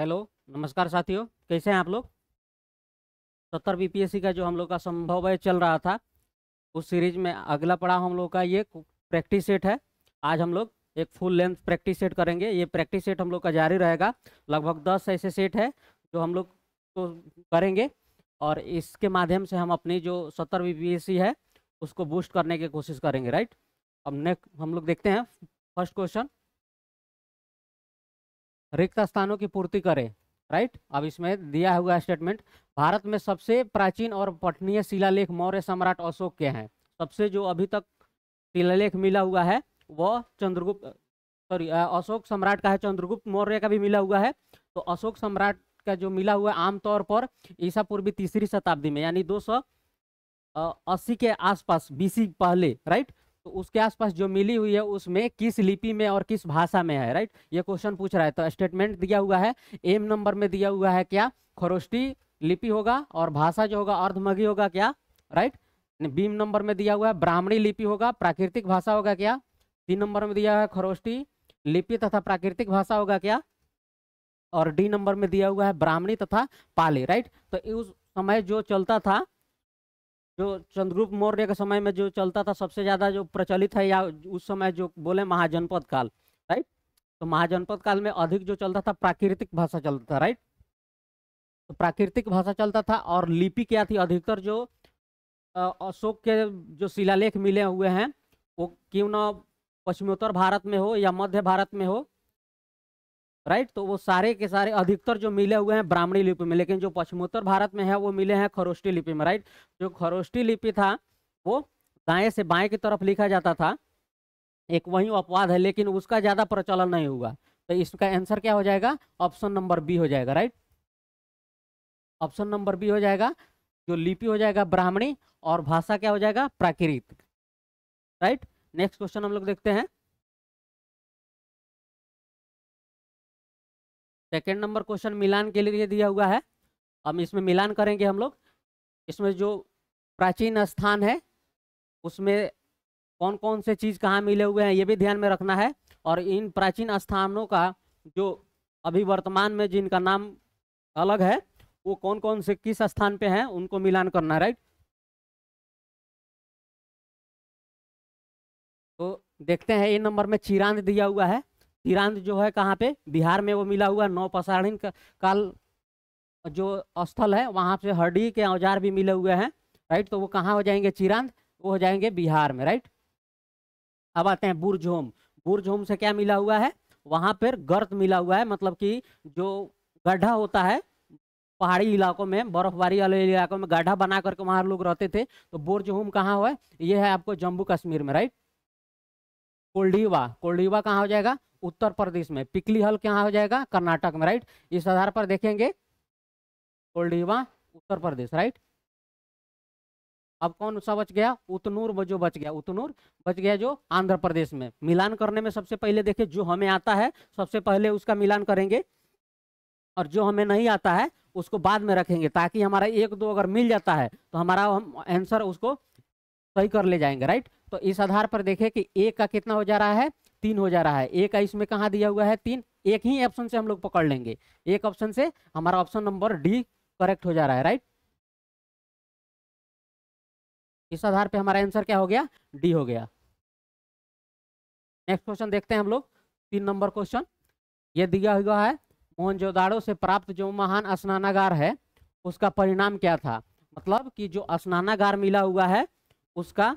Hello नमस्कार साथियों कैसे हैं आप लोग सत्तर बीपीएससी का जो हम लोग का संभव है चल रहा था उस सीरीज में अगला पड़ा हम लोग का ये प्रैक्टिस सेट है आज हम लोग एक फुल लेंथ प्रैक्टिस सेट करेंगे ये प्रैक्टिस सेट हम लोग का जारी रहेगा लगभग दस ऐसे सेट है जो हम लोग को करेंगे और इसके माध्यम से हम अपनी जो सत्तर बी है उसको बूस्ट करने की कोशिश करेंगे राइट अब नेक्स्ट हम लोग देखते हैं फर्स्ट क्वेश्चन रिक्त स्थानों की पूर्ति करे राइट अब इसमें दिया हुआ स्टेटमेंट भारत में सबसे प्राचीन और पठनीय शिलालेख मौर्य सम्राट अशोक के हैं सबसे जो अभी तक शिलालेख मिला हुआ है वह चंद्रगुप्त सॉरी अशोक सम्राट का है चंद्रगुप्त मौर्य का भी मिला हुआ है तो अशोक सम्राट का जो मिला हुआ है आमतौर पर ईसा पूर्वी तीसरी शताब्दी में यानी दो सौ अस्सी के आसपास बीसी पहले राइट तो उसके आसपास जो मिली हुई है उसमें किस लिपि में और किस भाषा में है राइट ये क्वेश्चन पूछ रहा है तो स्टेटमेंट दिया हुआ है एम नंबर में दिया हुआ है क्या खरोष्टी लिपि होगा और भाषा जो होगा अर्धमघी होगा क्या राइट बीम नंबर में दिया हुआ है ब्राह्मणी लिपि होगा प्राकृतिक भाषा होगा क्या तीन नंबर में दिया हुआ है खरोष्टी लिपि तथा प्राकृतिक भाषा होगा क्या और डी नंबर में दिया हुआ है ब्राह्मणी तथा पाली राइट तो उस समय जो चलता था जो चंद्रगुप्त मौर्य के समय में जो चलता था सबसे ज़्यादा जो प्रचलित है या उस समय जो बोले महाजनपद काल राइट तो महाजनपद काल में अधिक जो चलता था प्राकृतिक भाषा चलता था राइट तो प्राकृतिक भाषा चलता था और लिपि क्या थी अधिकतर जो अशोक के जो शिलालेख मिले हुए हैं वो क्यों ना पश्चिमोत्तर भारत में हो या मध्य भारत में हो राइट तो वो सारे के सारे अधिकतर जो मिले हुए हैं ब्राह्मणी लिपि में लेकिन जो पश्चिमोत्तर भारत में है वो मिले हैं खरोष्टी लिपि में राइट जो खरोष्टी लिपि था वो दाएं से बाएं की तरफ लिखा जाता था एक वही अपवाद है लेकिन उसका ज़्यादा प्रचलन नहीं हुआ तो इसका आंसर क्या हो जाएगा ऑप्शन नंबर बी हो जाएगा राइट ऑप्शन नंबर बी हो जाएगा जो लिपि हो जाएगा ब्राह्मणी और भाषा क्या हो जाएगा प्राकृत राइट नेक्स्ट क्वेश्चन हम लोग देखते हैं सेकेंड नंबर क्वेश्चन मिलान के लिए दिया हुआ है हम इसमें मिलान करेंगे हम लोग इसमें जो प्राचीन स्थान है उसमें कौन कौन से चीज़ कहाँ मिले हुए हैं ये भी ध्यान में रखना है और इन प्राचीन स्थानों का जो अभी वर्तमान में जिनका नाम अलग है वो कौन कौन से किस स्थान पे हैं उनको मिलान करना राइट तो देखते हैं ये नंबर में चिरांद दिया हुआ है ईरान जो है कहाँ पे बिहार में वो मिला हुआ नौ पसारिन का, काल जो स्थल है वहाँ से हड्डी के औजार भी मिले हुए हैं राइट तो वो कहाँ हो जाएंगे चिरांद वो हो जाएंगे बिहार में राइट अब आते हैं बुरझोम बुरझोम से क्या मिला हुआ है वहाँ पर गर्त मिला हुआ है मतलब कि जो गड्ढा होता है पहाड़ी इलाकों में बर्फबारी वाले इलाकों में गड्ढा बना करके वहाँ लोग रहते थे तो बोरजहोम कहाँ हुआ है ये है आपको जम्मू कश्मीर में राइट कोल्डीवा कोल्डीवा कहाँ हो जाएगा उत्तर प्रदेश में पिकली हल कहाँ हो जाएगा कर्नाटक में राइट इस आधार पर देखेंगे कोल्डीवा उत्तर प्रदेश राइट अब कौन सा बच गया उतनूर जो बच गया उतनूर बच गया जो आंध्र प्रदेश में मिलान करने में सबसे पहले देखिए जो हमें आता है सबसे पहले उसका मिलान करेंगे और जो हमें नहीं आता है उसको बाद में रखेंगे ताकि हमारा एक दो अगर मिल जाता है तो हमारा हम आंसर उसको सही कर ले जाएंगे राइट तो इस आधार पर देखें कि एक का कितना हो जा रहा है तीन हो जा रहा है एक का इसमें कहाँ दिया हुआ है तीन एक ही ऑप्शन से हम लोग पकड़ लेंगे एक ऑप्शन से हमारा ऑप्शन नंबर डी करेक्ट हो जा रहा है राइट इस आधार पे हमारा आंसर क्या हो गया डी हो गया नेक्स्ट क्वेश्चन देखते हैं हम लोग तीन नंबर क्वेश्चन ये दिया हुआ है मोहनजोदाड़ो से प्राप्त जो महान स्नानागार है उसका परिणाम क्या था मतलब कि जो स्नानागार मिला हुआ है उसका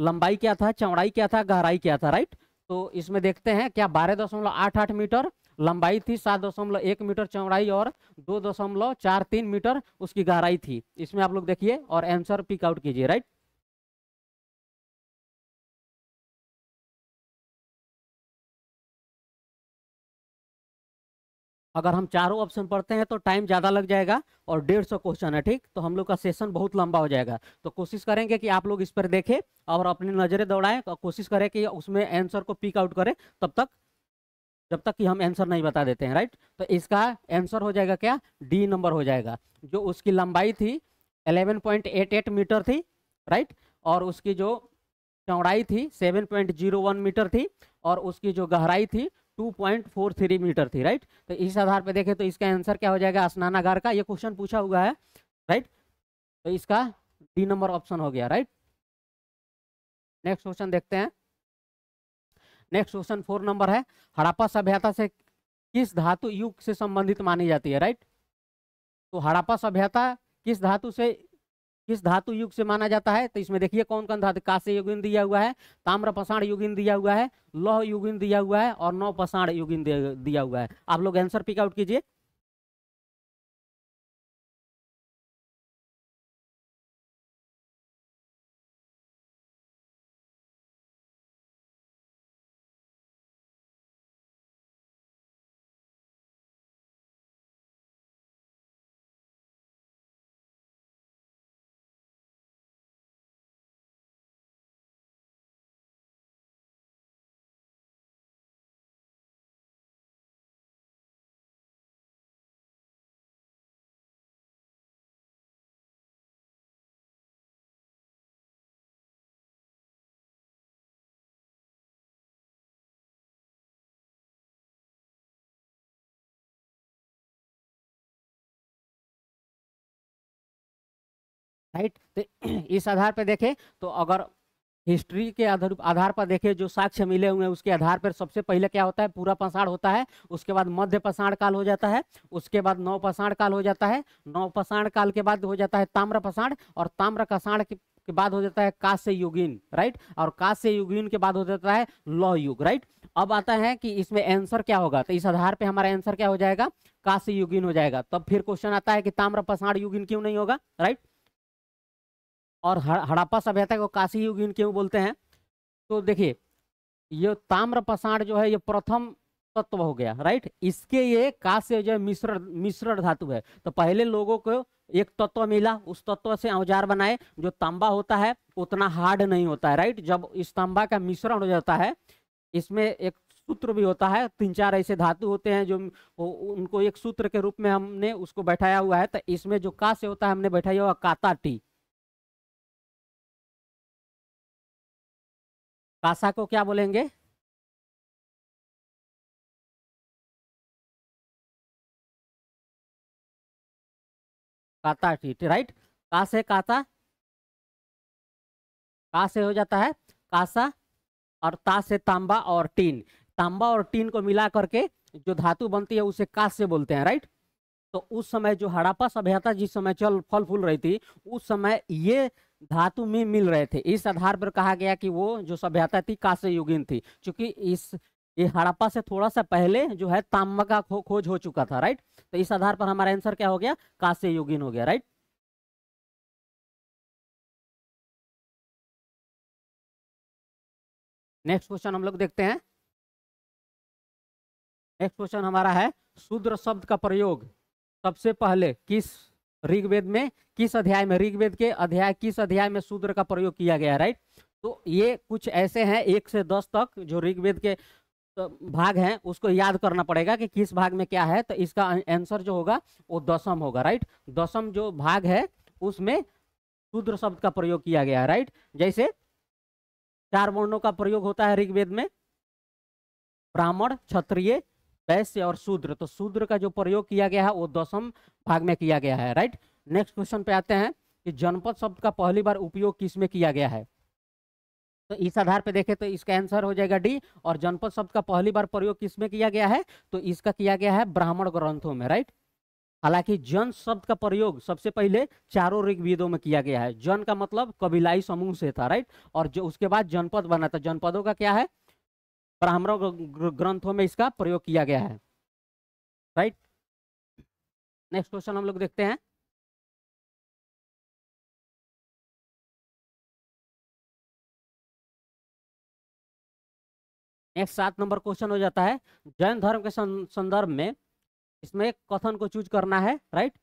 लंबाई क्या था चौड़ाई क्या था गहराई क्या था राइट तो इसमें देखते हैं क्या बारह दशमलव आठ आठ मीटर लंबाई थी सात दशमलव एक मीटर चौड़ाई और दो दशमलव चार तीन मीटर उसकी गहराई थी इसमें आप लोग देखिए और आंसर पिक आउट कीजिए राइट अगर हम चारों ऑप्शन पढ़ते हैं तो टाइम ज़्यादा लग जाएगा और डेढ़ सौ क्वेश्चन है ठीक तो हम लोग का सेशन बहुत लंबा हो जाएगा तो कोशिश करेंगे कि आप लोग इस पर देखें और अपनी नज़रें दौड़ाएं और कोशिश करें कि उसमें आंसर को पिक आउट करें तब तक जब तक कि हम आंसर नहीं बता देते हैं राइट तो इसका आंसर हो जाएगा क्या डी नंबर हो जाएगा जो उसकी लंबाई थी एलेवन मीटर थी राइट और उसकी जो चौड़ाई थी सेवन मीटर थी और उसकी जो गहराई थी 2.43 मीटर थी राइट तो इस आधार पर देखें तो इसका आंसर क्या हो जाएगा स्नानागार का ये क्वेश्चन पूछा हुआ है राइट तो इसका डी नंबर ऑप्शन हो गया राइट नेक्स्ट क्वेश्चन देखते हैं नेक्स्ट क्वेश्चन फोर नंबर है हड़प्पा सभ्यता से किस धातु युग से संबंधित मानी जाती है राइट तो हड़प्पा सभ्यता किस धातु से किस धातु युग से माना जाता है तो इसमें देखिए कौन कौन धातु कांस्य युगिन दिया हुआ है ताम्रपषाण युगिन दिया हुआ है लौह युगिन दिया हुआ है और नौपषाण युगिन दिया हुआ है आप लोग आंसर पिकआउट कीजिए राइट तो इस आधार पर देखें तो अगर हिस्ट्री के आधार आधार पर देखें जो साक्ष्य मिले हुए हैं उसके आधार पर सबसे पहले क्या होता है पूरा पषाण होता है उसके बाद मध्य पषाण काल हो जाता है उसके बाद नौ पषाण काल हो जाता है नौ पषाण काल के बाद हो जाता है ताम्र पषाण और ताम्र कषाण के बाद हो जाता है काश्य युगिन राइट और काश्य युगिन के बाद हो जाता है लौ युग राइट अब आता है कि इसमें आंसर क्या होगा तो इस आधार पे हमारा आंसर क्या हो जाएगा काश्य युगिन हो जाएगा तब फिर क्वेश्चन आता है कि ताम्र पषाण युगिन क्यों नहीं होगा राइट और हड़प्पा सभ्यता को काशी युग इन क्यों बोलते हैं तो देखिए ये ताम्रपाषाण जो है ये प्रथम तत्व हो गया राइट इसके ये काश्य जो है मिश्र मिश्र धातु है तो पहले लोगों को एक तत्व मिला उस तत्व से औजार बनाए जो तांबा होता है उतना हार्ड नहीं होता है राइट जब इस तांबा का मिश्रण हो जाता है इसमें एक सूत्र भी होता है तीन चार ऐसे धातु होते हैं जो उनको एक सूत्र के रूप में हमने उसको बैठाया हुआ है तो इसमें जो काश्य होता है हमने बैठाया हुआ काता टी कासा को क्या बोलेंगे काता टीट राइट का से काता का से हो जाता है कासा और ता से तांबा और टीन तांबा और टीन को मिला करके जो धातु बनती है उसे कास से बोलते हैं राइट तो उस समय जो हड़ापा सभ्यता जिस समय चल फल फूल रही थी उस समय ये धातु में मिल रहे थे इस आधार पर कहा गया कि वो जो सभ्यता थी कांस्य युगीन थी क्योंकि इस ये हड़प्पा से थोड़ा सा पहले जो है तांबा का खो, खोज हो चुका था राइट तो इस आधार पर हमारा आंसर क्या हो गया कांस्य युगीन हो गया राइट नेक्स्ट क्वेश्चन हम लोग देखते हैं नेक्स्ट क्वेश्चन हमारा है शूद्र शब्द का प्रयोग सबसे पहले किस ऋग्वेद में किस अध्याय में ऋग्वेद के अध्याय किस अध्याय में शूद्र का प्रयोग किया गया राइट तो ये कुछ ऐसे हैं एक से दस तक जो ऋग्वेद के भाग हैं उसको याद करना पड़ेगा कि किस भाग में क्या है तो इसका आंसर अं, जो होगा वो दसम होगा राइट दसम जो भाग है उसमें शूद्र शब्द का प्रयोग किया गया है राइट जैसे चार वर्णों का प्रयोग होता है ऋग्वेद में ब्राह्मण क्षत्रिय वैश्य और शूद्र तो शूद्र का जो प्रयोग किया गया है वो दसम भाग में किया गया है राइट नेक्स्ट क्वेश्चन पे आते हैं कि जनपद शब्द का पहली बार उपयोग किस में किया गया है तो इस आधार पे देखें तो इसका आंसर हो जाएगा डी और जनपद शब्द का पहली बार प्रयोग किसमें किया गया है तो इसका किया गया है ब्राह्मण ग्रंथों में राइट हालांकि जन शब्द का प्रयोग सबसे पहले चारों ऋग्वेदों में किया गया है जन का मतलब कबीलाई समूह से था राइट और जो उसके बाद जनपद बना था जनपदों का क्या है ब्राह्मणों ग्रंथों में इसका प्रयोग किया गया है राइट नेक्स्ट क्वेश्चन हम लोग देखते हैं नेक्स्ट सात नंबर क्वेश्चन हो जाता है जैन धर्म के संदर्भ में इसमें कथन को चूज करना है राइट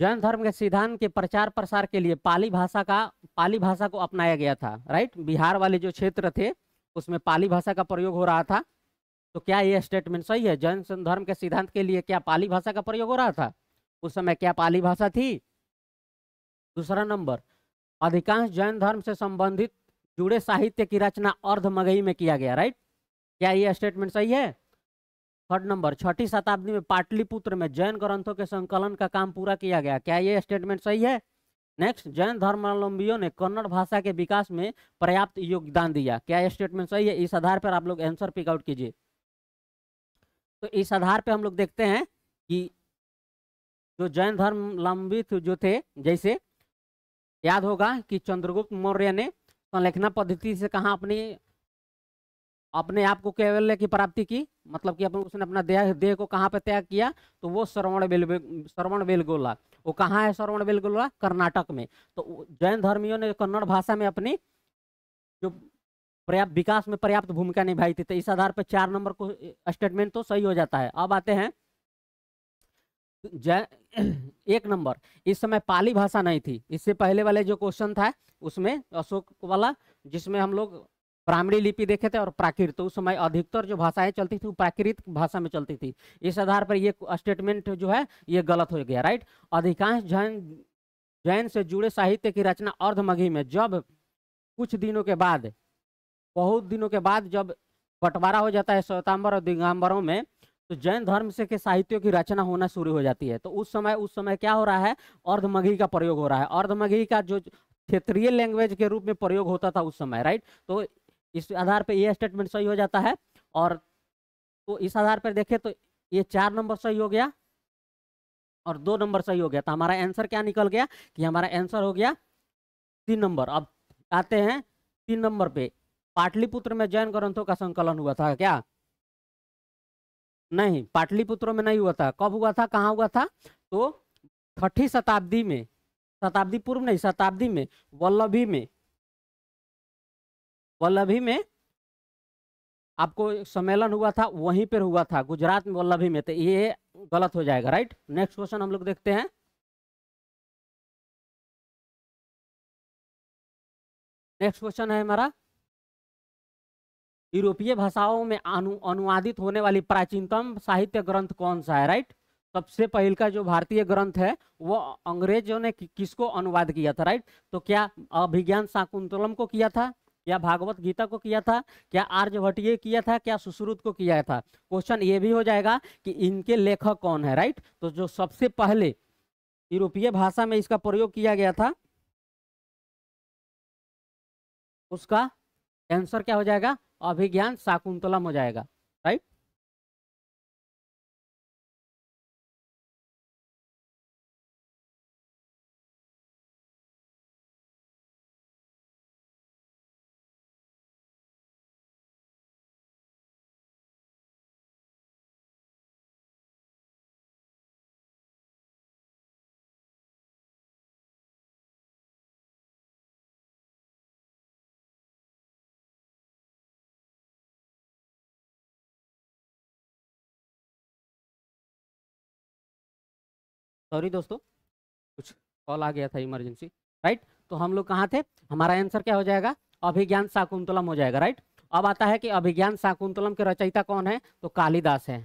जैन धर्म के सिद्धांत के प्रचार प्रसार के लिए पाली भाषा का पाली भाषा को अपनाया गया था राइट बिहार वाले जो क्षेत्र थे उसमें पाली भाषा का प्रयोग हो रहा था तो क्या ये स्टेटमेंट सही है जैन धर्म के सिद्धांत के लिए क्या पाली भाषा का प्रयोग हो रहा था उस समय क्या पाली भाषा थी दूसरा नंबर अधिकांश जैन धर्म से संबंधित जुड़े साहित्य की रचना अर्ध मगही में किया गया राइट क्या ये स्टेटमेंट सही है थर्ड नंबर छठी शताब्दी में पाटलिपुत्र में जैन ग्रंथों के संकलन का काम पूरा किया गया क्या ये स्टेटमेंट सही है नेक्स्ट जैन धर्मावलंबियों ने कन्नड़ भाषा के विकास में पर्याप्त योगदान दिया क्या ये स्टेटमेंट सही है इस आधार पर आप लोग आंसर पिकआउट कीजिए तो इस आधार पर हम लोग देखते हैं कि जो जैन धर्मलंबित जो थे जैसे याद होगा कि चंद्रगुप्त मौर्य ने संलेखना पद्धति से कहा अपनी अपने आप को कैवल्य की प्राप्ति की मतलब कि अपन उसने अपना देह देह को कहाँ पर त्याग किया तो वो श्रवण बेल श्रवण बेलगोला वो कहाँ है श्रवण बेलगोला कर्नाटक में तो जैन धर्मियों ने कन्नड़ भाषा में अपनी जो पर्याप्त विकास में पर्याप्त भूमिका निभाई थी तो इस आधार पर चार नंबर को स्टेटमेंट तो सही हो जाता है अब आते हैं जय एक नंबर इस समय पाली भाषा नहीं थी इससे पहले वाले जो क्वेश्चन था उसमें अशोक वाला जिसमें हम लोग प्राइमरी लिपि देखे थे और प्राकृत तो उस समय अधिकतर जो भाषाएं चलती थी वो प्राकृत भाषा में चलती थी इस आधार पर ये स्टेटमेंट जो है ये गलत हो गया राइट अधिकांश जैन जैन से जुड़े साहित्य की रचना अर्धमघी में जब कुछ दिनों के बाद बहुत दिनों के बाद जब बंटवारा हो जाता है स्वतंबर और दिगंबरों में तो जैन धर्म से के साहित्यों की रचना होना शुरू हो जाती है तो उस समय उस समय क्या हो रहा है अर्धमघी का प्रयोग हो रहा है अर्धमघी का जो क्षेत्रीय लैंग्वेज के रूप में प्रयोग होता था उस समय राइट तो इस आधार पर यह स्टेटमेंट सही हो जाता है और तो इस आधार पर देखें तो ये चार नंबर सही हो गया और दो नंबर सही हो गया तो हमारा आंसर क्या निकल गया कि हमारा आंसर हो गया तीन नंबर अब आते हैं तीन नंबर पे पाटलिपुत्र में जैन ग्रंथों का संकलन हुआ था क्या नहीं पाटलिपुत्र में नहीं हुआ था कब हुआ था कहाँ हुआ था तो छठी शताब्दी में शताब्दी पूर्व नहीं शताब्दी में वल्लभी में वल्लभी में आपको सम्मेलन हुआ था वहीं पर हुआ था गुजरात में वल्लभी में तो ये गलत हो जाएगा राइट नेक्स्ट क्वेश्चन हम लोग देखते हैं नेक्स्ट क्वेश्चन है हमारा यूरोपीय भाषाओं में अनु अनुवादित होने वाली प्राचीनतम साहित्य ग्रंथ कौन सा है राइट सबसे पहल का जो भारतीय ग्रंथ है वो अंग्रेजों ने कि, किसको अनुवाद किया था राइट तो क्या अभिज्ञान शाकुंतलम को किया था क्या भागवत गीता को किया था क्या आर्यभट्टीय किया था क्या सुश्रुत को किया था क्वेश्चन ये भी हो जाएगा कि इनके लेखक कौन है राइट तो जो सबसे पहले यूरोपीय भाषा में इसका प्रयोग किया गया था उसका आंसर क्या हो जाएगा अभिज्ञान शाकुंतलम हो जाएगा राइट सॉरी दोस्तों कुछ कॉल आ गया था इमरजेंसी राइट तो हम लोग कहाँ थे हमारा आंसर क्या हो जाएगा अभिज्ञान शाकुंतलम हो जाएगा राइट अब आता है कि अभिज्ञान शाकुंतलम के रचयिता कौन है तो कालिदास है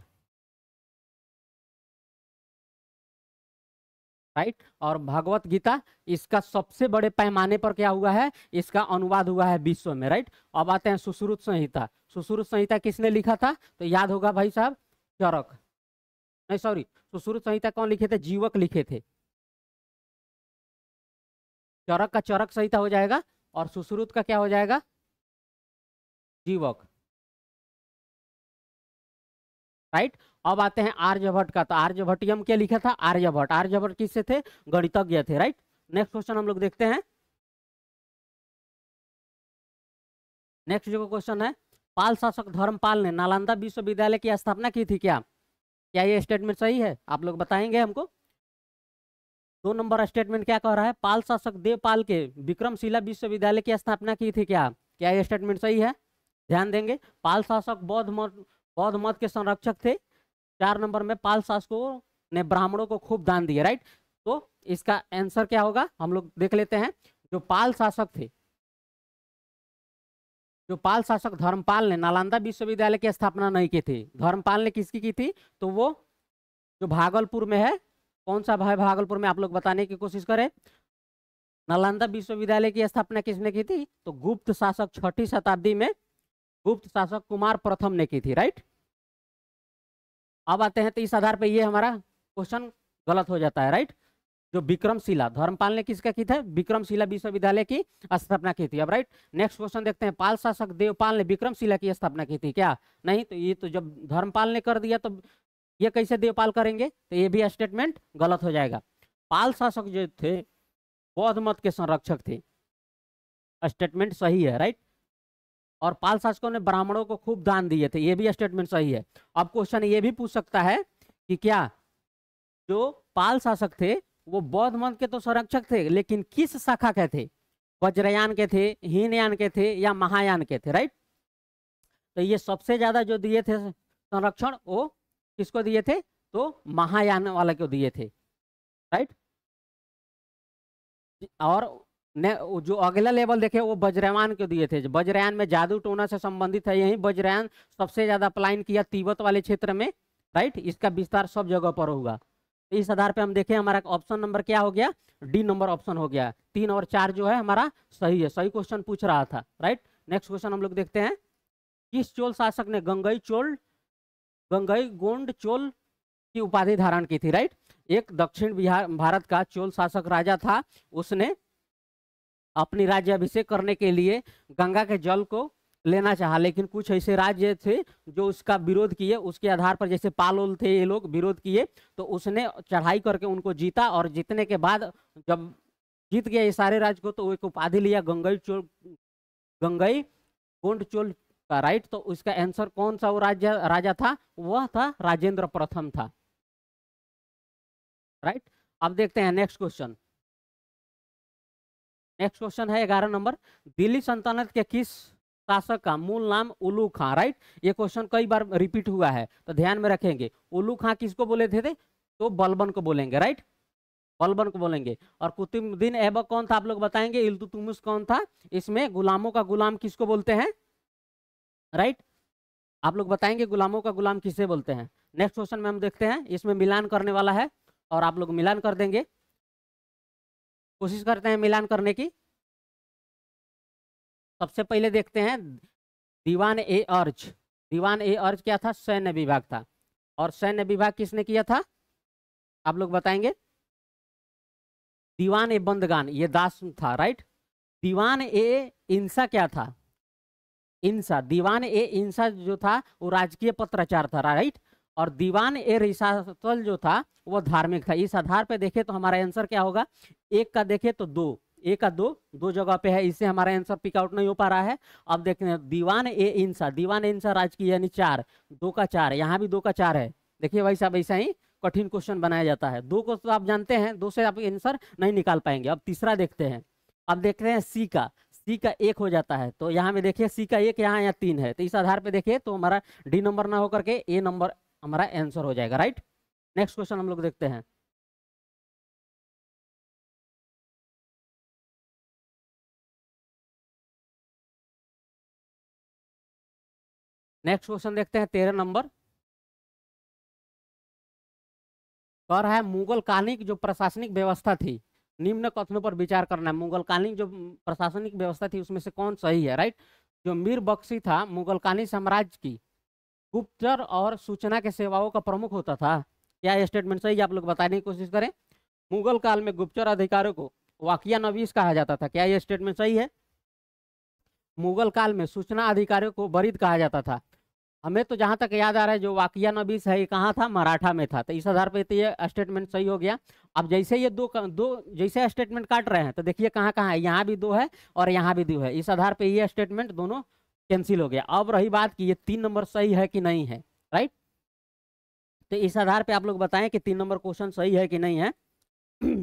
राइट और भगवत गीता इसका सबसे बड़े पैमाने पर क्या हुआ है इसका अनुवाद हुआ है विश्व में राइट अब आते हैं सुश्रुत संहिता सुश्रुत संहिता किसने लिखा था तो याद होगा भाई साहब चरक नहीं सॉरी सुश्रुत संहिता कौन लिखे थे जीवक लिखे थे चरक का चरक संहिता हो जाएगा और सुश्रुत का क्या हो जाएगा जीवक राइट अब आते हैं आर्यभट्ट का तो आर्यभट्टियम क्या लिखा था आर्यभट्ट आर्यभट्ट किससे थे गणितज्ञ थे राइट नेक्स्ट क्वेश्चन हम लोग देखते हैं नेक्स्ट जो क्वेश्चन है पाल शासक धर्मपाल ने नालंदा विश्वविद्यालय की स्थापना की थी क्या क्या ये स्टेटमेंट सही है आप लोग बताएंगे हमको दो नंबर स्टेटमेंट क्या कह रहा है पाल शासक देवपाल के विक्रमशिला विश्वविद्यालय की स्थापना की थी क्या क्या ये स्टेटमेंट सही है ध्यान देंगे पाल शासक बौद्ध मत बौद्ध मत के संरक्षक थे चार नंबर में पाल शासकों ने ब्राह्मणों को खूब दान दिए राइट तो इसका आंसर क्या होगा हम लोग देख लेते हैं जो पाल शासक थे जो पाल शासक धर्मपाल ने नालंदा विश्वविद्यालय की स्थापना नहीं की थी धर्मपाल ने किसकी की थी तो वो जो भागलपुर में है कौन सा भाई भागलपुर में आप लोग बताने की कोशिश करें नालंदा विश्वविद्यालय की स्थापना किसने की थी तो गुप्त शासक छठी शताब्दी में गुप्त शासक कुमार प्रथम ने की थी राइट अब आते हैं तो इस आधार पर ये हमारा क्वेश्चन गलत हो जाता है राइट जो विक्रमशिला धर्मपाल ने किसका की था विक्रमशिला विश्वविद्यालय की स्थापना की थी अब राइट नेक्स्ट क्वेश्चन देखते हैं पाल शासक देवपाल ने विक्रमशिला की स्थापना की थी क्या नहीं तो ये तो जब धर्मपाल ने कर दिया तो ये कैसे देवपाल करेंगे तो ये भी स्टेटमेंट गलत हो जाएगा पाल शासक जो थे बौद्ध मत के संरक्षक थे स्टेटमेंट सही है राइट और पाल शासकों ने ब्राह्मणों को खूब दान दिए थे ये भी स्टेटमेंट सही है अब क्वेश्चन ये भी पूछ सकता है कि क्या जो पाल शासक थे वो बौद्ध मत के तो संरक्षक थे लेकिन किस शाखा के थे वज्रयान के थे हीनयान के थे या महायान के थे राइट तो ये सबसे ज्यादा जो दिए थे संरक्षण वो किसको दिए थे तो महायान वाला को दिए थे राइट और ने जो अगला लेवल देखे वो बजरयान को दिए थे बज्रयान में जादू टोना से संबंधित है यही बज्रयान सबसे ज्यादा अप्लाइन किया तिब्बत वाले क्षेत्र में राइट इसका विस्तार सब जगह पर होगा इस आधार पे हम देखें हमारा ऑप्शन नंबर क्या हो गया डी नंबर ऑप्शन हो गया तीन और चार जो है हमारा सही है सही क्वेश्चन पूछ रहा था राइट नेक्स्ट क्वेश्चन हम लोग देखते हैं किस चोल शासक ने गंगई चोल गंगई गोंड चोल की उपाधि धारण की थी राइट एक दक्षिण बिहार भारत का चोल शासक राजा था उसने अपनी राज्य अभिषेक करने के लिए गंगा के जल को लेना चाहा लेकिन कुछ ऐसे राज्य थे जो उसका विरोध किए उसके आधार पर जैसे पालोल थे ये लोग विरोध किए तो उसने चढ़ाई करके उनको जीता और जीतने के बाद जब जीत गया ये सारे राज्य को तो एक उपाधि लिया गंगई चोल गंगई गोंड चोल का राइट तो उसका आंसर कौन सा वो राज्य राजा था वह था राजेंद्र प्रथम था राइट अब देखते हैं नेक्स्ट क्वेश्चन नेक्स्ट क्वेश्चन है ग्यारह नंबर दिल्ली सल्तनत के किस शासक का मूल नाम उल्लू खां राइट ये क्वेश्चन कई बार रिपीट हुआ है तो ध्यान में रखेंगे उल्लू खां किसको बोले थे, थे तो बलबन को बोलेंगे राइट बलबन को बोलेंगे और कुतुबुद्दीन ऐबक कौन था आप लोग बताएंगे इल्तुतुमुस कौन था इसमें गुलामों का गुलाम किसको बोलते हैं राइट आप लोग बताएंगे गुलामों का गुलाम किसे बोलते हैं नेक्स्ट क्वेश्चन में हम देखते हैं इसमें मिलान करने वाला है और आप लोग मिलान कर देंगे कोशिश करते हैं मिलान करने की सबसे पहले देखते हैं दीवान ए अर्ज दीवान ए अर्ज क्या था सैन्य विभाग था और सैन्य विभाग किसने किया था आप लोग बताएंगे दीवान ए बंदगान ये दास था राइट दीवान ए इंसा क्या था इंसा दीवान ए इंसा जो था वो राजकीय पत्राचार था राइट और दीवान ए रिसातल जो था वो धार्मिक था इस आधार पे देखें तो हमारा आंसर क्या होगा एक का देखें तो दो ए का दो दो जगह पे है इससे हमारा आंसर पिकआउट नहीं हो पा रहा है अब देखते हैं दीवान ए इंसा दीवान इंसा राज की यानी चार दो का चार यहाँ भी दो का चार है देखिए भाई साहब ऐसा ही कठिन क्वेश्चन बनाया जाता है दो को तो आप जानते हैं दो से आप आंसर नहीं निकाल पाएंगे अब तीसरा देखते हैं अब देख रहे हैं सी का सी का एक हो जाता है तो यहाँ में देखिए सी का एक यहाँ या तीन है तो इस आधार पर देखिए तो हमारा डी नंबर ना होकर के ए नंबर हमारा आंसर हो जाएगा राइट नेक्स्ट क्वेश्चन हम लोग देखते हैं नेक्स्ट क्वेश्चन देखते हैं तेरह नंबर कह रहा है मुगल कालिक जो प्रशासनिक व्यवस्था थी निम्न कथनों पर विचार करना है मुगल कालिक जो प्रशासनिक व्यवस्था थी उसमें से कौन सही है राइट जो मीर बख्शी था मुगल कालीन साम्राज्य की गुप्तचर और सूचना के सेवाओं का प्रमुख होता था क्या स्टेटमेंट सही है आप लोग बताने की कोशिश करें मुगल काल में गुप्तचर अधिकारियों को वाकिया नवीस कहा जाता था क्या यह स्टेटमेंट सही है मुगल काल में सूचना अधिकारियों को बरिद कहा जाता था हमें तो जहाँ तक याद आ रहा है जो वाकिया नबीस है ये कहाँ था मराठा में था तो इस आधार पर तो ये स्टेटमेंट सही हो गया अब जैसे ये दो दो जैसे स्टेटमेंट काट रहे हैं तो देखिए कहाँ कहाँ है यहाँ भी दो है और यहाँ भी दो है इस आधार पर ये स्टेटमेंट दोनों कैंसिल हो गया अब रही बात कि ये तीन नंबर सही है कि नहीं है राइट तो इस आधार पर आप लोग बताएं कि तीन नंबर क्वेश्चन सही है कि नहीं है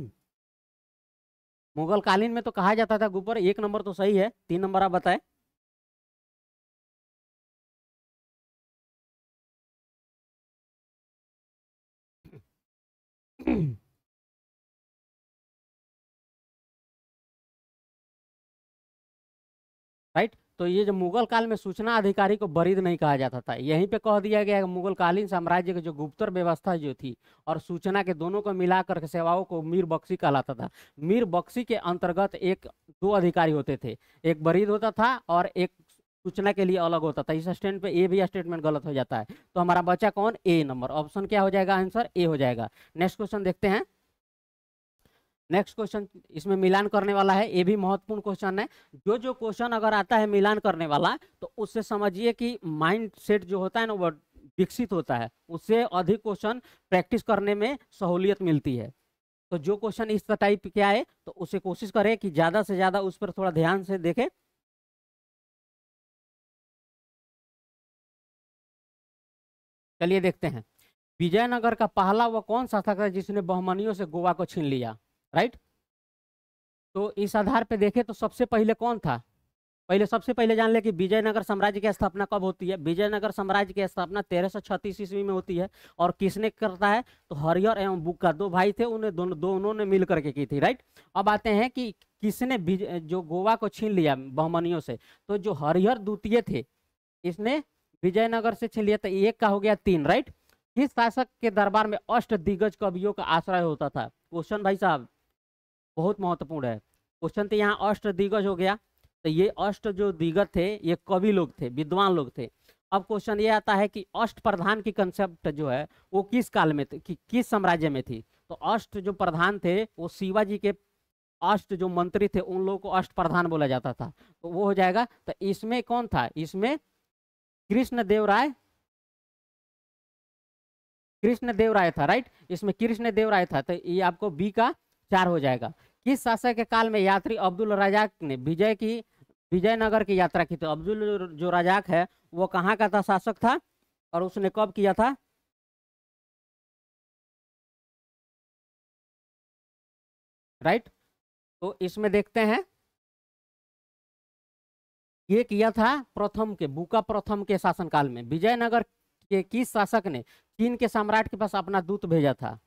मुगल कालीन में तो कहा जाता था गुप्पर एक नंबर तो सही है तीन नंबर आप बताएं राइट तो ये जो मुगल काल में सूचना अधिकारी को बरीद नहीं कहा जाता था यहीं पे कह दिया गया कि मुगल कालीन साम्राज्य की जो गुप्तर व्यवस्था जो थी और सूचना के दोनों को मिला करके सेवाओं को मीर बख्शी कहलाता था मीर बख्शी के अंतर्गत एक दो अधिकारी होते थे एक बरीद होता था और एक सूचना के लिए अलग होता था इस स्टेटमेंट पे ए भी स्टेटमेंट गलत हो जाता है तो हमारा बचा कौन ए नंबर ऑप्शन क्या हो जाएगा आंसर ए हो जाएगा नेक्स्ट क्वेश्चन देखते हैं नेक्स्ट क्वेश्चन इसमें मिलान करने वाला है ये भी महत्वपूर्ण क्वेश्चन है जो जो क्वेश्चन अगर आता है मिलान करने वाला तो उससे समझिए कि माइंड सेट जो होता है ना वो विकसित होता है उससे अधिक क्वेश्चन प्रैक्टिस करने में सहूलियत मिलती है तो जो क्वेश्चन इस टाइप के आए तो उसे कोशिश करें कि ज़्यादा से ज़्यादा उस पर थोड़ा ध्यान से देखें चलिए देखते हैं विजयनगर का पहला वह कौन सा था जिसने बहुमनियों से गोवा को छीन लिया राइट तो इस आधार पर देखें तो सबसे पहले कौन था पहले सबसे पहले जान ले कि विजयनगर साम्राज्य की स्थापना कब होती है विजयनगर साम्राज्य की स्थापना तेरह सौ छत्तीस ईस्वी में होती है और किसने करता है तो हरियर एवं बुक्का दो भाई थे उन्हें दोनों दोनों ने मिल करके की थी राइट अब आते हैं कि किसने जो गोवा को छीन लिया बहुमनियों से तो जो हरिहर द्वितीय थे इसने विजयनगर से छे तो एक का हो गया तीन राइट किस शासक के दरबार में अष्ट दिग्गज कवियों का आश्रय होता था क्वेश्चन भाई साहब बहुत महत्वपूर्ण है क्वेश्चन तो यहाँ अष्ट दिग्गज हो गया तो ये अष्ट जो दिग्गज थे ये कवि लोग थे विद्वान लोग थे अब क्वेश्चन ये आता है कि अष्ट प्रधान की कंसेप्ट जो है वो किस काल में थी कि, किस साम्राज्य में थी तो अष्ट जो प्रधान थे वो शिवाजी के अष्ट जो मंत्री थे उन लोगों को अष्ट प्रधान बोला जाता था तो वो हो जाएगा तो इसमें कौन था इसमें कृष्ण देवराय कृष्ण देवराय था राइट इसमें कृष्ण देवराय था तो ये आपको बी का चार हो जाएगा किस शासक के काल में यात्री अब्दुल रजाक ने विजय की विजयनगर की यात्रा की तो अब्दुल जो रजाक है वो कहाँ का था शासक था और उसने कब किया था राइट तो इसमें देखते हैं ये किया था प्रथम के बुका प्रथम के शासनकाल में विजयनगर के किस शासक ने चीन के सम्राट के पास अपना दूत भेजा था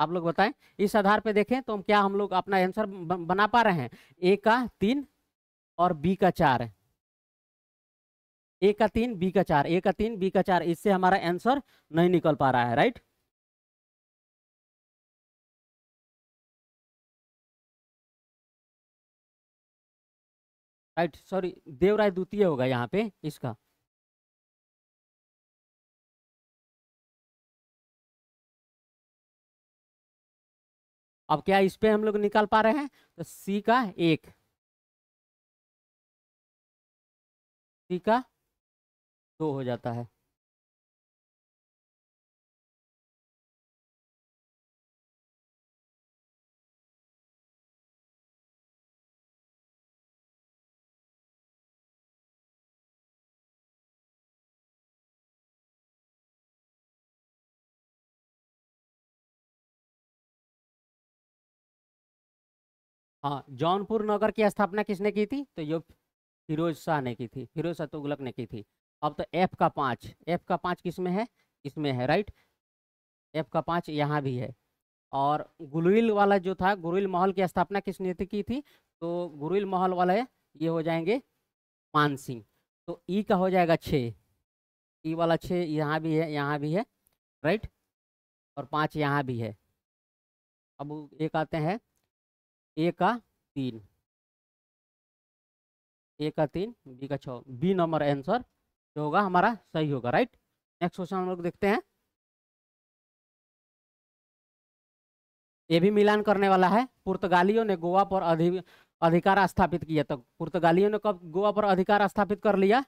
आप लोग बताएं इस आधार पे देखें तो हम क्या हम लोग अपना आंसर बना पा रहे हैं ए का तीन और बी का चार ए का तीन बी का चार ए का तीन बी का चार इससे हमारा आंसर नहीं निकल पा रहा है राइट राइट सॉरी देवराय द्वितीय होगा यहाँ पे इसका अब क्या इस पे हम लोग निकाल पा रहे हैं तो सी का एक सी का दो हो जाता है हाँ जौनपुर नगर की स्थापना किसने की थी तो ये फिरोज शाह ने की थी फिरोज शाह तुगलक ने की थी अब तो एफ का पाँच एफ का पाँच किस में है इसमें है राइट एफ का पाँच यहाँ भी है और गुरुल वाला जो था गुरुल महल की स्थापना किसने की थी तो गुरुल महल वाला ये हो जाएंगे मान सिंह तो ई का हो जाएगा छः ई वाला छः यहाँ भी है यहाँ भी है राइट और पाँच यहाँ भी है अब एक आते हैं ए का तीन ए का तीन बी का छ बी नंबर आंसर जो होगा हमारा सही होगा राइट नेक्स्ट क्वेश्चन हम लोग देखते हैं ये भी मिलान करने वाला है पुर्तगालियों ने गोवा पर अधि, अधिकार स्थापित किया तो पुर्तगालियों ने कब गोवा पर अधिकार स्थापित कर लिया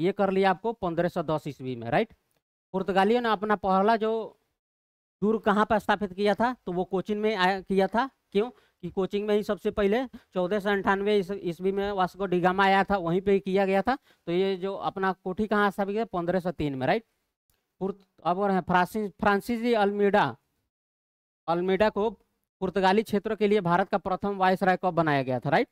ये कर लिया आपको पंद्रह सौ दस ईस्वी में राइट पुर्तगालियों ने अपना पहला जो दूर कहाँ पर स्थापित किया था तो वो कोचिन में आया किया था क्यों कि कोचिंग में ही सबसे पहले चौदह सौ अंठानवे ईस्वी में वास्को डिगामा आया था वहीं पे ही किया गया था तो ये जो अपना कोठी कहाँ स्थापित किया पंद्रह सौ तीन में राइट अब और है फ्रांसिस फ्रांसिस अल्मीडा अल्मीडा को पुर्तगाली क्षेत्रों के लिए भारत का प्रथम वायस राय कब बनाया गया था राइट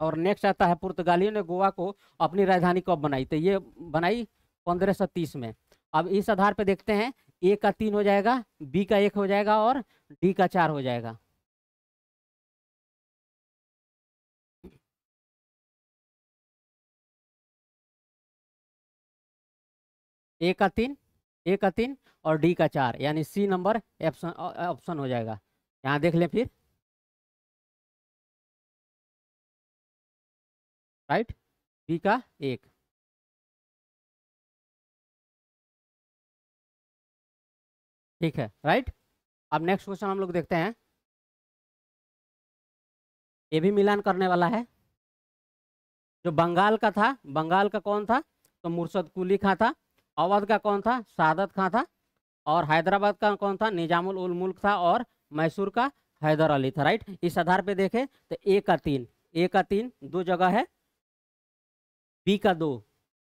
और नेक्स्ट आता है पुर्तगालियों ने गोवा को अपनी राजधानी कब बनाई तो ये बनाई पंद्रह सौ तीस में अब इस आधार पर देखते हैं ए का तीन हो जाएगा बी का एक हो जाएगा और डी का चार हो जाएगा ए का तीन ए का तीन और डी का चार यानी सी नंबर ऑप्शन ऑप्शन हो जाएगा यहाँ देख लें फिर राइट बी का एक ठीक है राइट अब नेक्स्ट क्वेश्चन हम लोग देखते हैं ये भी मिलान करने वाला है जो बंगाल का था बंगाल का कौन था तो मुर्शद कुली खां था अवध का कौन था सादत खां था और हैदराबाद का कौन था निजामुल उल मुल्क था और मैसूर का हैदर अली था राइट इस आधार पे देखें तो ए का तीन ए का तीन दो जगह है बी का दो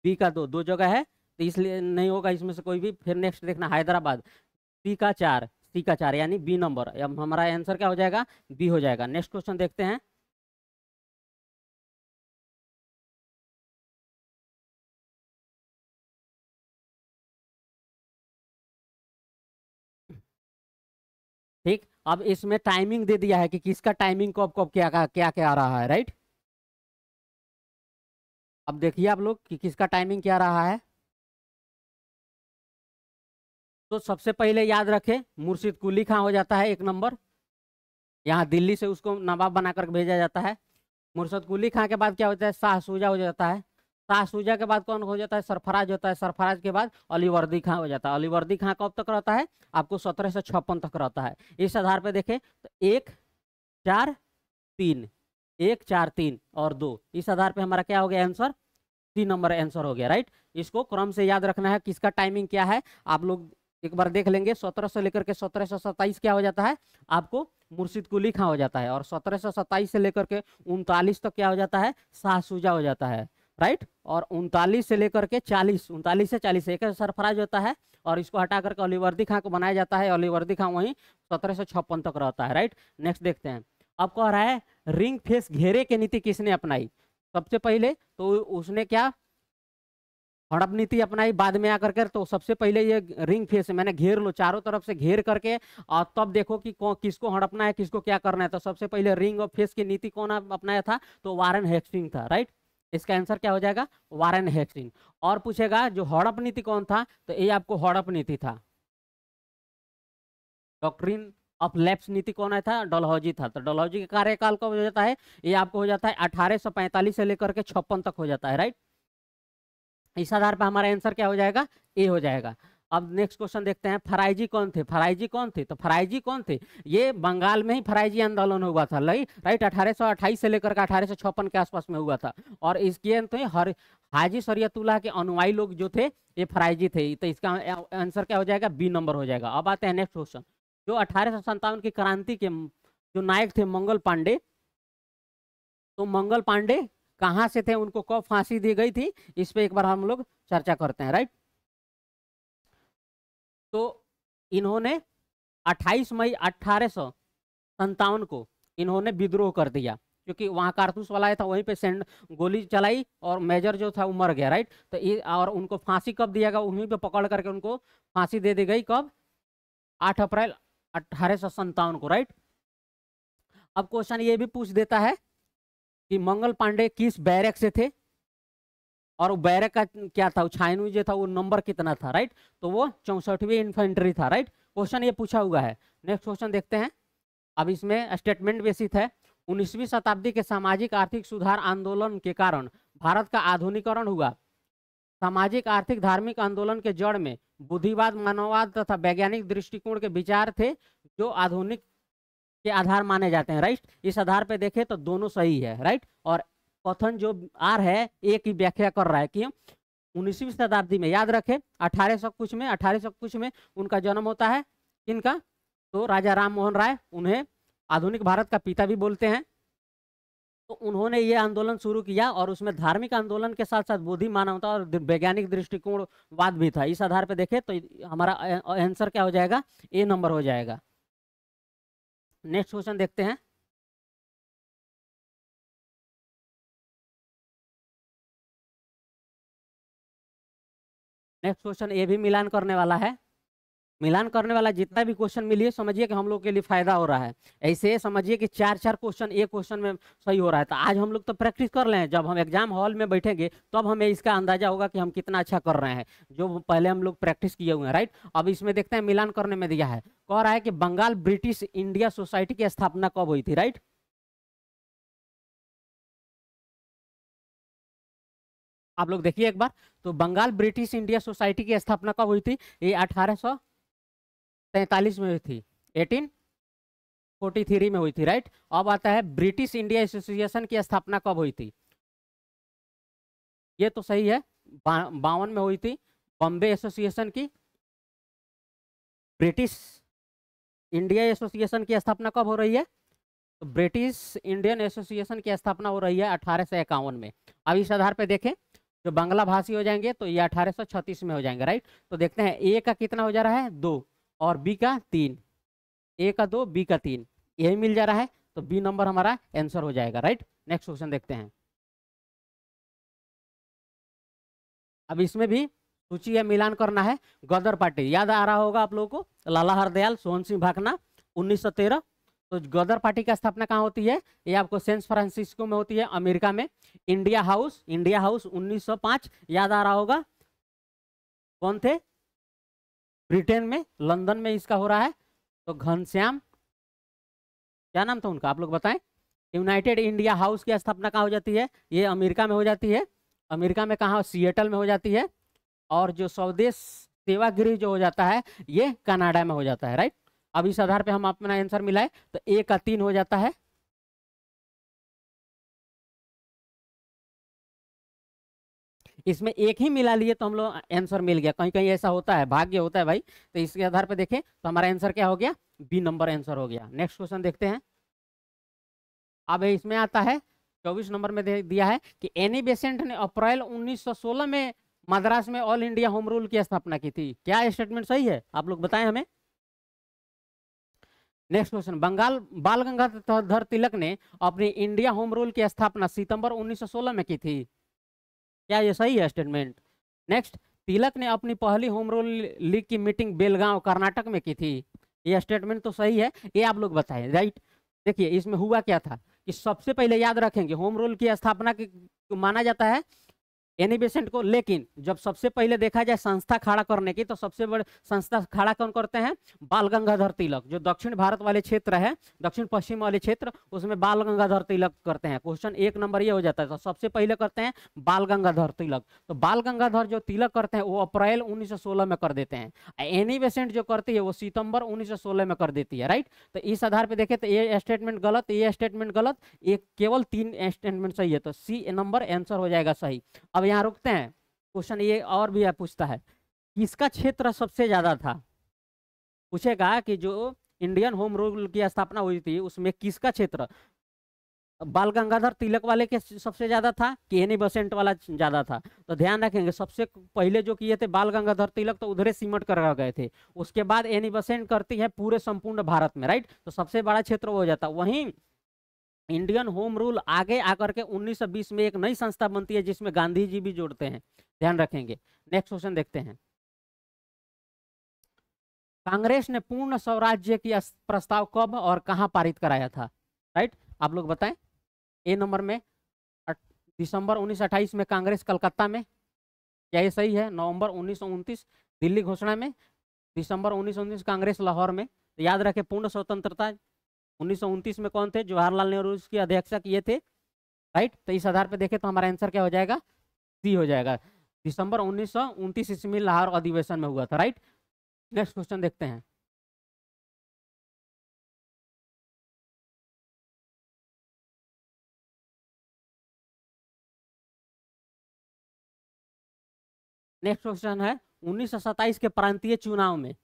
बी का दो दो जगह है तो इसलिए नहीं होगा इसमें से कोई भी फिर नेक्स्ट देखना हैदराबाद सी का चार सी का चार यानी बी नंबर हमारा आंसर क्या हो जाएगा बी हो जाएगा नेक्स्ट क्वेश्चन देखते हैं ठीक अब इसमें टाइमिंग दे दिया है कि किसका टाइमिंग कब कब क्या क्या क्या आ रहा है राइट अब देखिए आप लोग कि किसका टाइमिंग क्या रहा है तो सबसे पहले याद रखें मुर्शिद कुली खां हो जाता है एक नंबर यहाँ दिल्ली से उसको नवाब बनाकर भेजा जाता है मुर्शद कुली खां के बाद क्या होता है शाह सूजा हो जाता है शाहसूजा के बाद कौन हो जाता है सरफराज होता है सरफराज के बाद अलीवर्दी खां हो जाता है अलीवर्दी खां कब तक रहता है आपको सत्रह सौ छप्पन तक रहता है इस आधार पर देखें तो एक चार तीन एक चार तीन और दो इस आधार पर हमारा क्या हो गया आंसर तीन नंबर आंसर हो गया राइट इसको क्रम से याद रखना है किसका टाइमिंग क्या है आप लोग एक बार देख लेंगे सत्रह सौ लेकर के सत्रह सौ सत्ताईस क्या हो जाता है आपको मुर्शिद कुली खां हो जाता है और सत्रह सौ सत्ताईस से लेकर के उनतालीस तक तो क्या हो जाता है शाहसूजा हो जाता है राइट और उनतालीस से लेकर के चालीस उनतालीस से चालीस एक सरफराज होता है और इसको हटा करके अलीवर्दी खां को बनाया जाता है अलीवर्दी खां वहीं सत्रह तक रहता है राइट नेक्स्ट देखते हैं अब कह रहा है रिंग फेस घेरे की नीति किसने अपनाई सबसे पहले तो उसने क्या हड़प नीति अपनाई बाद में आकर के तो सबसे पहले ये रिंग फेस मैंने घेर लो चारों तरफ से घेर करके और तब देखो कि किसको हड़पना है किसको क्या करना है तो सबसे पहले रिंग और फेस की नीति कौन अपनाया था तो वारन हेक्सिंग था राइट इसका आंसर क्या हो जाएगा वारन हेस्टिंग और पूछेगा जो हड़प नीति कौन था तो ये आपको हड़प नीति था डॉक्ट्रिन ऑफ लेप्स नीति कौन आया था डलहौजी था तो डलहौजी के कार्यकाल कब हो जाता है ये आपको हो जाता है अठारह से लेकर के छप्पन तक हो जाता है राइट इस आधार पर हमारा आंसर क्या हो जाएगा ए हो जाएगा अब नेक्स्ट क्वेश्चन देखते हैं फराइजी कौन थे फराइजी कौन थे तो फराइजी कौन थे ये बंगाल में ही फराइजी आंदोलन हुआ था लई राइट अठारह से लेकर के अठारह के आसपास में हुआ था और इसके अंत में हर हाजी सरियतुल्लाह के अनुवाई लोग जो थे ये फराइजी थे तो इसका आंसर क्या हो जाएगा बी नंबर हो जाएगा अब आते हैं नेक्स्ट क्वेश्चन जो अठारह की क्रांति के जो नायक थे मंगल पांडे तो मंगल पांडे कहाँ से थे उनको कब फांसी दी गई थी इस पर एक बार हम लोग चर्चा करते हैं राइट तो इन्होंने 28 मई अट्ठारह को इन्होंने विद्रोह कर दिया क्योंकि वहाँ कारतूस वाला था वहीं पे सेंड गोली चलाई और मेजर जो था वो मर गया राइट तो ये और उनको फांसी कब दिया गया उन्हीं पे पकड़ करके उनको फांसी दे दी गई कब आठ अप्रैल अट्ठारह को राइट अब क्वेश्चन ये भी पूछ देता है कि मंगल पांडे किस बैरक से थे और बैरक का क्या था छायनवी जो था वो नंबर कितना था राइट तो वो चौंसठवीं इन्फेंट्री था राइट क्वेश्चन ये पूछा हुआ है नेक्स्ट क्वेश्चन देखते हैं अब इसमें स्टेटमेंट बेसित है उन्नीसवीं शताब्दी के सामाजिक आर्थिक सुधार आंदोलन के कारण भारत का आधुनिकरण हुआ सामाजिक आर्थिक धार्मिक आंदोलन के जड़ में बुद्धिवाद मानववाद तथा वैज्ञानिक दृष्टिकोण के विचार थे जो आधुनिक के आधार माने जाते हैं राइट इस आधार पर देखें तो दोनों सही है राइट और कथन जो आर है ए की व्याख्या कर रहा है कि उन्नीसवीं शताब्दी में याद रखें अठारह सौ कुछ में अठारह सौ कुछ में उनका जन्म होता है इनका तो राजा राम मोहन राय उन्हें आधुनिक भारत का पिता भी बोलते हैं तो उन्होंने ये आंदोलन शुरू किया और उसमें धार्मिक आंदोलन के साथ साथ बोधि मानवता और वैज्ञानिक दृष्टिकोण वाद भी था इस आधार पर देखें तो हमारा आंसर क्या हो जाएगा ए नंबर हो जाएगा नेक्स्ट क्वेश्चन देखते हैं नेक्स्ट क्वेश्चन ये भी मिलान करने वाला है मिलान करने वाला जितना भी क्वेश्चन मिलिए समझिए कि हम लोग के लिए फायदा हो रहा है ऐसे समझिए कि चार चार क्वेश्चन एक क्वेश्चन में सही हो रहा है तो आज हम लोग तो प्रैक्टिस कर रहे हैं जब हम एग्जाम हॉल में बैठेंगे तब तो हमें इसका अंदाजा होगा कि हम कितना अच्छा कर रहे हैं जो पहले हम लोग प्रैक्टिस किए हुए हैं राइट अब इसमें देखते हैं मिलान करने में दिया है कह रहा है कि बंगाल ब्रिटिश इंडिया सोसाइटी की स्थापना कब हुई थी राइट आप लोग देखिए एक बार तो बंगाल ब्रिटिश इंडिया सोसाइटी की स्थापना कब हुई थी ये अठारह तैंतालीस में हुई थी एटीन फोर्टी थ्री में हुई थी राइट अब आता है ब्रिटिश इंडिया एसोसिएशन की स्थापना कब हुई थी ये तो सही है बावन में हुई थी बॉम्बे एसोसिएशन की ब्रिटिश इंडिया एसोसिएशन की स्थापना कब हो रही है तो ब्रिटिश इंडियन एसोसिएशन की स्थापना हो रही है अठारह में अब इस आधार पर देखें जो बांग्ला भाषी हो जाएंगे तो ये अठारह में हो जाएंगे राइट तो देखते हैं ए का कितना हो जा रहा है दो और बी का तीन ए का दो बी का तीन यही मिल जा रहा है तो बी नंबर हमारा आंसर हो जाएगा राइट नेक्स्ट क्वेश्चन देखते हैं अब इसमें भी सूची या मिलान करना है गदर पार्टी याद आ रहा होगा आप लोगों को लाला हरदयाल सोहन सिंह भाकना 1913 तो गदर पार्टी का स्थापना कहाँ होती है ये आपको सेंस फ्रांसिस्को में होती है अमेरिका में इंडिया हाउस इंडिया हाउस 1905 याद आ रहा होगा कौन थे ब्रिटेन में लंदन में इसका हो रहा है तो घनश्याम क्या नाम था उनका आप लोग बताएं यूनाइटेड इंडिया हाउस की स्थापना कहाँ हो जाती है ये अमेरिका में हो जाती है अमेरिका में कहाँ सिएटल में हो जाती है और जो स्वदेश सेवागृह जो हो जाता है ये कनाडा में हो जाता है राइट अब इस आधार पे हम अपना आंसर मिलाए तो ए का तीन हो जाता है इसमें एक ही मिला लिए तो हम लोग आंसर मिल गया कहीं कहीं ऐसा होता है भाग्य होता है भाई तो इसके आधार पर देखें तो हमारा आंसर क्या हो गया बी नंबर आंसर हो गया नेक्स्ट क्वेश्चन देखते हैं अब इसमें आता है चौबीस नंबर में दिया है कि एनी बेसेंट ने अप्रैल 1916 में मद्रास में ऑल इंडिया होम रूल की स्थापना की थी क्या स्टेटमेंट सही है आप लोग बताएं हमें नेक्स्ट क्वेश्चन बंगाल बाल गंगाधर तिलक ने अपनी इंडिया होम रूल की स्थापना सितंबर 1916 में की थी क्या ये सही है स्टेटमेंट नेक्स्ट तिलक ने अपनी पहली होम रूल लीग की मीटिंग बेलगांव कर्नाटक में की थी ये स्टेटमेंट तो सही है ये आप लोग बताएं राइट देखिए इसमें हुआ क्या था कि सबसे पहले याद रखेंगे होम रूल की स्थापना की माना जाता है एनिबेसेंट को लेकिन जब सबसे पहले देखा जाए संस्था खड़ा करने की तो सबसे बड़े संस्था खड़ा कौन करते हैं बाल गंगाधर तिलक जो दक्षिण भारत वाले क्षेत्र है दक्षिण पश्चिम वाले क्षेत्र उसमें बाल गंगाधर तिलक करते हैं क्वेश्चन एक नंबर ये हो जाता है तो सबसे पहले करते हैं बाल गंगाधर तिलक तो बाल गंगाधर जो तिलक करते हैं वो अप्रैल उन्नीस में कर देते हैं एनिबेसेंट जो करती है वो सितंबर उन्नीस में कर देती है राइट तो इस आधार पर देखे तो ये स्टेटमेंट गलत ये स्टेटमेंट गलत ये केवल तीन स्टेटमेंट सही है तो सी नंबर आंसर हो जाएगा सही अब यहाँ रुकते हैं क्वेश्चन ये और भी पूछता है किसका क्षेत्र सबसे ज़्यादा था पूछेगा कि जो इंडियन होम रूल की स्थापना हुई थी उसमें किसका क्षेत्र बाल गंगाधर तिलक वाले के सबसे ज्यादा था कि एनी बसेंट वाला ज्यादा था तो ध्यान रखेंगे सबसे पहले जो किए थे बाल गंगाधर तिलक तो उधर सिमट कर गए थे उसके बाद एनी बसेंट करती है पूरे संपूर्ण भारत में राइट तो सबसे बड़ा क्षेत्र वो हो जाता वहीं इंडियन होम रूल आगे आकर के 1920 में एक नई संस्था बनती है जिसमें गांधी जी भी जोड़ते हैं ध्यान रखेंगे नेक्स्ट क्वेश्चन देखते हैं कांग्रेस ने पूर्ण स्वराज्य की प्रस्ताव कब और कहां पारित कराया था राइट आप लोग बताएं ए नंबर में दिसंबर 1928 में कांग्रेस कलकत्ता में क्या ये सही है नवंबर उन्नीस दिल्ली घोषणा में दिसंबर उन्नीस कांग्रेस लाहौर में याद रखे पूर्ण स्वतंत्रता उन्नीस में कौन थे जवाहरलाल नेहरू इसकी अध्यक्षता किए थे राइट तो इस आधार पर देखें तो हमारा आंसर क्या हो जाएगा सी हो जाएगा दिसंबर उन्नीस सौ उनतीस ईस्वी लाहौर अधिवेशन में हुआ था राइट नेक्स्ट क्वेश्चन देखते हैं नेक्स्ट क्वेश्चन है उन्नीस के प्रांतीय चुनाव में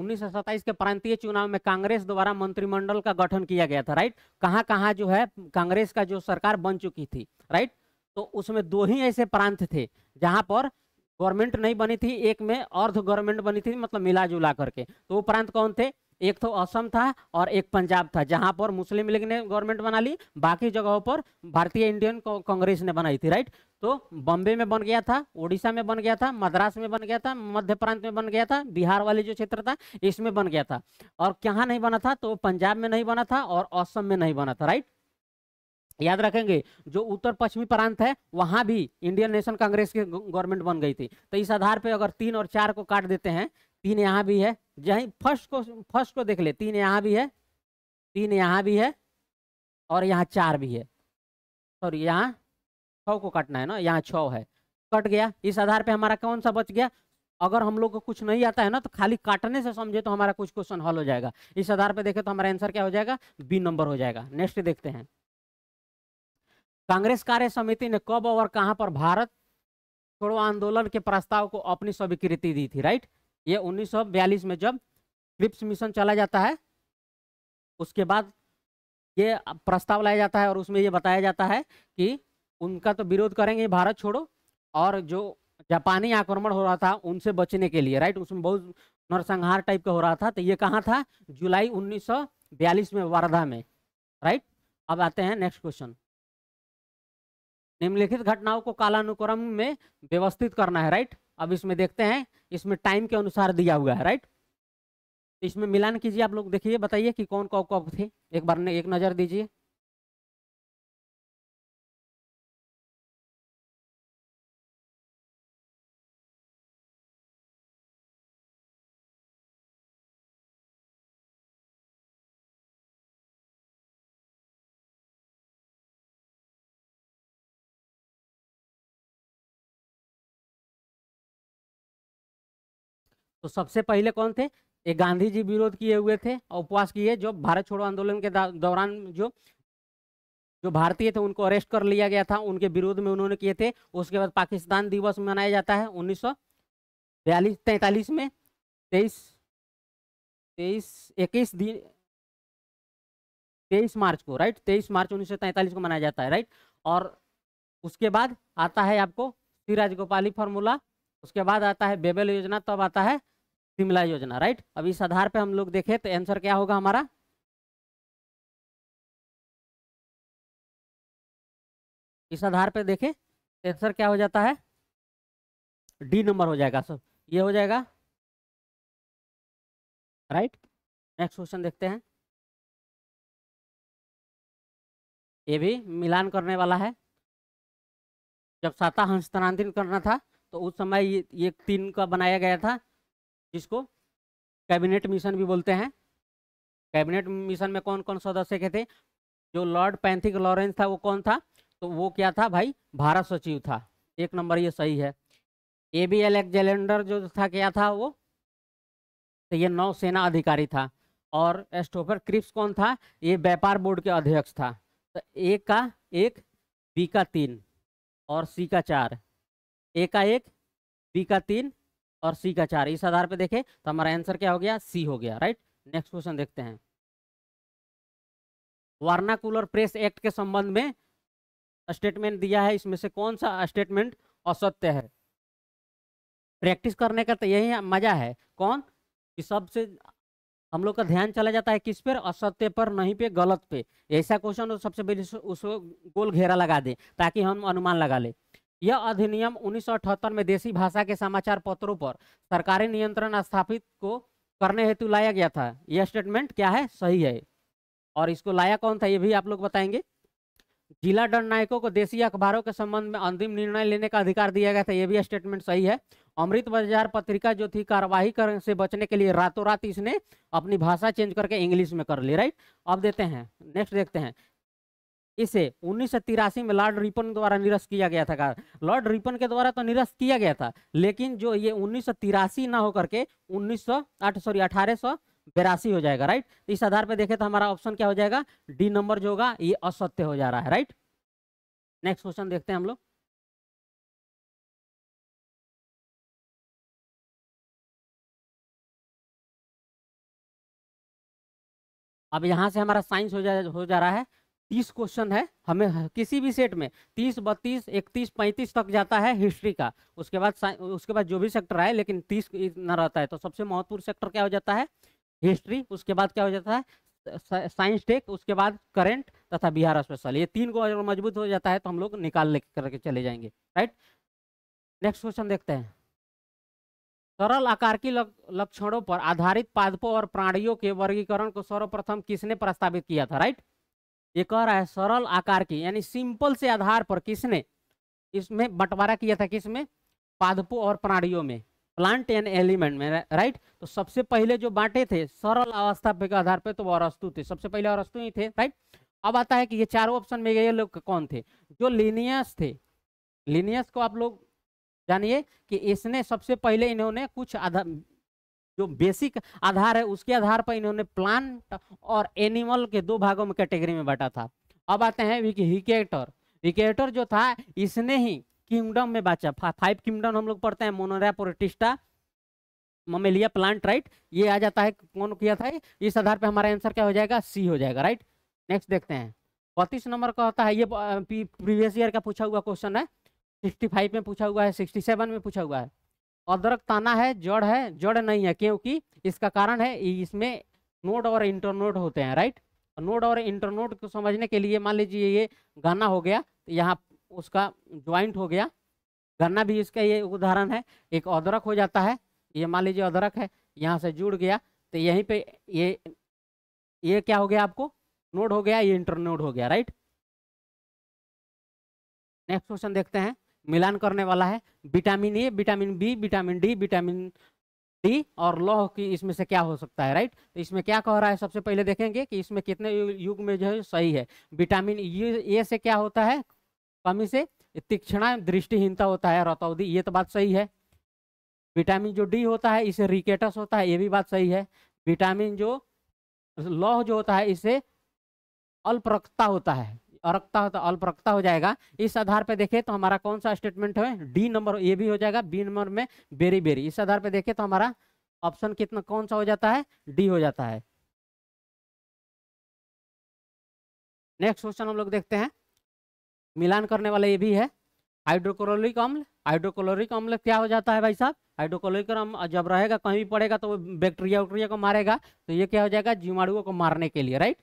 उन्नीस के प्रांतीय चुनाव में कांग्रेस द्वारा मंत्रिमंडल का गठन किया गया था राइट कहाँ कहाँ जो है कांग्रेस का जो सरकार बन चुकी थी राइट तो उसमें दो ही ऐसे प्रांत थे जहां पर गवर्नमेंट नहीं बनी थी एक में अर्ध गवर्नमेंट बनी थी मतलब मिला जुला करके तो वो प्रांत कौन थे एक तो असम था और एक पंजाब था जहां पर मुस्लिम लीग ने गवर्नमेंट बना ली बाकी जगहों पर भारतीय इंडियन कांग्रेस ने बनाई थी राइट तो बॉम्बे में बन गया था उड़ीसा में बन गया था मद्रास में बन गया था मध्य प्रांत में बन गया था बिहार वाले जो क्षेत्र था इसमें बन गया था और कहाँ नहीं बना था तो पंजाब में नहीं बना था और असम में नहीं बना था राइट याद रखेंगे जो उत्तर पश्चिमी प्रांत है वहां भी इंडियन नेशनल कांग्रेस की गवर्नमेंट बन गई थी तो इस आधार पर अगर तीन और चार को काट देते हैं तीन यहाँ भी है यही फर्स्ट को फर्स्ट को देख ले तीन यहाँ भी है तीन यहाँ भी है और यहाँ चार भी है सॉरी यहाँ छः को काटना है ना यहाँ छः है कट गया इस आधार पे हमारा कौन सा बच गया अगर हम लोग को कुछ नहीं आता है ना तो खाली काटने से समझे तो हमारा कुछ क्वेश्चन हल हो जाएगा इस आधार पे देखे तो हमारा आंसर क्या हो जाएगा बी नंबर हो जाएगा नेक्स्ट देखते हैं कांग्रेस कार्य समिति ने कब और कहां पर भारत छोड़ो आंदोलन के प्रस्ताव को अपनी स्वीकृति दी थी राइट ये 1942 में जब क्रिप्स मिशन चला जाता है उसके बाद ये प्रस्ताव लाया जाता है और उसमें ये बताया जाता है कि उनका तो विरोध करेंगे भारत छोड़ो और जो जापानी आक्रमण हो रहा था उनसे बचने के लिए राइट उसमें बहुत नरसंहार टाइप का हो रहा था तो ये कहाँ था जुलाई 1942 में वारधा में राइट अब आते हैं नेक्स्ट क्वेश्चन निम्नलिखित घटनाओं को कालानुक्रम में व्यवस्थित करना है राइट अब इसमें देखते हैं इसमें टाइम के अनुसार दिया हुआ है राइट इसमें मिलान कीजिए आप लोग देखिए बताइए कि कौन कौन कब थे एक बार ने एक नज़र दीजिए तो सबसे पहले कौन थे ये गांधी जी विरोध किए हुए थे और उपवास किए जो भारत छोड़ो आंदोलन के दौरान जो जो भारतीय थे उनको अरेस्ट कर लिया गया था उनके विरोध में उन्होंने किए थे उसके बाद पाकिस्तान दिवस मनाया जाता है उन्नीस सौ बयालीस में तेईस तेईस इक्कीस दिन तेईस मार्च को राइट तेईस मार्च उन्नीस सौ तैंतालीस को मनाया जाता है राइट और उसके बाद आता है आपको सिराज गोपाली फार्मूला उसके बाद आता है बेबल योजना तब आता है शिमला योजना राइट अब इस आधार पे हम लोग देखें तो आंसर क्या होगा हमारा इस आधार पे देखें आंसर क्या हो जाता है डी नंबर हो जाएगा सर ये हो जाएगा राइट नेक्स्ट क्वेश्चन देखते हैं ये भी मिलान करने वाला है जब साता हस्तांतरित करना था तो उस समय ये, ये तीन का बनाया गया था जिसको कैबिनेट मिशन भी बोलते हैं कैबिनेट मिशन में कौन कौन सदस्य के थे जो लॉर्ड पैंथिक लॉरेंस था वो कौन था तो वो क्या था भाई भारत सचिव था एक नंबर ये सही है ए बी एलेक्जेंडर जो था क्या था वो तो ये नौसेना अधिकारी था और एस्टोफर क्रिप्स कौन था ये व्यापार बोर्ड के अध्यक्ष था तो ए का एक बी का तीन और सी का चार ए का एक बी का तीन और सी का चार इस आधार पे देखें तो हमारा आंसर क्या हो गया सी हो गया राइट नेक्स्ट क्वेश्चन देखते हैं वार्नाकुलर प्रेस एक्ट के संबंध में स्टेटमेंट दिया है इसमें से कौन सा स्टेटमेंट असत्य है प्रैक्टिस करने का तो यही मजा है कौन कि सबसे हम लोग का ध्यान चला जाता है किस पर असत्य पर नहीं पे गलत पे ऐसा क्वेश्चन सबसे पहले उसको गोल घेरा लगा दे ताकि हम अनुमान लगा ले यह अधिनियम उन्नीस में देशी भाषा के समाचार पत्रों पर सरकारी नियंत्रण स्थापित को करने हेतु लाया गया था यह स्टेटमेंट क्या है सही है और इसको लाया कौन था ये भी आप लोग बताएंगे जिला दंड नायकों को देशी अखबारों के संबंध में अंतिम निर्णय लेने का अधिकार दिया गया था यह भी स्टेटमेंट सही है अमृत बाजार पत्रिका जो थी कार्यवाही कर से बचने के लिए रातों रात इसने अपनी भाषा चेंज करके इंग्लिश में कर ली राइट अब देते हैं नेक्स्ट देखते हैं इसे उन्नीस में लॉर्ड रिपन द्वारा निरस्त किया गया था लॉर्ड रिपन के द्वारा तो निरस्त किया गया था लेकिन जो ये उन्नीस ना होकर के उन्नीस सॉरी अठारह बेरासी हो जाएगा राइट इस आधार पर देखें तो हमारा ऑप्शन क्या हो जाएगा डी नंबर जो होगा ये असत्य हो जा रहा है राइट नेक्स्ट क्वेश्चन देखते हैं हम लोग अब यहां से हमारा साइंस हो जा हो जा रहा है तीस क्वेश्चन है हमें किसी भी सेट में तीस बत्तीस इकतीस पैंतीस तक जाता है हिस्ट्री का उसके बाद उसके बाद जो भी सेक्टर आए लेकिन तीस इतना रहता है तो सबसे महत्वपूर्ण सेक्टर क्या हो जाता है हिस्ट्री उसके बाद क्या हो जाता है साइंस टेक उसके बाद करेंट तथा बिहार स्पेशल ये तीन को अगर मजबूत हो जाता है तो हम लोग निकाल ले करके चले जाएंगे राइट नेक्स्ट क्वेश्चन देखते हैं सरल आकार की लक्षणों पर आधारित पादपों और प्राणियों के वर्गीकरण को सर्वप्रथम किसने प्रस्तावित किया था राइट ये कह रहा है सरल आकार की यानी सिंपल से आधार पर किसने इसमें बंटवारा किया था किसमें पादपों और प्राणियों में प्लांट एंड एलिमेंट में राइट तो सबसे पहले जो बांटे थे सरल अवस्था के आधार पर तो वो अरस्तु थे सबसे पहले अरस्तु ही थे राइट अब आता है कि ये चारों ऑप्शन में ये लोग कौन थे जो लीनियस थे लीनियस को आप लोग जानिए कि इसने सबसे पहले इन्होंने कुछ आधार जो बेसिक आधार है उसके आधार पर इन्होंने प्लांट और एनिमल के दो भागों में कैटेगरी में बांटा था अब आते हैं विकेटर विकेटर जो था इसने ही किंगडम में बांचा फाइव किंगडम हम लोग पढ़ते हैं मोनोरा और ममेलिया प्लांट राइट ये आ जाता है कौन किया था इस आधार पर हमारा आंसर क्या हो जाएगा सी हो जाएगा राइट नेक्स्ट देखते हैं बत्तीस नंबर का होता है ये प्रीवियस ईयर का पूछा हुआ क्वेश्चन है सिक्सटी फाइव में पूछा हुआ है सिक्सटी सेवन में पूछा हुआ है अदरक ताना है जड़ है जड़ नहीं है क्योंकि इसका कारण है इसमें नोड और इंटरनोड होते हैं राइट नोड और इंटरनोड को समझने के लिए मान लीजिए ये गन्ना हो गया तो यहाँ उसका ज्वाइंट हो गया गन्ना भी इसका ये उदाहरण है एक अदरक हो जाता है ये मान लीजिए अदरक है यहाँ से जुड़ गया तो यहीं पे ये ये क्या हो गया आपको नोड हो गया ये इंटरनोड हो गया राइट नेक्स्ट क्वेश्चन देखते हैं मिलान करने वाला है vitamin A vitamin B vitamin D vitamin D और लौह की इसमें से क्या हो सकता है राइट तो इसमें क्या कह रहा है सबसे पहले देखेंगे कि इसमें कितने युग में जो है सही है विटामिन ए से क्या होता है कमी से तीक्षणा दृष्टिहीनता होता है रतौदी ये तो बात सही है विटामिन जो डी होता है इसे रिकेटस होता है ये भी बात सही है विटामिन जो लौह जो होता है इसे अल्परक्ता होता है अरक्ता हो तो रखता हो जाएगा इस आधार पर देखें तो हमारा कौन सा स्टेटमेंट है डी नंबर ये भी हो जाएगा बी नंबर में बेरी बेरी इस आधार पे देखें तो हमारा ऑप्शन तो कितना कौन सा हो जाता है डी हो जाता है नेक्स्ट क्वेश्चन हम लोग देखते हैं मिलान करने वाला ये भी है हाइड्रोक्लोरिक अम्ल हाइड्रोक्लोरिक अम्ल क्या हो जाता है भाई साहब हाइड्रोक्लोरिक अम्ल जब रहेगा कहीं भी पड़ेगा तो बैक्टीरिया वैक्टीरिया को मारेगा तो ये क्या हो जाएगा जीवाणुओं को मारने के लिए राइट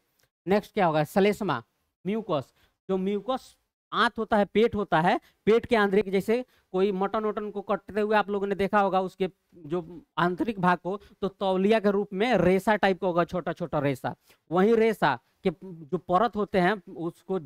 नेक्स्ट क्या होगा सलेसमा म्यूकस जो म्यूकस आंत होता है पेट होता है पेट के आंतरिक जैसे कोई मटन वटन को कटते हुए आप लोगों ने देखा होगा उसके जो आंतरिक भाग को तो तौलिया के रूप में रेसा टाइप का होगा छोटा छोटा रेसा वही रेसा के जो परत होते हैं उसको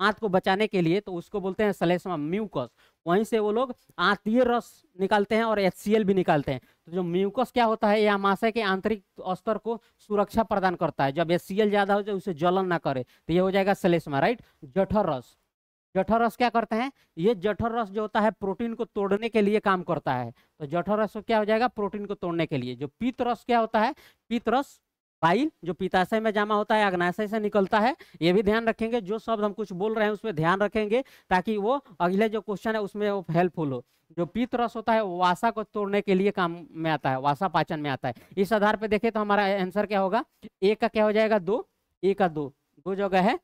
आंत को बचाने के लिए तो उसको बोलते हैं सलेसमा म्यूकस वहीं से वो लोग आंतीय रस निकालते हैं और एच भी निकालते हैं तो जो म्यूकस क्या होता है यह आमाशय के आंतरिक स्तर को सुरक्षा प्रदान करता है जब एच ज्यादा हो जाए उसे ज्वलन ना करे तो ये हो जाएगा सलेसमा राइट जठर रस जठर रस क्या करते हैं ये जठर रस जो होता है प्रोटीन को तोड़ने के लिए काम करता है तो जठर रस क्या हो जाएगा प्रोटीन को तोड़ने के लिए जो पीत रस क्या होता है पीत रस बाइल जो पिताशय में जमा होता है अग्नाशय से निकलता है ये भी ध्यान रखेंगे जो शब्द हम कुछ बोल रहे हैं उसमें ध्यान रखेंगे ताकि वो अगले जो क्वेश्चन है उसमें वो हेल्पफुल हो जो पीत रस होता है वो वासा को तोड़ने के लिए काम में आता है वासा पाचन में आता है इस आधार पर देखें तो हमारा आंसर क्या होगा ए का क्या हो जाएगा दो ए का दो दो जगह है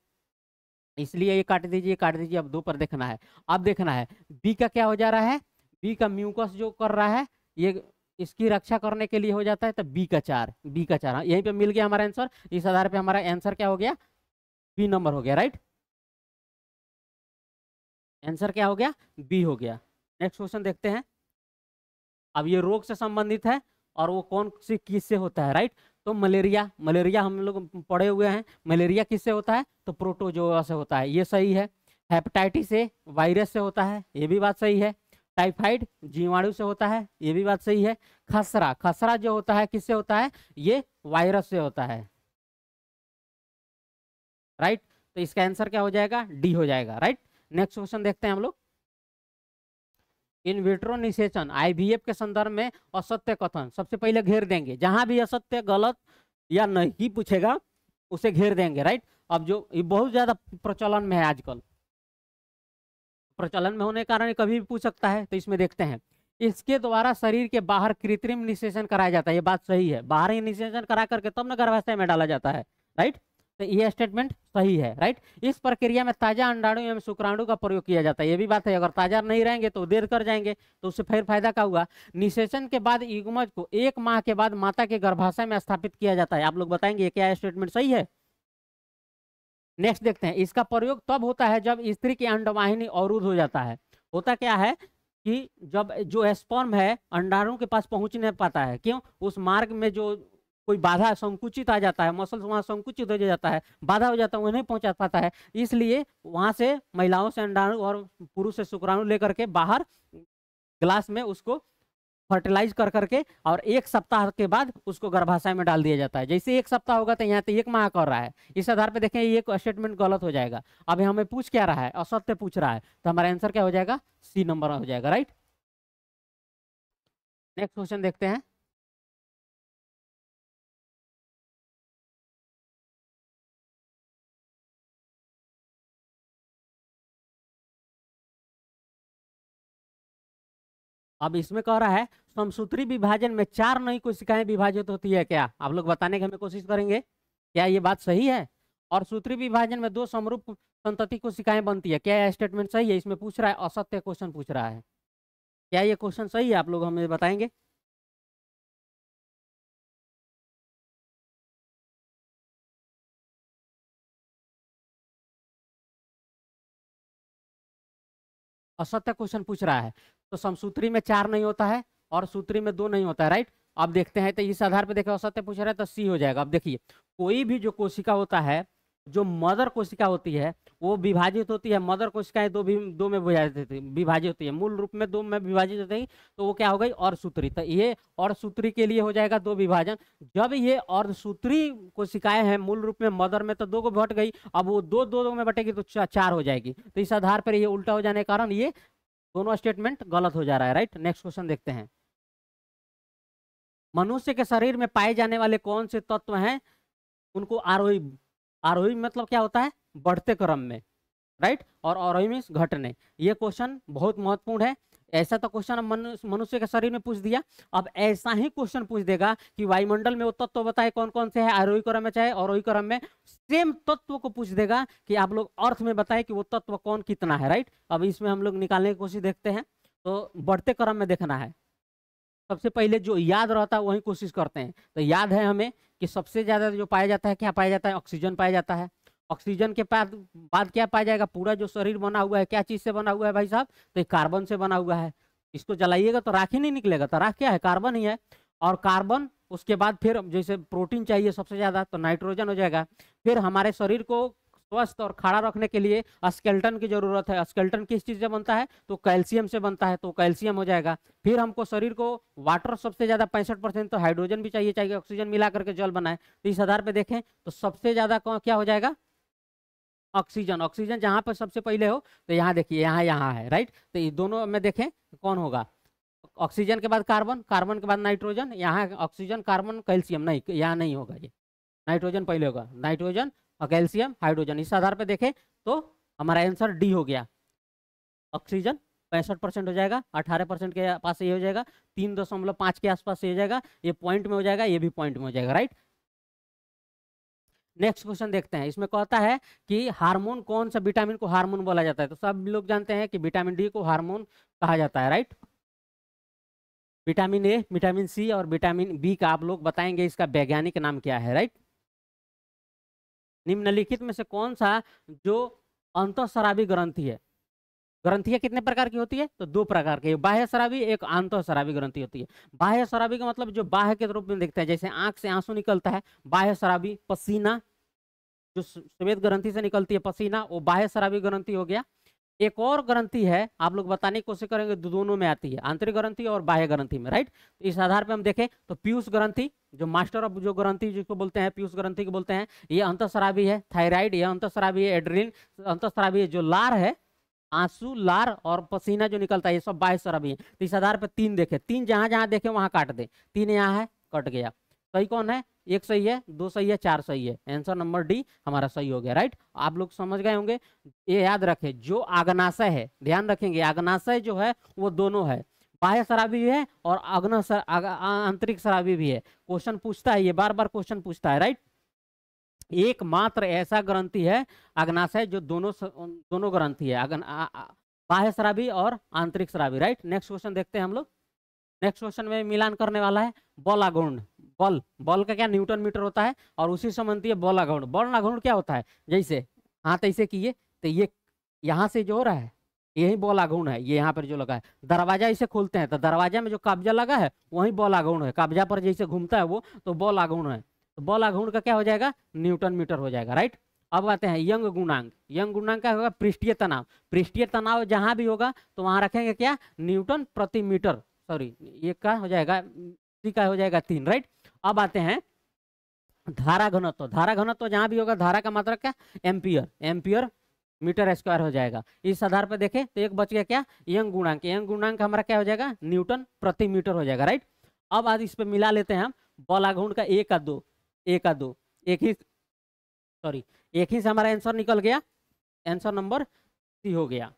इसलिए ये काट दीजिए काट दीजिए अब दो पर देखना है अब देखना है बी का क्या हो जा रहा है बी का म्यूकस जो कर रहा है ये इसकी रक्षा करने के लिए हो जाता है तो बी का चार बी का चार हाँ, यहीं पे मिल गया हमारा आंसर इस आधार पे हमारा आंसर क्या हो गया बी नंबर हो गया राइट आंसर क्या हो गया बी हो गया नेक्स्ट क्वेश्चन देखते हैं अब ये रोग से संबंधित है और वो कौन सी किस से होता है राइट तो मलेरिया मलेरिया हम लोग पढ़े हुए हैं मलेरिया किससे होता है तो प्रोटोजोआ से होता है ये सही है हेपेटाइटिस ए वायरस से होता है ये भी बात सही है टाइफाइड जीवाणु से होता है ये भी बात सही है खसरा खसरा जो होता है किससे होता है ये वायरस से होता है राइट तो इसका आंसर क्या हो जाएगा डी हो जाएगा राइट नेक्स्ट क्वेश्चन देखते हैं हम लोग इन विट्रो निषेचन के संदर्भ में असत्य कथन सबसे पहले घेर देंगे जहां भी असत्य गलत या नहीं पूछेगा उसे घेर देंगे राइट अब जो ये बहुत ज्यादा प्रचलन में है आजकल प्रचलन में होने के कारण कभी भी पूछ सकता है तो इसमें देखते हैं इसके द्वारा शरीर के बाहर कृत्रिम निषेचन कराया जाता है ये बात सही है बाहर ही निषेचन करा करके तब न गर्भाशय में डाला जाता है राइट तो ये स्टेटमेंट सही है राइट इस प्रक्रिया में ताजा अंडाणु एवं शुक्राणु का प्रयोग किया जाता है ये भी बात है अगर ताजा नहीं रहेंगे तो देर कर जाएंगे तो उससे फिर फायदा क्या हुआ निषेचन के बाद युगमज को एक माह के बाद माता के गर्भाशय में स्थापित किया जाता है आप लोग बताएंगे क्या स्टेटमेंट सही है नेक्स्ट देखते हैं इसका प्रयोग तब होता है जब स्त्री की अंडवाहिनी अवरुद्ध हो जाता है होता क्या है कि जब जो स्पर्म है अंडारों के पास पहुंच नहीं पाता है क्यों उस मार्ग में जो कोई बाधा संकुचित आ जाता है मसल्स वहाँ संकुचित हो जाता है बाधा हो जाता है वह नहीं पहुँचा पाता है इसलिए वहाँ से महिलाओं से अंडाणु और पुरुष से शुक्राणु लेकर के बाहर ग्लास में उसको फर्टिलाइज कर करके और एक सप्ताह के बाद उसको गर्भाशय में डाल दिया जाता है जैसे एक सप्ताह होगा तो यहाँ तो एक माह कर रहा है इस आधार पर देखें ये स्टेटमेंट गलत हो जाएगा अभी हमें पूछ क्या रहा है असत्य पूछ रहा है तो हमारा आंसर क्या हो जाएगा सी नंबर हो जाएगा राइट नेक्स्ट क्वेश्चन देखते हैं अब इसमें कह रहा है समसूत्री विभाजन में चार नई कोशिकाएं विभाजित होती है क्या आप लोग बताने की हमें कोशिश करेंगे क्या ये बात सही है और सूत्री विभाजन में दो समरूप संतति कोशिकाएं बनती है क्या यह स्टेटमेंट सही है इसमें पूछ रहा है असत्य क्वेश्चन पूछ रहा है क्या ये क्वेश्चन सही है आप लोग हमें बताएंगे असत्य क्वेश्चन पूछ रहा है तो समसूत्री में चार नहीं होता है और सूत्री में दो नहीं होता है राइट अब देखते हैं तो इस आधार पर देखिए असत्य पूछ रहा है तो सी हो जाएगा अब देखिए कोई भी जो कोशिका होता है जो मदर कोशिका होती है वो विभाजित होती है मदर कोशिकाएं दो भी दो में विभाजित होती विभाजित होती है मूल रूप में दो में विभाजित होती है तो वो क्या हो गई और सूत्री तो ये और सूत्री के लिए हो जाएगा दो विभाजन जब ये और सूत्री कोशिकाएं हैं मूल रूप में मदर में तो दो को बट गई अब वो दो दो, दो में बटेगी तो चार हो जाएगी तो इस आधार पर ये उल्टा हो जाने के कारण ये दोनों स्टेटमेंट गलत हो जा रहा है राइट नेक्स्ट क्वेश्चन देखते हैं मनुष्य के शरीर में पाए जाने वाले कौन से तत्व हैं उनको आरोही आरोही मतलब क्या होता है बढ़ते क्रम में राइट और आरोही मीन्स घटने ये क्वेश्चन बहुत महत्वपूर्ण है ऐसा तो क्वेश्चन मनुष्य के शरीर में पूछ दिया अब ऐसा ही क्वेश्चन पूछ देगा कि वायुमंडल में वो तत्व तो बताए कौन कौन से है आरोही क्रम में चाहे आरोही क्रम में सेम तत्व को पूछ देगा कि आप लोग अर्थ में बताएं कि वो तत्व कौन कितना है राइट अब इसमें हम लोग निकालने की कोशिश देखते हैं तो बढ़ते क्रम में देखना है सबसे पहले जो याद रहता है वही कोशिश करते हैं तो याद है हमें कि सबसे ज़्यादा जो पाया जाता है क्या पाया जाता है ऑक्सीजन पाया जाता है ऑक्सीजन के बाद बाद क्या पाया जाएगा पूरा जो शरीर बना हुआ है क्या चीज़ से बना हुआ है भाई साहब तो ये कार्बन से बना हुआ है इसको जलाइएगा तो राख ही नहीं निकलेगा तो राख क्या है कार्बन ही है और कार्बन उसके बाद फिर जैसे प्रोटीन चाहिए सबसे ज़्यादा तो नाइट्रोजन हो जाएगा फिर हमारे शरीर को स्वस्थ और खड़ा रखने के लिए स्केल्टन की जरूरत है स्केल्टन किस चीज से बनता है तो कैल्शियम से बनता है तो कैल्शियम हो जाएगा फिर हमको शरीर को वाटर सबसे ज्यादा पैंसठ परसेंट तो हाइड्रोजन भी चाहिए चाहिए ऑक्सीजन मिला करके जल बनाए तो इस आधार पर देखें तो सबसे ज्यादा क्या हो जाएगा ऑक्सीजन ऑक्सीजन जहां पर सबसे पहले हो तो यहाँ देखिए यहाँ यहाँ है राइट तो ये दोनों में देखें कौन होगा ऑक्सीजन के बाद कार्बन कार्बन के बाद नाइट्रोजन यहाँ ऑक्सीजन कार्बन कैल्शियम नहीं यहाँ नहीं होगा ये नाइट्रोजन पहले होगा नाइट्रोजन और कैल्शियम हाइड्रोजन इस आधार पर देखें तो हमारा आंसर डी हो गया ऑक्सीजन पैंसठ परसेंट हो जाएगा अठारह परसेंट के पास ये हो जाएगा तीन दशमलव पाँच के आसपास ये हो जाएगा ये पॉइंट में हो जाएगा ये भी पॉइंट में हो जाएगा राइट नेक्स्ट क्वेश्चन देखते हैं इसमें कहता है कि हार्मोन कौन सा विटामिन को हार्मोन बोला जाता है तो सब लोग जानते हैं कि विटामिन डी को हार्मोन कहा जाता है right vitamin A vitamin C और विटामिन बी का आप लोग बताएंगे इसका वैज्ञानिक नाम क्या है राइट निम्नलिखित में से कौन सा जो अंत शराबी ग्रंथि है ग्रंथियां कितने प्रकार की होती है तो दो प्रकार की बाह्य शराबी एक आंत शराबी ग्रंथि होती है बाह्य शराबी का मतलब जो बाह्य के रूप में देखते हैं जैसे आंख से आंसू निकलता है बाह्य शराबी पसीना जो श्वेत ग्रंथि से निकलती है पसीना वो बाह्य शराबी ग्रंथि हो गया एक और ग्रंथि है आप लोग बताने की कोशिश करेंगे दोनों में आती है आंतरिक ग्रंथि और बाह्य ग्रंथि में राइट तो इस आधार पर हम देखें तो पीयूष ग्रंथि जो मास्टर ऑफ जो ग्रंथि जिसको बोलते हैं पीयूष ग्रंथि को बोलते हैं ये अंतस्रावी है थायराइड यह अंतस्रावी है एड्रिन अंतस्रावी है जो लार है आंसू लार और पसीना जो निकलता है ये सब बाह्य स्रावी है तो इस आधार पर तीन देखे तीन जहां जहां देखे वहां काट दे तीन यहाँ है कट गया सही कौन है एक सही है दो सही है चार सही है आंसर नंबर डी हमारा सही हो गया राइट आप लोग समझ गए होंगे ये याद रखें जो आग्नाशय है ध्यान रखेंगे आग्नाशय जो है वो दोनों है बाह्य शराबी है और अग्न आंतरिक शराबी भी है क्वेश्चन पूछता है ये बार बार क्वेश्चन पूछता है राइट एकमात्र ऐसा ग्रंथि है अग्नाशय जो दोनों दोनों ग्रंथि है बाह्य शराबी और आंतरिक शराबी राइट नेक्स्ट क्वेश्चन देखते हैं हम लोग नेक्स्ट क्वेश्चन में मिलान करने वाला है बोलागुंड बल बल का क्या न्यूटन मीटर होता है और उसी से बनती है बल आघूर्ण बल आघूर्ण क्या होता है जैसे हाँ ऐसे किए तो ये यहाँ से जो हो रहा है यही बल आघूर्ण है ये यहाँ पर जो लगा है दरवाजा इसे खोलते हैं तो दरवाजा में जो कब्जा लगा है वही बल आघूर्ण है कब्जा पर जैसे घूमता है वो तो बल आघूर्ण है तो बल आघूर्ण का क्या हो जाएगा न्यूटन मीटर हो जाएगा राइट अब आते हैं यंग गुणांक यंग गुणांक क्या होगा पृष्ठीय तनाव पृष्ठीय तनाव जहां भी होगा तो वहां रखेंगे क्या न्यूटन प्रति मीटर सॉरी ये का हो जाएगा का हो जाएगा तीन राइट अब आते हैं धारा घनत्व धारा घनत्व जहां भी होगा धारा का मात्रक क्या एम्पियर एम्पियर मीटर स्क्वायर हो जाएगा इस आधार पर देखें तो एक बच गया क्या यंग गुणांक यंग गुणांक हमारा क्या हो जाएगा न्यूटन प्रति मीटर हो जाएगा राइट अब आज इस पर मिला लेते हैं हम बला का एक आ दो एक आ दो एक ही सॉरी एक ही से हमारा आंसर निकल गया आंसर नंबर सी हो गया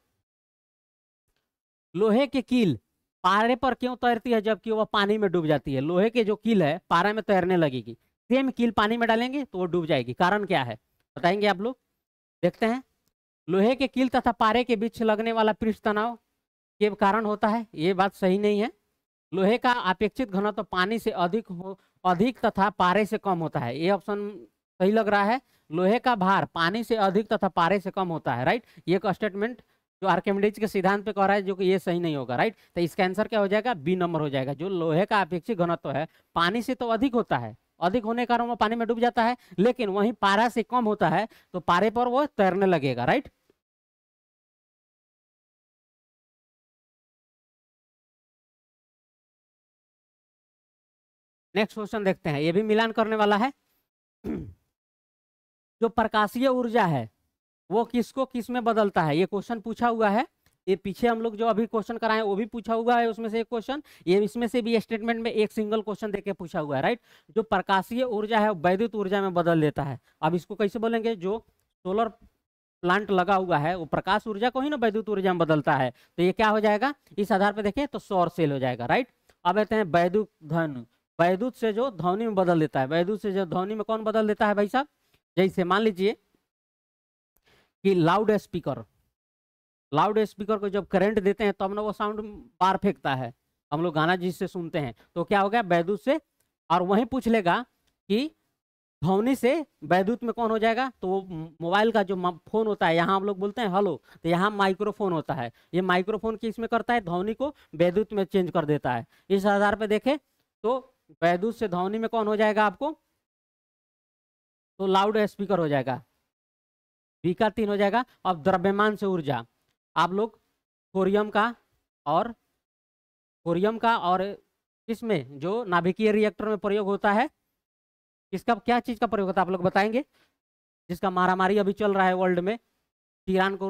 लोहे के कील पारे पर क्यों तैरती है जबकि वह पानी में डूब जाती है लोहे के जो कील है पारे में तैरने लगेगी सेम कील पानी में डालेंगे तो वो डूब जाएगी कारण क्या है बताएंगे आप लोग देखते हैं लोहे के कील तथा पारे के बीच लगने वाला पृष्ठ तनाव के कारण होता है ये बात सही नहीं है लोहे का अपेक्षित घनत्व तो पानी से अधिक हो अधिक तथा पारे से कम होता है ये ऑप्शन सही लग रहा है लोहे का भार पानी से अधिक तथा पारे से कम होता है राइट ये स्टेटमेंट जो आर्केमिडीज के सिद्धांत पे कह रहा है जो कि ये सही नहीं होगा राइट तो इसका आंसर क्या हो जाएगा बी नंबर हो जाएगा जो लोहे का अपेक्षित घनत्व है पानी से तो अधिक होता है अधिक होने के कारण वो पानी में डूब जाता है लेकिन वहीं पारा से कम होता है तो पारे पर वो तैरने लगेगा राइट नेक्स्ट क्वेश्चन देखते हैं ये भी मिलान करने वाला है जो प्रकाशीय ऊर्जा है वो किसको किस में बदलता है ये क्वेश्चन पूछा हुआ है ये पीछे हम लोग जो अभी क्वेश्चन कराए वो भी पूछा हुआ है उसमें से एक क्वेश्चन ये इसमें से भी स्टेटमेंट में एक सिंगल क्वेश्चन देके पूछा हुआ है राइट जो प्रकाशीय ऊर्जा है वैद्युत ऊर्जा में बदल देता है अब इसको कैसे बोलेंगे जो सोलर प्लांट लगा हुआ है वो प्रकाश ऊर्जा को ही ना वैद्युत ऊर्जा में बदलता है तो ये क्या हो जाएगा इस आधार पर देखें तो सौर सेल हो जाएगा राइट अब रहते हैं वैद्युत धन वैद्युत से जो ध्वनि में बदल देता है वैद्युत से जो ध्वनि में कौन बदल देता है भाई साहब जैसे मान लीजिए कि लाउड स्पीकर लाउड स्पीकर को जब करंट देते हैं तो ना वो साउंड बार फेंकता है हम लोग गाना जी से सुनते हैं तो क्या हो गया बैदूत से और वहीं पूछ लेगा कि ध्वनि से बैदूत में कौन हो जाएगा तो वो मोबाइल का जो फोन होता है यहाँ हम लोग बोलते हैं हेलो तो यहाँ माइक्रोफोन होता है ये माइक्रोफोन किस में करता है ध्वनि को बैदूत में चेंज कर देता है इस आधार पर देखें तो बैदूत से ध्वनि में कौन हो जाएगा आपको तो लाउड स्पीकर हो जाएगा बी का तीन हो जाएगा अब द्रव्यमान से ऊर्जा आप लोग कोरियम का और कोरियम का और किसमें जो नाभिकीय रिएक्टर में प्रयोग होता है किसका क्या चीज़ का प्रयोग होता है आप लोग बताएंगे जिसका मारामारी अभी चल रहा है वर्ल्ड में ईरान को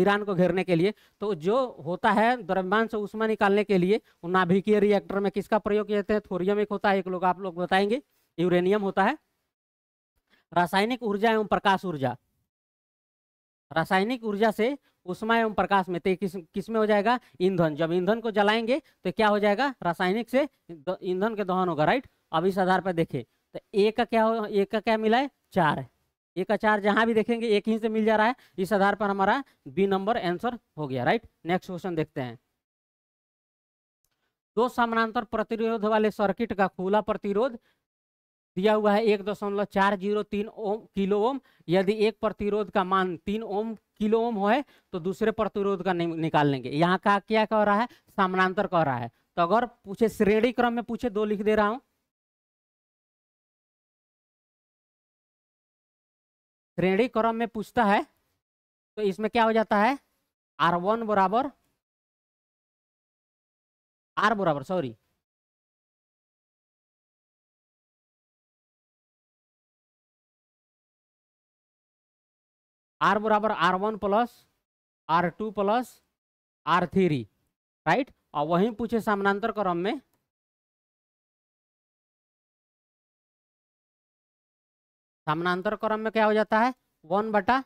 ईरान को घेरने के लिए तो जो होता है द्रव्यमान से उष्मा निकालने के लिए नाभिकीय रिएक्टर में किसका प्रयोग किए हैं थोरियम एक होता है एक लोग आप लोग बताएंगे यूरेनियम होता है रासायनिक ऊर्जा एवं प्रकाश ऊर्जा रासायनिक ऊर्जा से उष्मा एवं प्रकाश में तो किस किस में हो जाएगा ईंधन जब ईंधन को जलाएंगे तो क्या हो जाएगा रासायनिक से ईंधन के दहन होगा राइट अब इस आधार पर देखें तो ए का क्या हो ए का क्या मिला है चार ए का चार जहां भी देखेंगे एक ही से मिल जा रहा है इस आधार पर हमारा बी नंबर आंसर हो गया राइट नेक्स्ट क्वेश्चन देखते हैं दो समानांतर प्रतिरोध वाले सर्किट का खुला प्रतिरोध दिया हुआ है एक दशमलव चार जीरो तीन ओम किलो ओम यदि एक प्रतिरोध का मान तीन ओम किलो ओम हो है तो दूसरे प्रतिरोध का निकाल लेंगे यहाँ का क्या कह रहा है सामानांतर कह रहा है तो अगर पूछे श्रेणी क्रम में पूछे दो लिख दे रहा हूं श्रेणी क्रम में पूछता है तो इसमें क्या हो जाता है आर वन बराबर आर बराबर सॉरी आर बराबर R one plus R two plus R three right और वहीं पूछे समानांतर क्रम में समानांतर क्रम में क्या हो जाता है वन बटा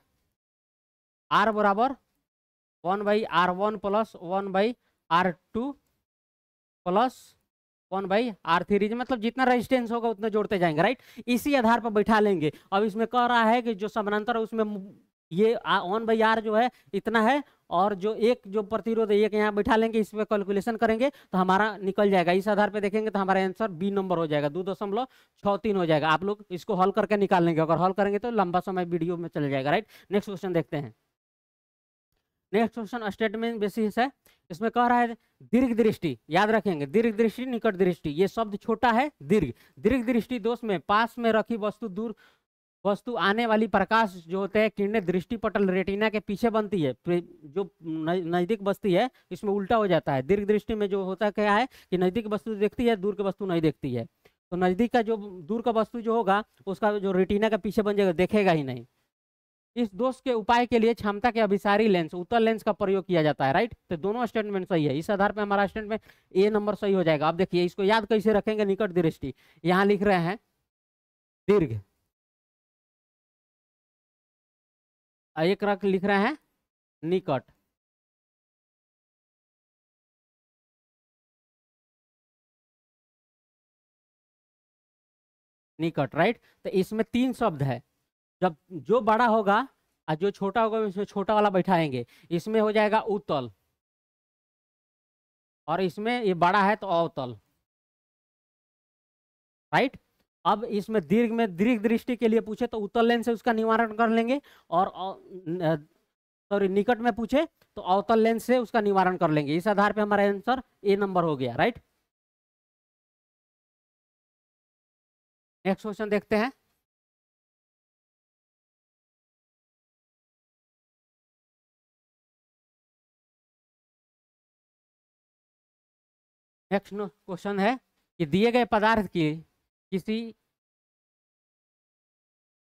आर बराबर one by R one plus one by R two plus one by R three मतलब जितना रेजिस्टेंस होगा उतना जोड़ते जाएंगे राइट इसी आधार पर बैठा लेंगे अब इसमें कह रहा है कि जो समानांतर है उसमें ये ऑन बाई आर जो है इतना है और जो एक जो प्रतिरोध एक यहाँ बैठा लेंगे इसमें कैलकुलेशन करेंगे तो हमारा निकल जाएगा इस आधार पे देखेंगे तो हमारा आंसर बी नंबर हो जाएगा दो दशमलव छः तीन हो जाएगा आप लोग इसको हॉल करके निकाल लेंगे अगर हॉल करेंगे तो लंबा समय वीडियो में चल जाएगा राइट नेक्स्ट क्वेश्चन देखते हैं नेक्स्ट क्वेश्चन स्टेटमेंट बेसिस है इसमें कह रहा है दीर्घ दृष्टि याद रखेंगे दीर्घ दृष्टि निकट दृष्टि ये शब्द छोटा है दीर्घ दीर्घ दृष्टि दोष में पास में रखी वस्तु दूर वस्तु आने वाली प्रकाश जो होते हैं किरणें दृष्टिपटल रेटिना के पीछे बनती है जो नजदीक बस्ती है इसमें उल्टा हो जाता है दीर्घ दृष्टि में जो होता क्या है कि नजदीक वस्तु देखती है दूर की वस्तु नहीं देखती है तो नजदीक का जो दूर का वस्तु जो होगा उसका जो रेटिना का पीछे बन जाएगा देखेगा ही नहीं इस दोष के उपाय के लिए क्षमता के अभिसारी लेंस उत्तर लेंस का प्रयोग किया जाता है राइट तो दोनों स्टेटमेंट सही है इस आधार पर हमारा स्टेटमेंट ए नंबर सही हो जाएगा आप देखिए इसको याद कैसे रखेंगे निकट दृष्टि यहाँ लिख रहे हैं दीर्घ एक रख लिख रहे हैं निकट निकट राइट तो इसमें तीन शब्द है जब जो बड़ा होगा और जो छोटा होगा इसमें छोटा वाला बैठाएंगे इसमें हो जाएगा उतल और इसमें ये बड़ा है तो अवतल राइट अब इसमें दीर्घ में दीर्घ दृष्टि के लिए पूछे तो उत्तर लेन से उसका निवारण कर लेंगे और सॉरी निकट में पूछे तो अवतल लेन से उसका निवारण कर लेंगे इस आधार पर हमारा आंसर ए नंबर हो गया राइट नेक्स्ट क्वेश्चन देखते हैं नेक्स्ट क्वेश्चन है कि दिए गए पदार्थ की किसी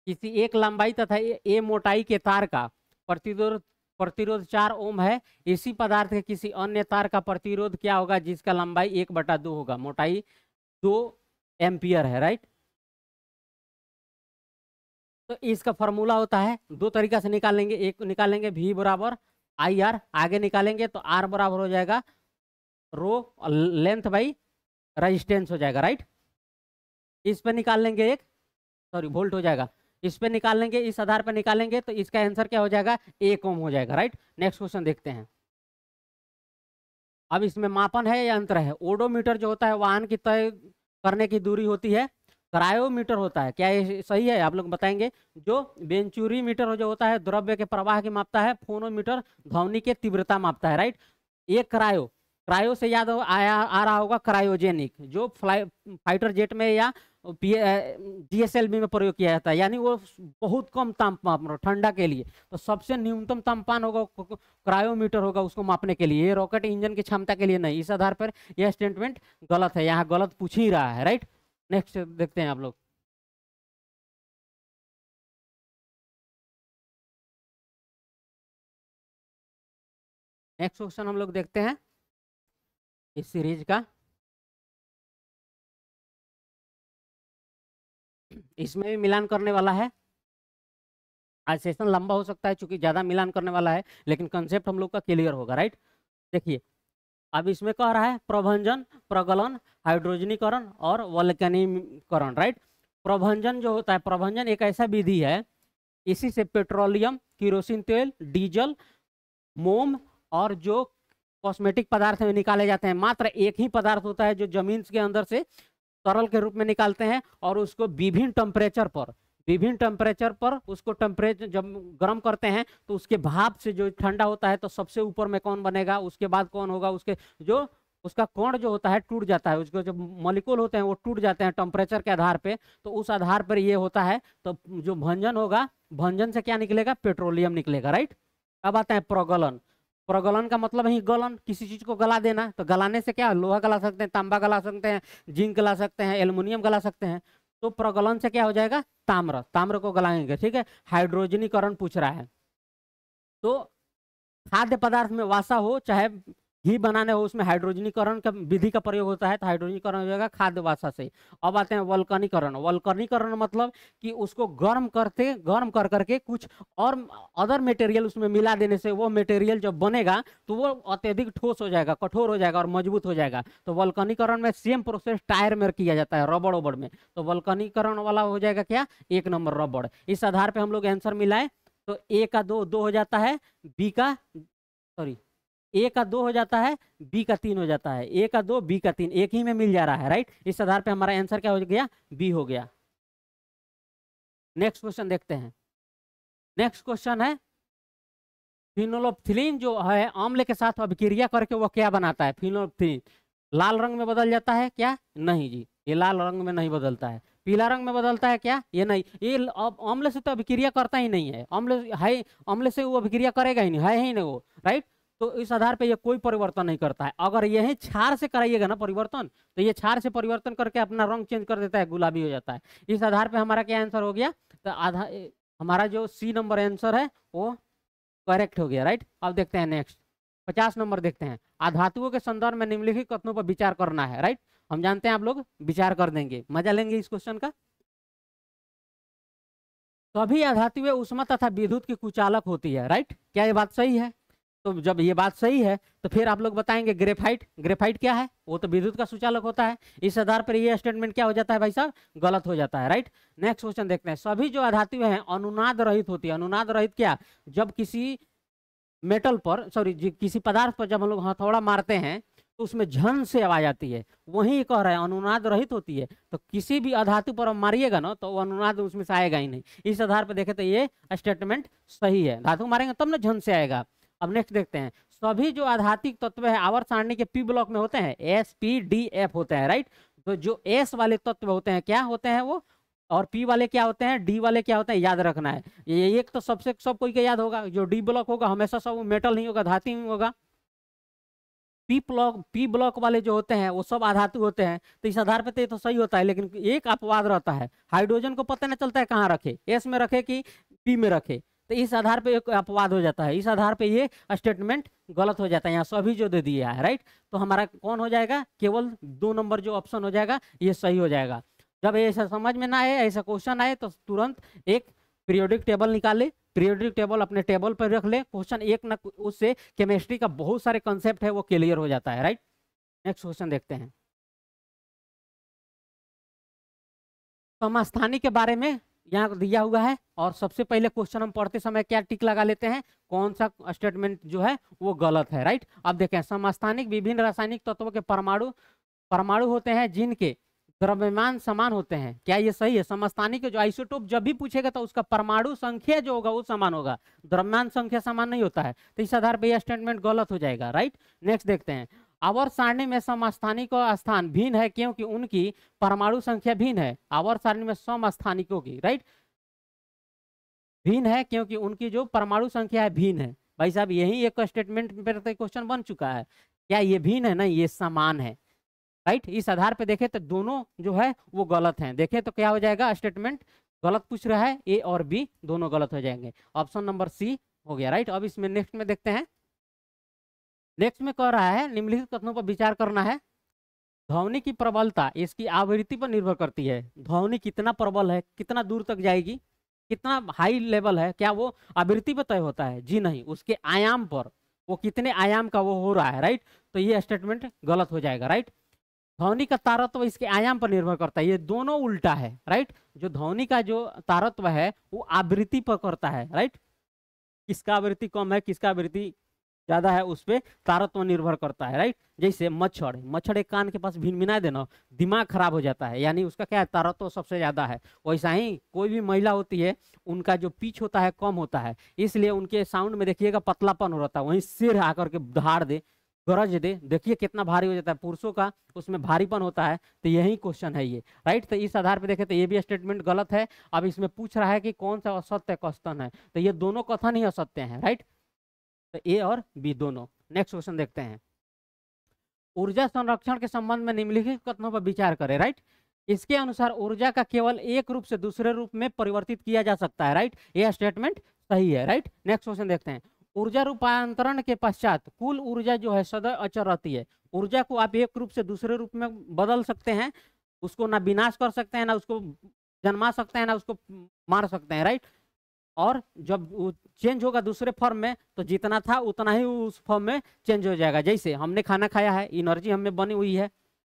किसी एक लंबाई तथा ए मोटाई के तार का प्रतिरोध प्रतिरोध चार ओम है इसी पदार्थ के किसी अन्य तार का प्रतिरोध क्या होगा जिसका लंबाई एक बटा दो होगा मोटाई दो एम्पियर है राइट तो इसका फॉर्मूला होता है दो तरीका से निकालेंगे एक निकालेंगे भी बराबर आई आर आगे निकालेंगे तो आर बराबर हो जाएगा रो लेंथ बाई रेजिस्टेंस हो जाएगा राइट इस पे निकाल लेंगे एक सॉरी वोल्ट हो जाएगा इस पे लेंगे इस आधार पर निकालेंगे तो इसका आंसर क्या हो जाएगा एक ओम हो जाएगा राइट नेक्स्ट क्वेश्चन देखते हैं अब इसमें मापन है या अंतर है ओडोमीटर जो होता है वाहन की तय करने की दूरी होती है क्रायोमीटर होता है क्या ये सही है आप लोग बताएंगे जो बेंचुरी मीटर जो होता है द्रव्य के प्रवाह की मापता है फोनोमीटर ध्वनि के तीव्रता मापता है राइट ये क्रायो क्रायो से याद आया आ रहा होगा क्रायोजेनिक जो फ्लाई फाइटर जेट में या डी एस एल बी में प्रयोग किया जाता है यानी वो बहुत कम तापमान पर ठंडा के लिए तो सबसे न्यूनतम तापमान होगा क्रायोमीटर होगा उसको मापने के लिए रॉकेट इंजन की क्षमता के लिए नहीं इस आधार पर यह स्टेटमेंट गलत है यहाँ गलत पूछ ही रहा है राइट नेक्स्ट देखते हैं आप लोग नेक्स्ट क्वेश्चन हम लोग देखते हैं इस सीरीज का इसमें भी मिलान करने वाला है आज सेशन लंबा हो सकता है चूंकि ज़्यादा मिलान करने वाला है लेकिन कंसेप्ट हम लोग का क्लियर होगा राइट देखिए अब इसमें कह रहा है प्रभंजन प्रगलन हाइड्रोजनीकरण और वल्कनीकरण राइट प्रभंजन जो होता है प्रभंजन एक ऐसा विधि है इसी से पेट्रोलियम किरोसिन तेल डीजल मोम और जो कॉस्मेटिक पदार्थ में निकाले जाते हैं मात्र एक ही पदार्थ होता है जो जमीन के अंदर से तरल के रूप में निकालते हैं और उसको विभिन्न टेम्परेचर पर विभिन्न टेम्परेचर पर उसको टेम्परेचर जब गर्म करते हैं तो उसके भाप से जो ठंडा होता है तो सबसे ऊपर में कौन बनेगा उसके बाद कौन होगा उसके जो उसका कोण जो होता है टूट जाता है उसके जो मॉलिक्यूल होते हैं वो टूट जाते हैं टेम्परेचर के आधार पे तो उस आधार पर ये होता है तो जो भंजन होगा भंजन से क्या निकलेगा पेट्रोलियम निकलेगा राइट अब आता है प्रगलन प्रगलन का मतलब ही गलन किसी चीज को गला देना तो गलाने से क्या लोहा गला सकते हैं तांबा गला सकते हैं जिंक गला सकते हैं एल्युमिनियम गला सकते हैं तो प्रगलन से क्या हो जाएगा ताम्र ताम्र को गलाएंगे ठीक है हाइड्रोजनीकरण पूछ रहा है तो खाद्य पदार्थ में वासा हो चाहे घी बनाने हो उसमें हाइड्रोजनीकरण का विधि का प्रयोग होता है तो हाइड्रोजनीकरण हो जाएगा खाद्य भाषा से अब आते हैं वल्कनीकरण वल्कनीकरण मतलब कि उसको गर्म करते गर्म कर करके कुछ और अदर मटेरियल उसमें मिला देने से वो मटेरियल जब बनेगा तो वो अत्यधिक ठोस हो जाएगा कठोर हो जाएगा और मजबूत हो जाएगा तो वल्कनीकरण में सेम प्रोसेस टायर में किया जाता है रबड़ ओबड़ में तो वल्कनीकरण वाला हो जाएगा क्या एक नंबर रबड़ इस आधार पर हम लोग आंसर मिलाए तो ए का दो दो हो जाता है बी का सॉरी ए का दो हो जाता है बी का तीन हो जाता है ए का दो बी का तीन एक ही में मिल जा रहा है राइट इस आधार पे हमारा आंसर क्या हो गया बी हो गया नेक्स्ट क्वेश्चन देखते हैं नेक्स्ट क्वेश्चन है फिनोलोपथिलीन जो है आमले के साथ अभिक्रिया करके वो क्या बनाता है फिनोलोपथिलीन लाल रंग में बदल जाता है क्या नहीं जी ये लाल रंग में नहीं बदलता है पीला रंग में बदलता है क्या ये नहीं ये आमले से तो अभिक्रिया करता ही नहीं है आमले है आमले से वो अभिक्रिया करेगा ही नहीं है ही नहीं वो राइट तो इस आधार पे ये कोई परिवर्तन नहीं करता है अगर यही छार से कराइएगा ना परिवर्तन तो ये छार से परिवर्तन करके अपना रंग चेंज कर देता है गुलाबी हो जाता है इस आधार पे हमारा क्या आंसर हो गया तो आधा हमारा जो सी नंबर आंसर है वो करेक्ट हो गया राइट अब देखते हैं नेक्स्ट पचास नंबर देखते हैं आधातुओं के संदर्भ में निम्नलिखित कथनों पर विचार करना है राइट हम जानते हैं आप लोग विचार कर देंगे मजा लेंगे इस क्वेश्चन का सभी आधातुएं उष्मा तथा विद्युत की कुचालक होती है राइट क्या ये बात सही है तो जब ये बात सही है तो फिर आप लोग बताएंगे ग्रेफाइट ग्रेफाइट क्या है वो तो विद्युत का सुचालक होता है इस आधार पर यह स्टेटमेंट क्या हो जाता है भाई साहब गलत हो जाता है राइट नेक्स्ट क्वेश्चन देखते हैं सभी जो अधातु हैं अनुनाद रहित होती है अनुनाद रहित क्या जब किसी मेटल पर सॉरी किसी पदार्थ पर जब हम लोग हथौड़ा मारते हैं तो उसमें झन से आवाज आती है वही कह रहे हैं अनुनाद रहित होती है तो किसी भी अधातु पर हम मारिएगा ना तो वो अनुनाद उसमें से आएगा ही नहीं इस आधार पर देखे तो ये स्टेटमेंट सही है धातु मारेंगे तब ना झन से आएगा अब नेक्स्ट देखते हैं सभी जो आधातिक तत्व है आवर सारणी के पी ब्लॉक में होते हैं एस पी डी एफ होते हैं राइट तो जो एस वाले तत्व होते हैं क्या होते हैं वो और पी वाले क्या होते हैं डी वाले क्या होते हैं याद रखना है ये एक तो सबसे सब कोई के याद होगा जो डी ब्लॉक होगा हमेशा सब मेटल नहीं होगा धाती नहीं होगा पी ब्लॉक पी ब्लॉक वाले जो होते हैं वो सब आधातु होते हैं तो इस आधार पे तो ये तो सही होता है लेकिन एक अपवाद रहता है हाइड्रोजन को पता नहीं चलता है कहाँ रखे एस में रखे कि पी में रखे तो इस आधार पे एक अपवाद हो जाता है इस आधार पे ये स्टेटमेंट गलत हो जाता है यहाँ सभी जो दे दिया है राइट तो हमारा कौन हो जाएगा केवल दो नंबर जो ऑप्शन हो जाएगा ये सही हो जाएगा जब ऐसा समझ में ना आए ऐसा क्वेश्चन आए तो तुरंत एक पीरियोडिक टेबल निकाले पीरियोडिक टेबल अपने टेबल पर रख ले क्वेश्चन एक ना उससे केमिस्ट्री का बहुत सारे कंसेप्ट है वो क्लियर हो जाता है राइट नेक्स्ट क्वेश्चन देखते हैं समस्थानी के बारे में यहाँ दिया हुआ है और सबसे पहले क्वेश्चन हम पढ़ते समय क्या टिक लगा लेते हैं कौन सा स्टेटमेंट जो है वो गलत है राइट अब देखें समस्थानिक विभिन्न रासायनिक तत्वों के परमाणु परमाणु होते हैं जिनके द्रव्यमान समान होते हैं क्या ये सही है समस्थानिक के जो आइसोटोप जब भी पूछेगा तो उसका परमाणु संख्या जो होगा वो समान होगा द्रव्यमान संख्या समान नहीं होता है तो इस आधार पर यह स्टेटमेंट गलत हो जाएगा राइट नेक्स्ट देखते हैं आवर सारणी में समस्थानिक और स्थान भिन्न है क्योंकि उनकी परमाणु संख्या भिन्न है आवर सारणी में समस्थानिकों की राइट भिन्न है क्योंकि उनकी जो परमाणु संख्या है भिन्न है भाई साहब यही एक स्टेटमेंट पर क्वेश्चन तो बन चुका है क्या ये भिन्न है ना ये समान है राइट इस आधार पर देखे तो दोनों जो है वो गलत है देखे तो क्या हो जाएगा स्टेटमेंट गलत पूछ रहा है ए और बी दोनों गलत हो जाएंगे ऑप्शन नंबर सी हो गया राइट अब इसमें नेक्स्ट में देखते हैं नेक्स्ट में कह रहा है निम्नलिखित कथनों पर विचार करना है ध्वनि की प्रबलता इसकी आवृत्ति पर निर्भर करती है ध्वनि कितना प्रबल है कितना दूर तक जाएगी कितना हाई लेवल है क्या वो आवृत्ति पर तय होता है जी नहीं उसके आयाम पर वो कितने आयाम का वो हो रहा है राइट तो ये स्टेटमेंट गलत हो जाएगा राइट ध्वनि का तारत्व इसके आयाम पर निर्भर करता है ये दोनों उल्टा है राइट जो ध्वनि का जो तारत्व है वो आवृत्ति पर करता है राइट किसका आवृत्ति कम है किसका आवृत्ति ज्यादा है उस पर तारत्व निर्भर करता है राइट जैसे मच्छर मच्छर एक कान के पास भिन भिनभिनाए देना दिमाग खराब हो जाता है यानी उसका क्या है तारत्व सबसे ज्यादा है वैसा ही कोई भी महिला होती है उनका जो पीछ होता है कम होता है इसलिए उनके साउंड में देखिएगा पतलापन हो रहा है वहीं सिर आकर के धार दे गरज दे देखिए कितना भारी हो जाता है पुरुषों का उसमें भारीपन होता है तो यही क्वेश्चन है ये राइट तो इस आधार पर देखें तो ये भी स्टेटमेंट गलत है अब इसमें पूछ रहा है कि कौन सा असत्य कस्तन है तो ये दोनों कथन ही असत्य है राइट तो ए और बी दोनों नेक्स्ट क्वेश्चन देखते हैं ऊर्जा संरक्षण के संबंध में निम्नलिखित कथनों पर विचार करें राइट इसके अनुसार ऊर्जा का केवल एक रूप से दूसरे रूप में परिवर्तित किया जा सकता है राइट यह स्टेटमेंट सही है राइट नेक्स्ट क्वेश्चन देखते हैं ऊर्जा रूपांतरण के पश्चात कुल ऊर्जा जो है सदैव अचर रहती है ऊर्जा को आप एक रूप से दूसरे रूप में बदल सकते हैं उसको ना विनाश कर सकते हैं ना उसको जन्मा सकते हैं ना उसको मार सकते हैं राइट और जब चेंज होगा दूसरे फॉर्म में तो जितना था उतना ही उस फॉर्म में चेंज हो जाएगा जैसे हमने खाना खाया है इनर्जी हमें बनी हुई है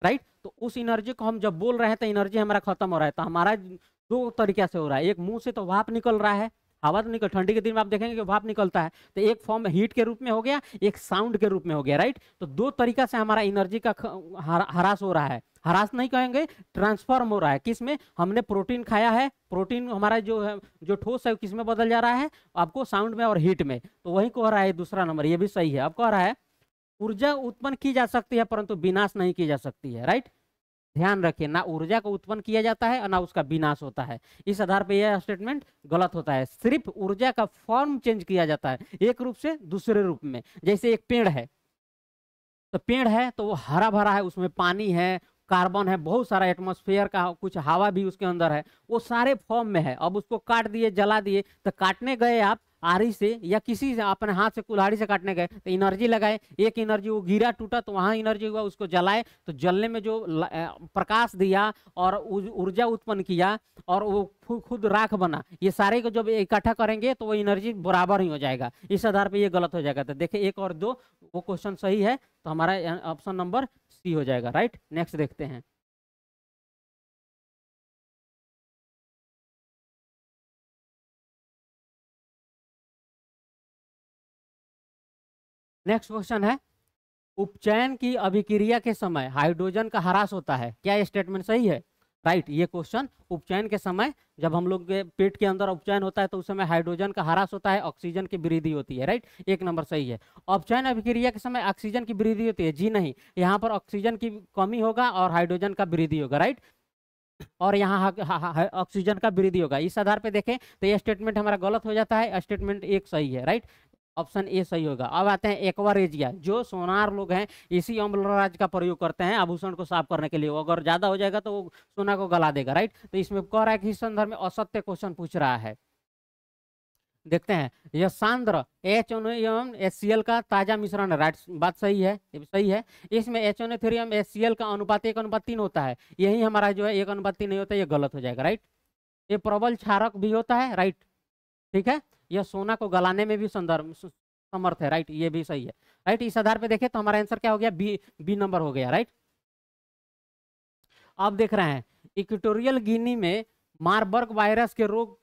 राइट तो उस इनर्जी को हम जब बोल रहे हैं तो इनर्जी हमारा खत्म हो रहा है तो हमारा दो तरीके से हो रहा है एक मुंह से तो वाप निकल रहा है हवा तो निकल ठंडी के दिन में आप देखेंगे कि भाप निकलता है तो एक फॉर्म हीट के रूप में हो गया एक साउंड के रूप में हो गया राइट तो दो तरीका से हमारा एनर्जी का हरास हो रहा है हरास नहीं कहेंगे ट्रांसफॉर्म हो रहा है किसमें हमने प्रोटीन खाया है प्रोटीन हमारा जो है जो ठोस है किसमें बदल जा रहा है आपको साउंड में और हीट में तो वही कह रहा है दूसरा नंबर ये भी सही है अब कह रहा है ऊर्जा उत्पन्न की जा सकती है परंतु विनाश नहीं की जा सकती है राइट ध्यान रखिए ना ऊर्जा को उत्पन्न किया जाता है और ना उसका विनाश होता है इस आधार पर यह स्टेटमेंट गलत होता है सिर्फ ऊर्जा का फॉर्म चेंज किया जाता है एक रूप से दूसरे रूप में जैसे एक पेड़ है तो पेड़ है तो वो हरा भरा है उसमें पानी है कार्बन है बहुत सारा एटमोसफेयर का कुछ हवा भी उसके अंदर है वो सारे फॉर्म में है अब उसको काट दिए जला दिए तो काटने गए आप आरी से या किसी से अपने हाथ से कुल्हाड़ी से काटने गए तो एनर्जी लगाए एक एनर्जी वो गिरा टूटा तो वहाँ एनर्जी हुआ उसको जलाए तो जलने में जो प्रकाश दिया और ऊर्जा उत्पन्न किया और वो खुद राख बना ये सारे को जब इकट्ठा करेंगे तो वो एनर्जी बराबर ही हो जाएगा इस आधार पर ये गलत हो जाएगा तो देखिए एक और दो वो क्वेश्चन सही है तो हमारा ऑप्शन नंबर सी हो जाएगा राइट नेक्स्ट देखते हैं नेक्स्ट क्वेश्चन है उपचयन की अभिक्रिया के समय हाइड्रोजन का ह्रास होता है क्या स्टेटमेंट सही है राइट right, ये क्वेश्चन उपचयन के समय जब हम लोग के पेट के अंदर उपचयन होता है तो उस समय हाइड्रोजन का ह्रास होता है ऑक्सीजन की वृद्धि होती है राइट right? एक नंबर सही है उपचयन अभिक्रिया के समय ऑक्सीजन की वृद्धि होती है जी नहीं यहाँ पर ऑक्सीजन की कमी होगा और हाइड्रोजन का वृद्धि होगा राइट और यहाँ ऑक्सीजन का वृद्धि होगा इस आधार पर देखें तो ये स्टेटमेंट हमारा गलत हो जाता है स्टेटमेंट एक सही है राइट ऑप्शन ए सही होगा अब आते हैं एक्वारेजिया जो सोनार लोग हैं इसी अम्लराज का प्रयोग करते हैं आभूषण को साफ करने के लिए अगर ज्यादा हो जाएगा तो वो सोना को गला देगा राइट तो इसमें कह रहा है कि संदर्भ में असत्य क्वेश्चन पूछ रहा है देखते हैं यह सांद्र एच ओन एम एच सी एल का ताजा मिश्रण राइट बात सही है सही है इसमें एच ओन थ्री एस सी एल का अनुपात एक अनुपात तीन होता है यही हमारा जो है एक अनुपात तीन नहीं होता ये गलत हो जाएगा राइट ये प्रबल क्षारक भी होता है राइट ठीक है यह सोना को गलाने में भी संदर्भ समर्थ है राइट ये भी सही है राइट इस आधार पे देखें तो हमारा आंसर क्या हो गया बी बी नंबर हो गया राइट आप देख रहे हैं इक्वेटोरियल गिनी में मारबर्ग वायरस के रोग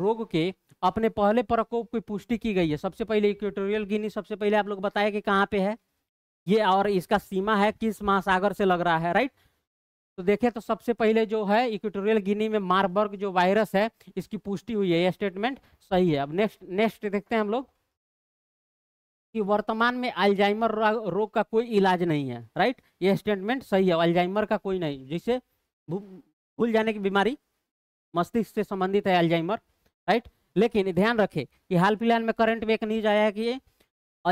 रोग के अपने पहले प्रकोप की पुष्टि की गई है सबसे पहले इक्वेटोरियल गिनी सबसे पहले आप लोग बताए कि कहाँ पे है ये और इसका सीमा है किस महासागर से लग रहा है राइट तो देखें तो सबसे पहले जो है इक्वेटोरियल गिनी में मारबर्ग जो वायरस है इसकी पुष्टि हुई है यह स्टेटमेंट सही है अब नेक्स्ट नेक्स्ट देखते हैं हम लोग कि वर्तमान में अल्जाइमर रोग का कोई इलाज नहीं है राइट यह स्टेटमेंट सही है अल्जाइमर का कोई नहीं जिसे भूल जाने की बीमारी मस्तिष्क से संबंधित है अल्जाइमर राइट लेकिन ध्यान रखें कि हाल फिलहाल में करंट में एक न्यूज आया है कि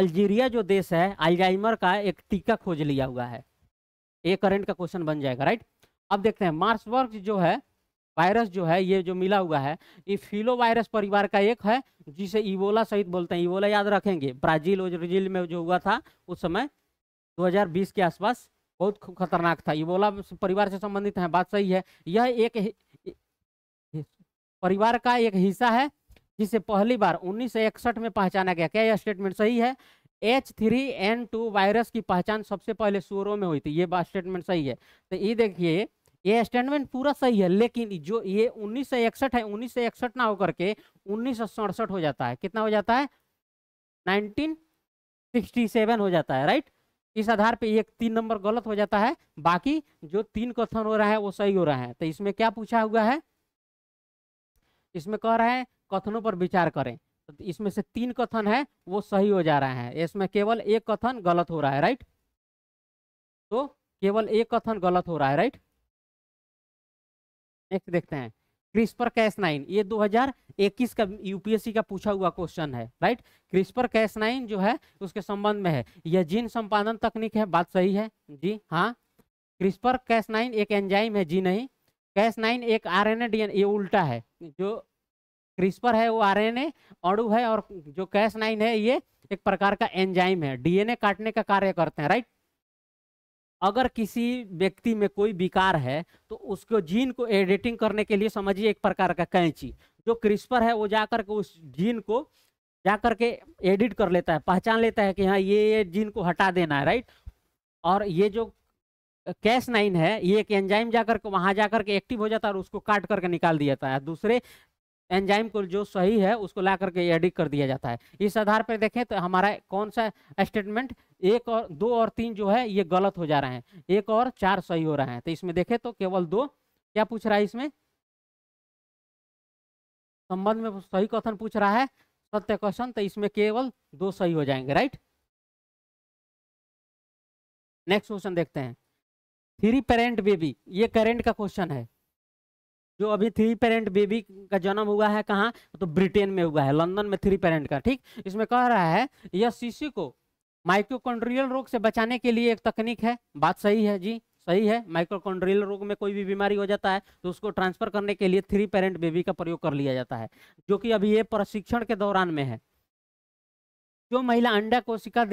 अल्जीरिया जो देश है अल्जाइमर का एक टीका खोज लिया हुआ है ये करंट का क्वेश्चन बन जाएगा राइट अब देखते हैं मार्स वर्क जो है वायरस जो है ये जो मिला हुआ है ये फिलो वायरस परिवार का एक है जिसे इवोला सहित बोलते हैं इवोला याद रखेंगे ब्राजील ब्राजील में जो हुआ था उस समय 2020 के आसपास बहुत खतरनाक था इवोला परिवार से संबंधित है बात सही है यह एक परिवार का एक हिस्सा है जिसे पहली बार उन्नीस में पहचाना गया क्या यह स्टेटमेंट सही है H three N two virus की पहचान सबसे पहले सूरों में हुई थी ये बात स्टेटमेंट सही है तो ये देखिए ये स्टेटमेंट पूरा सही है लेकिन जो ये उन्नीस है उन्नीस ना होकर के उन्नीस हो जाता है कितना हो जाता है 1967 हो जाता है राइट इस आधार पे एक तीन नंबर गलत हो जाता है बाकी जो तीन क्वेश्चन हो रहा है वो सही हो रहा है तो इसमें क्या पूछा हुआ है इसमें कह रहा है कथनों पर विचार करें तो इसमें से तीन कथन है वो सही हो जा रहा है इसमें केवल एक कथन गलत हो रहा है राइट तो केवल एक कथन गलत हो रहा है राइट नेक्स्ट देखते हैं क्रिस्पर कैश नाइन ये 2021 का यूपीएससी का पूछा हुआ क्वेश्चन है राइट क्रिस्पर कैश नाइन जो है उसके संबंध में है यह जीन संपादन तकनीक है बात सही है जी हाँ क्रिस्पर कैश नाइन एक एंजाइम है जी नहीं कैश नाइन एक आर एन ये उल्टा है जो क्रिस्पर है वो आर एन है और जो कैश नाइन है ये एक प्रकार का एंजाइम है डीएनए काटने का कार्य करते हैं राइट अगर किसी व्यक्ति में कोई विकार है तो उसको जीन को एडिटिंग करने के लिए समझिए एक प्रकार का कैंची जो क्रिस्पर है वो जा करके उस जीन को जा करके एडिट कर लेता है पहचान लेता है कि हाँ ये जीन को हटा देना है राइट और ये जो कैश नाइन है ये एक एंजाइम जाकर के वहाँ जाकर के एक्टिव हो जाता है और उसको काट करके निकाल दिया जाता है दूसरे एंजाइम को जो सही है उसको ला करके एडिट कर दिया जाता है इस आधार पर देखें तो हमारा कौन सा स्टेटमेंट एक और दो और तीन जो है ये गलत हो जा रहे हैं एक और चार सही हो रहे हैं तो इसमें देखें तो केवल दो क्या पूछ रहा है इसमें संबंध में सही कथन पूछ रहा है सत्य क्वेश्चन तो इसमें केवल दो सही हो जाएंगे राइट नेक्स्ट क्वेश्चन देखते हैं थ्री पेरेंट बेबी ये करेंट का क्वेश्चन है जो अभी थ्री पेरेंट बेबी का जन्म हुआ है कहाँ तो ब्रिटेन में हुआ है लंदन में थ्री पेरेंट का ठीक इसमें कह रहा है यह शिशु को माइक्रोकॉन्ड्रियल रोग से बचाने के लिए एक तकनीक है बात सही है जी सही है माइक्रोकॉन्ड्रियल रोग में कोई भी बीमारी हो जाता है तो उसको ट्रांसफर करने के लिए थ्री पेरेंट बेबी का प्रयोग कर लिया जाता है जो कि अभी ये प्रशिक्षण के दौरान में है जो महिला अंडा कोशिका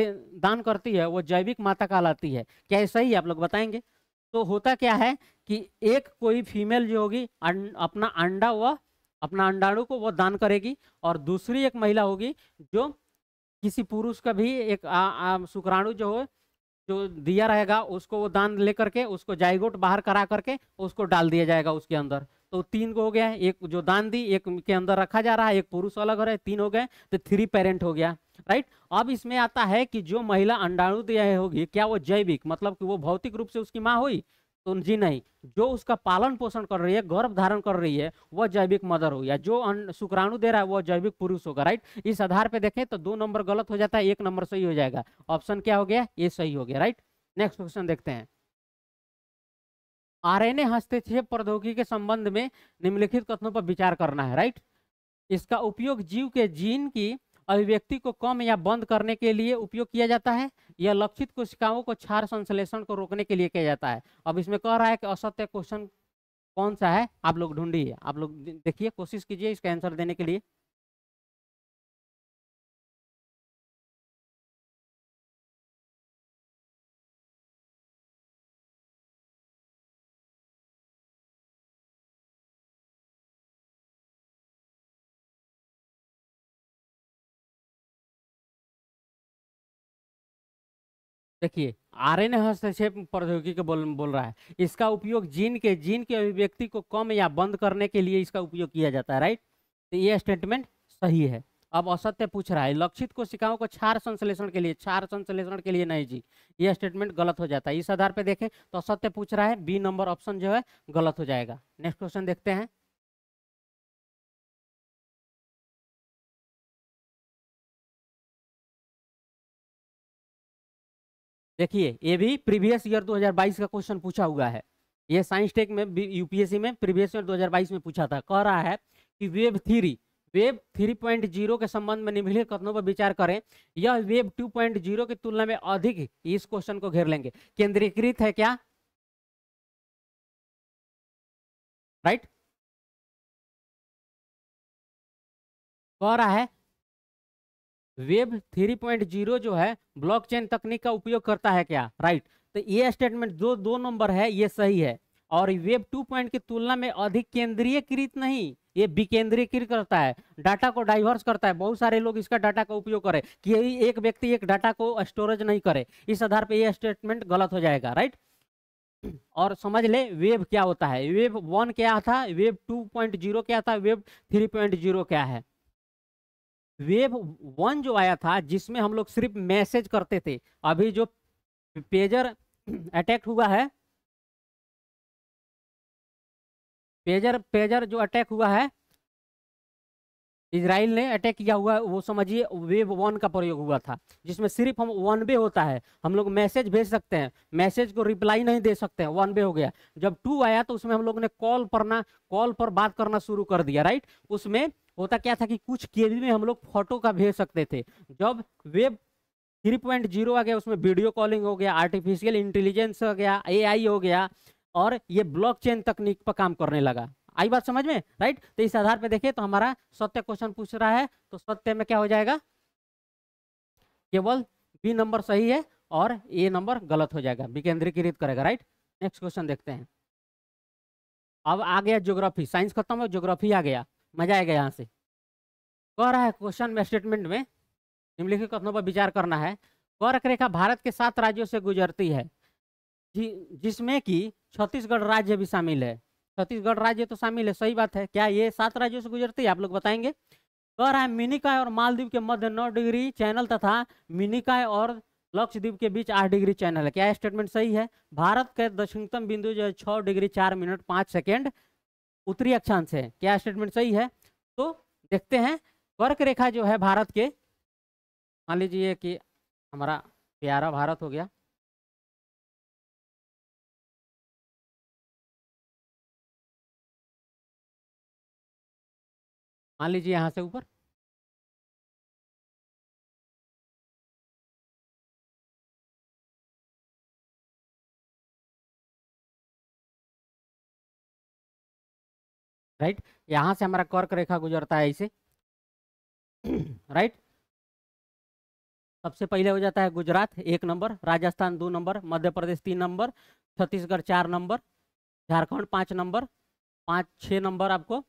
दान करती है वो जैविक माता कहलाती है क्या ये सही है आप लोग बताएंगे तो होता क्या है कि एक कोई फीमेल जो होगी अं, अपना अंडा हुआ अपना अंडाणु को वो दान करेगी और दूसरी एक महिला होगी जो किसी पुरुष का भी एक शुक्राणु जो हो जो दिया रहेगा उसको वो दान लेकर के उसको जायगोट बाहर करा करके उसको डाल दिया जाएगा उसके अंदर तो तीन हो गया एक जो दान दी एक के अंदर रखा जा रहा है एक पुरुष अलग हो रहे तीन हो गए तो थ्री पेरेंट हो गया राइट अब इसमें आता है कि जो महिला अंडाणु दिया होगी क्या वो जैविक मतलब कि वो भौतिक रूप से उसकी माँ हुई तो जी नहीं जो उसका पालन पोषण कर रही है गर्भ धारण कर रही है वह जैविक मदर हो या जो शुक्राणु दे रहा है वह जैविक पुरुष होगा राइट इस आधार पे देखें तो दो नंबर गलत हो जाता है एक नंबर सही हो जाएगा ऑप्शन क्या हो गया ये सही हो गया राइट नेक्स्ट क्वेश्चन देखते हैं आरएनए हस्तक्षेप प्रौद्योगिकी के संबंध में निम्नलिखित कथनों पर विचार करना है राइट इसका उपयोग जीव के जीन की अभिव्यक्ति को कम या बंद करने के लिए उपयोग किया जाता है या लक्षित कोशिकाओं को क्षार संश्लेषण को रोकने के लिए किया जाता है अब इसमें कह रहा है कि असत्य क्वेश्चन कौन सा है आप लोग ढूंढिए आप लोग देखिए कोशिश कीजिए इसका आंसर देने के लिए देखिए एन हस्तक्षेप प्रौद्योगिकी बोल बोल रहा है इसका उपयोग जीन के जीन के अभिव्यक्ति को कम या बंद करने के लिए इसका उपयोग किया जाता है राइट तो ये स्टेटमेंट सही है अब असत्य पूछ रहा है लक्षित कोशिकाओं को क्षार संश्लेषण के लिए क्षार संश्लेषण के लिए नहीं जी ये स्टेटमेंट गलत हो जाता है इस आधार पर देखें तो असत्य पूछ रहा है बी नंबर ऑप्शन जो है गलत हो जाएगा नेक्स्ट क्वेश्चन देखते हैं देखिए ये भी प्रीवियस ईयर 2022 का क्वेश्चन पूछा हुआ है ये साइंस टेक में यूपीएससी में प्रीवियस ईयर 2022 में पूछा था कह रहा है कि वेब थ्री वेब 3.0 के संबंध में निम्नलिखित कथनों पर विचार करें यह वेब 2.0 की तुलना में अधिक इस क्वेश्चन को घेर लेंगे केंद्रीकृत है क्या राइट कह रहा है वेब 3.0 जो है ब्लॉकचेन तकनीक का उपयोग करता है क्या राइट तो ये स्टेटमेंट जो दो नंबर है ये सही है और वेब टू पॉइंट की तुलना में अधिक केंद्रीयकृत नहीं ये विकेंद्रीकृत करता है डाटा को डाइवर्स करता है बहुत सारे लोग इसका डाटा का उपयोग करें कि यही एक व्यक्ति एक डाटा को स्टोरेज नहीं करे इस आधार पर यह स्टेटमेंट गलत हो जाएगा राइट और समझ ले वेब क्या होता है वेब वन क्या था वेब टू पॉइंट जीरो क्या था वेब थ्री पॉइंट जीरो क्या है वेब वन जो आया था जिसमें हम लोग सिर्फ मैसेज करते थे अभी जो पेजर अटैक हुआ है पेजर पेजर जो अटैक हुआ है इसराइल ने अटैक किया हुआ है वो समझिए वेब वन का प्रयोग हुआ था जिसमें सिर्फ हम वन वे होता है हम लोग मैसेज भेज सकते हैं मैसेज को रिप्लाई नहीं दे सकते हैं वन वे हो गया जब टू आया तो उसमें हम लोग ने कॉल करना कॉल पर बात करना शुरू कर दिया राइट उसमें होता क्या था कि कुछ केवी में हम लोग फोटो का भेज सकते थे जब वेब 3.0 आ गया उसमें वीडियो कॉलिंग हो गया आर्टिफिशियल इंटेलिजेंस हो गया एआई हो गया और ये ब्लॉकचेन तकनीक पर काम करने लगा आई बात समझ में राइट तो इस आधार पर देखिए तो हमारा सत्य क्वेश्चन पूछ रहा है तो सत्य में क्या हो जाएगा केवल बी नंबर सही है और ए नंबर गलत हो जाएगा विकेंद्रीकृत करेगा राइट नेक्स्ट क्वेश्चन देखते हैं अब आ गया ज्योग्राफी साइंस खत्म हो ज्योग्राफी आ गया मजा आएगा यहाँ से कह रहा है क्वेश्चन में स्टेटमेंट में निम्नलिखित कथनों पर विचार करना है कर्क रेखा भारत के सात राज्यों से गुजरती है जिसमें कि छत्तीसगढ़ राज्य भी शामिल है छत्तीसगढ़ राज्य तो शामिल है सही बात है क्या ये सात राज्यों से गुजरती है आप लोग बताएंगे कह रहा है मिनिकाय और मालदीव के मध्य नौ डिग्री चैनल तथा मिनिकाय और लक्षद्वीप के बीच आठ डिग्री चैनल है क्या स्टेटमेंट सही है भारत के दक्षिणतम बिंदु जो है छः डिग्री चार मिनट पाँच सेकेंड उत्तरी अक्षांश है क्या स्टेटमेंट सही है तो देखते हैं कर्क रेखा जो है भारत के मान लीजिए कि हमारा प्यारा भारत हो गया मान लीजिए यहां से ऊपर राइट यहां से हमारा कर्क रेखा गुजरता है इसे राइट सबसे पहले हो जाता है गुजरात एक नंबर राजस्थान दो नंबर मध्य प्रदेश तीन नंबर छत्तीसगढ़ चार नंबर झारखंड पांच नंबर पांच छह नंबर आपको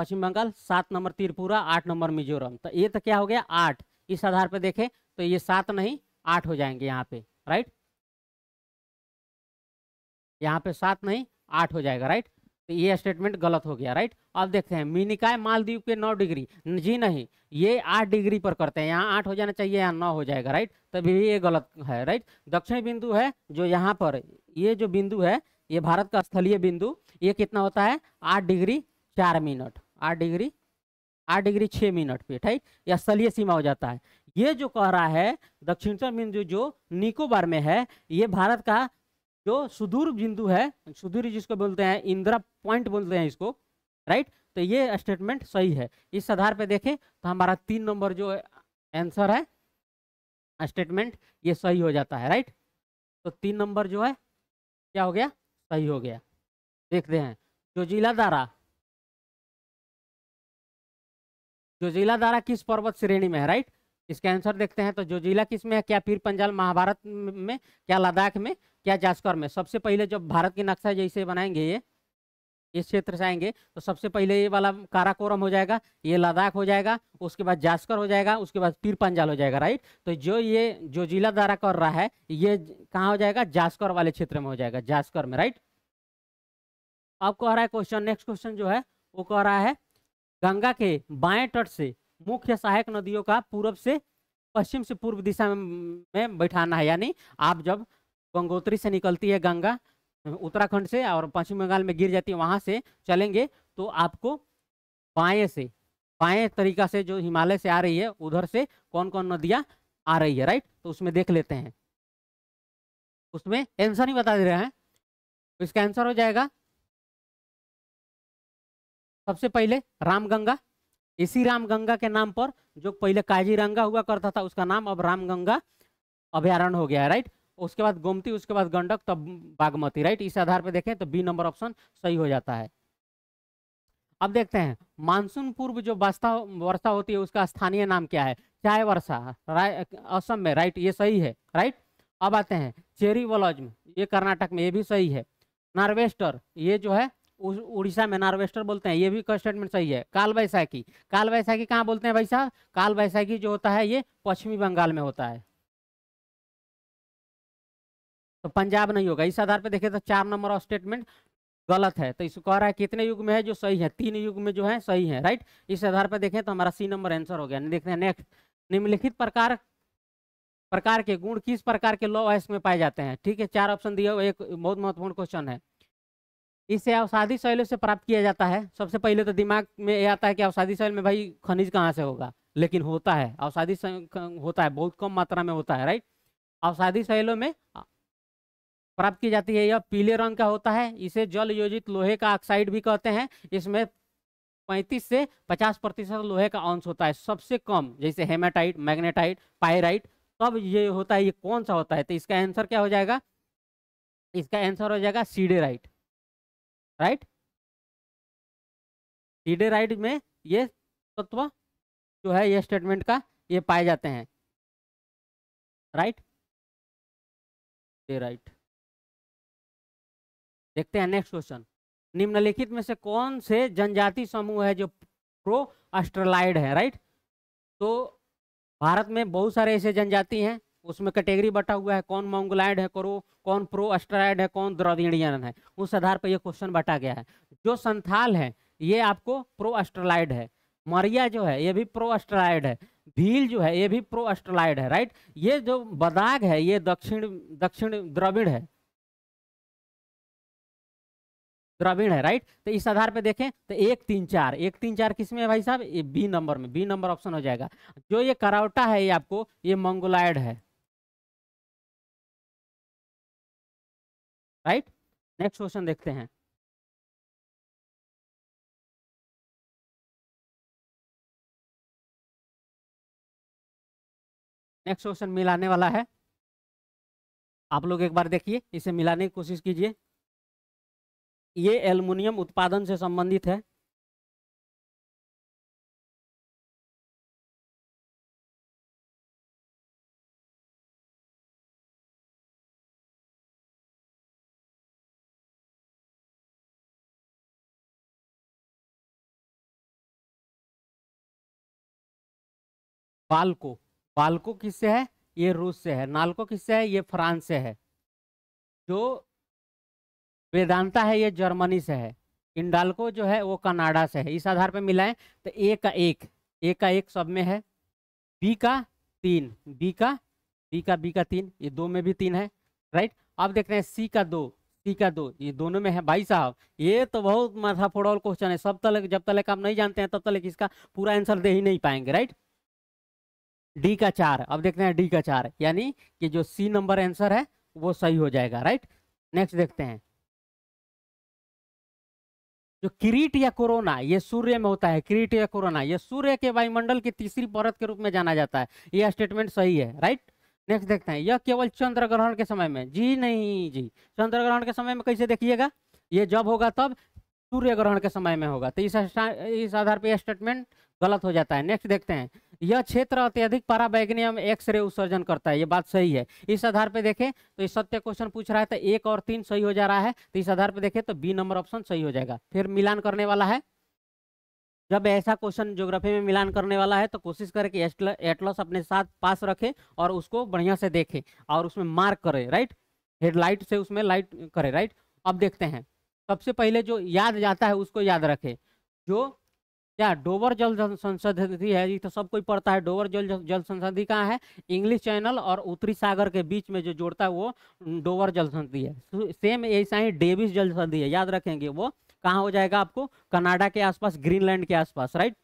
पश्चिम बंगाल सात नंबर त्रिपुरा आठ नंबर मिजोरम तो ये तो क्या हो गया आठ इस आधार पर देखें तो ये सात नहीं आठ हो जाएंगे यहाँ पे राइट यहाँ पे सात नहीं आठ हो जाएगा राइट तो ये स्टेटमेंट गलत हो गया राइट अब देखते हैं मीनिकाय मालदीव के नौ डिग्री जी नहीं ये आठ डिग्री पर करते हैं यहाँ आठ हो जाना चाहिए यहाँ नौ हो जाएगा राइट तभी ये गलत है राइट दक्षिण बिंदु है जो यहाँ पर ये जो बिंदु है ये भारत का स्थलीय बिंदु ये कितना होता है आठ डिग्री चार मिनट आठ डिग्री आठ डिग्री छः मिनट पे ठीक या स्थलीय सीमा हो जाता है ये जो कह रहा है दक्षिणतम बिंदु जो निकोबार में है ये भारत का जो सुदूर बिंदु है सुदूर जिसको बोलते हैं इंदिरा पॉइंट बोलते हैं इसको राइट तो ये स्टेटमेंट सही है इस आधार पर देखें तो हमारा तीन नंबर जो आंसर है स्टेटमेंट ये सही हो जाता है राइट तो तीन नंबर जो है क्या हो गया सही हो गया देखते हैं जो जिला दारा जो जिला दारा किस पर्वत श्रेणी में है राइट इसके आंसर देखते हैं तो जो जिला किस में है क्या पीर पंजाल महाभारत में क्या लद्दाख में क्या जास्कर में सबसे पहले जब भारत की नक्शा जैसे बनाएंगे ये इस क्षेत्र से आएंगे तो सबसे पहले ये वाला काराकोरम हो जाएगा ये लद्दाख हो जाएगा उसके बाद जास्कर हो जाएगा उसके बाद पीर पंजाल हो जाएगा राइट तो जो ये जो जिला दारा कर रहा है ये कहाँ हो जाएगा जास्कर वाले क्षेत्र में हो जाएगा जास्कर में राइट अब कह रहा है क्वेश्चन नेक्स्ट क्वेश्चन जो है वो कह रहा है गंगा के बाएं तट से मुख्य सहायक नदियों का पूर्व से पश्चिम से पूर्व दिशा में बैठाना है यानी आप जब गंगोत्री से निकलती है गंगा उत्तराखंड से और पश्चिम बंगाल में गिर जाती है वहां से चलेंगे तो आपको बाएँ से बाएँ तरीका से जो हिमालय से आ रही है उधर से कौन कौन नदियां आ रही है राइट तो उसमें देख लेते हैं उसमें आंसर ही बता दे रहे हैं इसका आंसर हो जाएगा सबसे पहले रामगंगा इसी रामगंगा के नाम पर जो पहले काजीरंगा हुआ करता था उसका नाम अब रामगंगा अभ्यारण्य हो गया है राइट उसके बाद गोमती उसके बाद गंडक तब बागमती राइट इस आधार पर देखें तो बी नंबर ऑप्शन सही हो जाता है अब देखते हैं मानसून पूर्व जो वर्षा वर्षा होती है उसका स्थानीय नाम क्या है चाय वर्षा असम में राइट ये सही है राइट अब आते हैं चेरी वलॉज में ये कर्नाटक में ये भी सही है नार्वेस्टर ये जो है उड़ीसा में नार्वेस्टर बोलते हैं ये भी स्टेटमेंट सही है काल वैसाखी काल वैसाखी कहाँ बोलते हैं भाई साहब काल वैसाखी जो होता है ये पश्चिमी बंगाल में होता है तो पंजाब नहीं होगा इस आधार पर देखे तो चार नंबर ऑफ स्टेटमेंट गलत है तो इसको कह रहा है कितने युग में है जो सही है तीन युग में जो है सही है राइट इस आधार पर देखें तो हमारा सी नंबर आंसर हो गया देखते हैं नेक्स्ट निम्नलिखित प्रकार प्रकार के गुण किस प्रकार के लॉ एस में पाए जाते हैं ठीक है चार ऑप्शन दिया एक बहुत महत्वपूर्ण क्वेश्चन है इसे औषाधी शैलों से प्राप्त किया जाता है सबसे पहले तो दिमाग में ये आता है कि अवसादी शैल में भाई खनिज कहाँ से होगा लेकिन होता है अवसादी होता है बहुत कम मात्रा में होता है राइट अवसादी शैलों में प्राप्त की जाती है यह पीले रंग का होता है इसे जल योजित लोहे का ऑक्साइड भी कहते हैं इसमें 35 से 50 प्रतिशत लोहे का अंश होता है सबसे कम जैसे हेमाटाइट मैग्नेटाइट पायराइट तब ये होता है ये कौन सा होता है तो इसका आंसर क्या हो जाएगा इसका आंसर हो जाएगा सीडेराइट राइट सीधे राइट में ये तत्व जो है ये स्टेटमेंट का ये पाए जाते हैं राइट राइट देखते हैं नेक्स्ट क्वेश्चन निम्नलिखित में से कौन से जनजाति समूह है जो प्रो अस्ट्रलाइड है राइट तो भारत में बहुत सारे ऐसे जनजाति हैं उसमें कैटेगरी बटा हुआ है कौन मोंगलाइड है करो कौन प्रो अस्ट्राइड है कौन द्रविड़ियन है उस आधार पर यह क्वेश्चन बटा गया है जो संथाल है ये आपको प्रो अस्ट्रालाइड है मरिया जो है ये भी प्रो अस्ट्रालाइड है भील जो है ये भी प्रो अस्ट्रालाइड है राइट ये जो बदाग है ये दक्षिण दक्षिण द्रविड़ है द्रविड़ है राइट तो इस आधार पे देखें तो एक तीन चार एक तीन चार किस में है भाई साहब ये बी नंबर में बी नंबर ऑप्शन हो जाएगा जो ये करावटा है ये आपको ये मंगोलाइड है राइट नेक्स्ट क्वेश्चन देखते हैं नेक्स्ट क्वेश्चन मिलाने वाला है आप लोग एक बार देखिए इसे मिलाने की कोशिश कीजिए ये एल्युमिनियम उत्पादन से संबंधित है बाल्को बाल्को किससे है ये रूस से है नालको किससे है ये फ्रांस से है जो वेदांता है ये जर्मनी से है इंडाल्को जो है वो कनाडा से है इस आधार पर मिलाएं तो ए का एक ए का एक सब में है बी का तीन बी का बी का बी का तीन ये दो में भी तीन है राइट अब देख रहे हैं सी का दो सी का दो ये दोनों में है भाई साहब ये तो बहुत माथा फोड़ा क्वेश्चन है सब तक जब तक आप नहीं जानते हैं तब तक इसका पूरा आंसर दे ही नहीं पाएंगे राइट डी का चार अब देखते हैं डी का चार यानी कि जो सी नंबर आंसर है वो सही हो जाएगा राइट नेक्स्ट देखते हैं जो किरीट या कोरोना ये सूर्य में होता है किरीट या कोरोना ये सूर्य के वायुमंडल की तीसरी परत के रूप में जाना जाता है यह स्टेटमेंट सही है राइट नेक्स्ट देखते हैं यह केवल चंद्र ग्रहण के समय में जी नहीं जी चंद्र ग्रहण के समय में कैसे देखिएगा ये जब होगा तब सूर्य ग्रहण के समय में होगा तो इस इस आधार पर यह स्टेटमेंट गलत हो जाता है नेक्स्ट देखते हैं यह क्षेत्र अत्यधिक पराबैग्नी एक्स रे उत्सर्जन करता है ये बात सही है इस आधार पे देखें तो इस सत्य क्वेश्चन पूछ रहा है तो एक और तीन सही हो जा रहा है तो इस आधार पे देखें तो बी नंबर ऑप्शन सही हो जाएगा फिर मिलान करने वाला है जब ऐसा क्वेश्चन ज्योग्राफी में मिलान करने वाला है तो कोशिश करें कि एटलस अपने साथ पास रखें और उसको बढ़िया से देखें और उसमें मार्क करें राइट हेडलाइट से उसमें लाइट करें राइट अब देखते हैं सबसे पहले जो याद जाता है उसको याद रखें जो क्या डोवर जल संसदि है ये तो सब कोई पढ़ता है डोवर जल जल संसदि कहाँ है इंग्लिश चैनल और उत्तरी सागर के बीच में जो जोड़ता है वो डोवर जल संसदि है सेम ऐसा ही डेविस जल संधि है याद रखेंगे वो कहाँ हो जाएगा आपको कनाडा के आसपास ग्रीनलैंड के आसपास राइट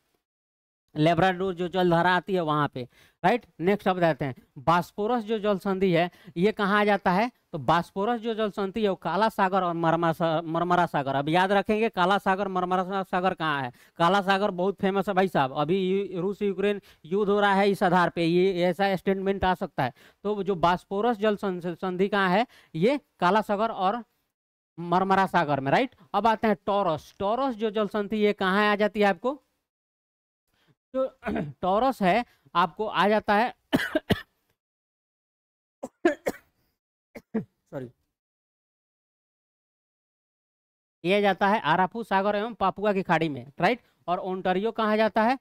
लेब्राडोर जो जलधारा आती है वहाँ पे राइट नेक्स्ट अब रहते हैं बास्पोरस जो जल संधि है ये कहाँ आ जाता है तो बास्पोरस जो जल संधि है वो काला सागर और मरमा मरमरा सागर अब याद रखेंगे काला सागर मरमरा सागर कहाँ है काला सागर बहुत फेमस है भाई साहब अभी रूस यूक्रेन युद्ध हो रहा है इस आधार पर ये ऐसा स्टेटमेंट आ सकता है तो जो बास्पोरस जल संधि कहाँ है ये काला सागर और मरमरा सागर में राइट अब आते हैं टॉरस टॉरस जो जल संधि ये कहाँ आ जाती है आपको जो टॉरस है आपको आ जाता है सॉरी ये जाता है आराफू सागर एवं पापुआ की खाड़ी में राइट और ओंटारियो कहाँ जाता है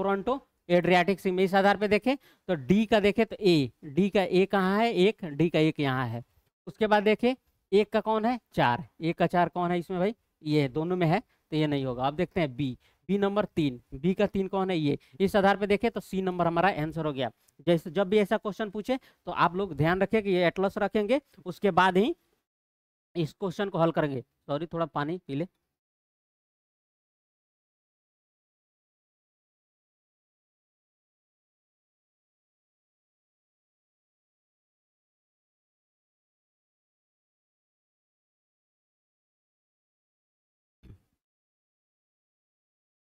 ओरंटो एड्रियाटिक सी में इस आधार पे देखें तो डी का देखें तो ए डी का ए कहाँ है एक डी का एक यहाँ है उसके बाद देखें एक का कौन है चार एक का चार कौन है इसमें भाई ये दोनों में है तो ये नहीं होगा आप देखते हैं बी बी नंबर तीन बी का तीन कौन है ये इस आधार पर देखें तो सी नंबर हमारा आंसर हो गया जैसे जब भी ऐसा क्वेश्चन पूछे तो आप लोग ध्यान रखें कि ये एटलस रखेंगे उसके बाद ही इस क्वेश्चन को हल करेंगे सॉरी थोड़ा पानी पी लें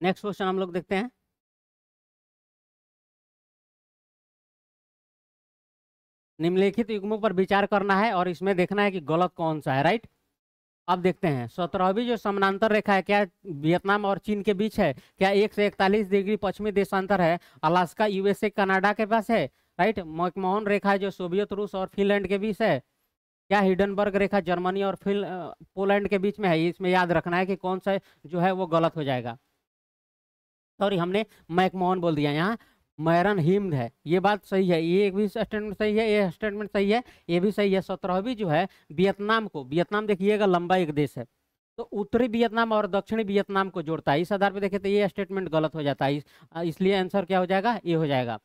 नेक्स्ट क्वेश्चन हम लोग देखते हैं निम्नलिखित युग्मों पर विचार करना है और इसमें देखना है कि गलत कौन सा है राइट अब देखते हैं सत्रहवीं जो समानांतर रेखा है क्या वियतनाम और चीन के बीच है क्या एक से इकतालीस डिग्री पश्चिमी देशांतर है अलास्का यूएसए कनाडा के पास है राइट मैकमोहन रेखा है जो सोवियत रूस और फिनलैंड के बीच है क्या हिडनबर्ग रेखा जर्मनी और फिन पोलैंड के बीच में है इसमें याद रखना है कि कौन सा जो है वो गलत हो जाएगा सॉरी हमने मैकमोहन बोल दिया यहाँ मैरन हिम्ड है ये बात सही है ये भी स्टेटमेंट सही है ये स्टेटमेंट सही है ये भी सही है सत्रहवीं जो है वियतनाम को वियतनाम देखिएगा लंबा एक देश है तो उत्तरी वियतनाम और दक्षिणी वियतनाम को जोड़ता है इस आधार पर देखें तो ये स्टेटमेंट गलत हो जाता है इस, इसलिए आंसर क्या हो जाएगा ये हो जाएगा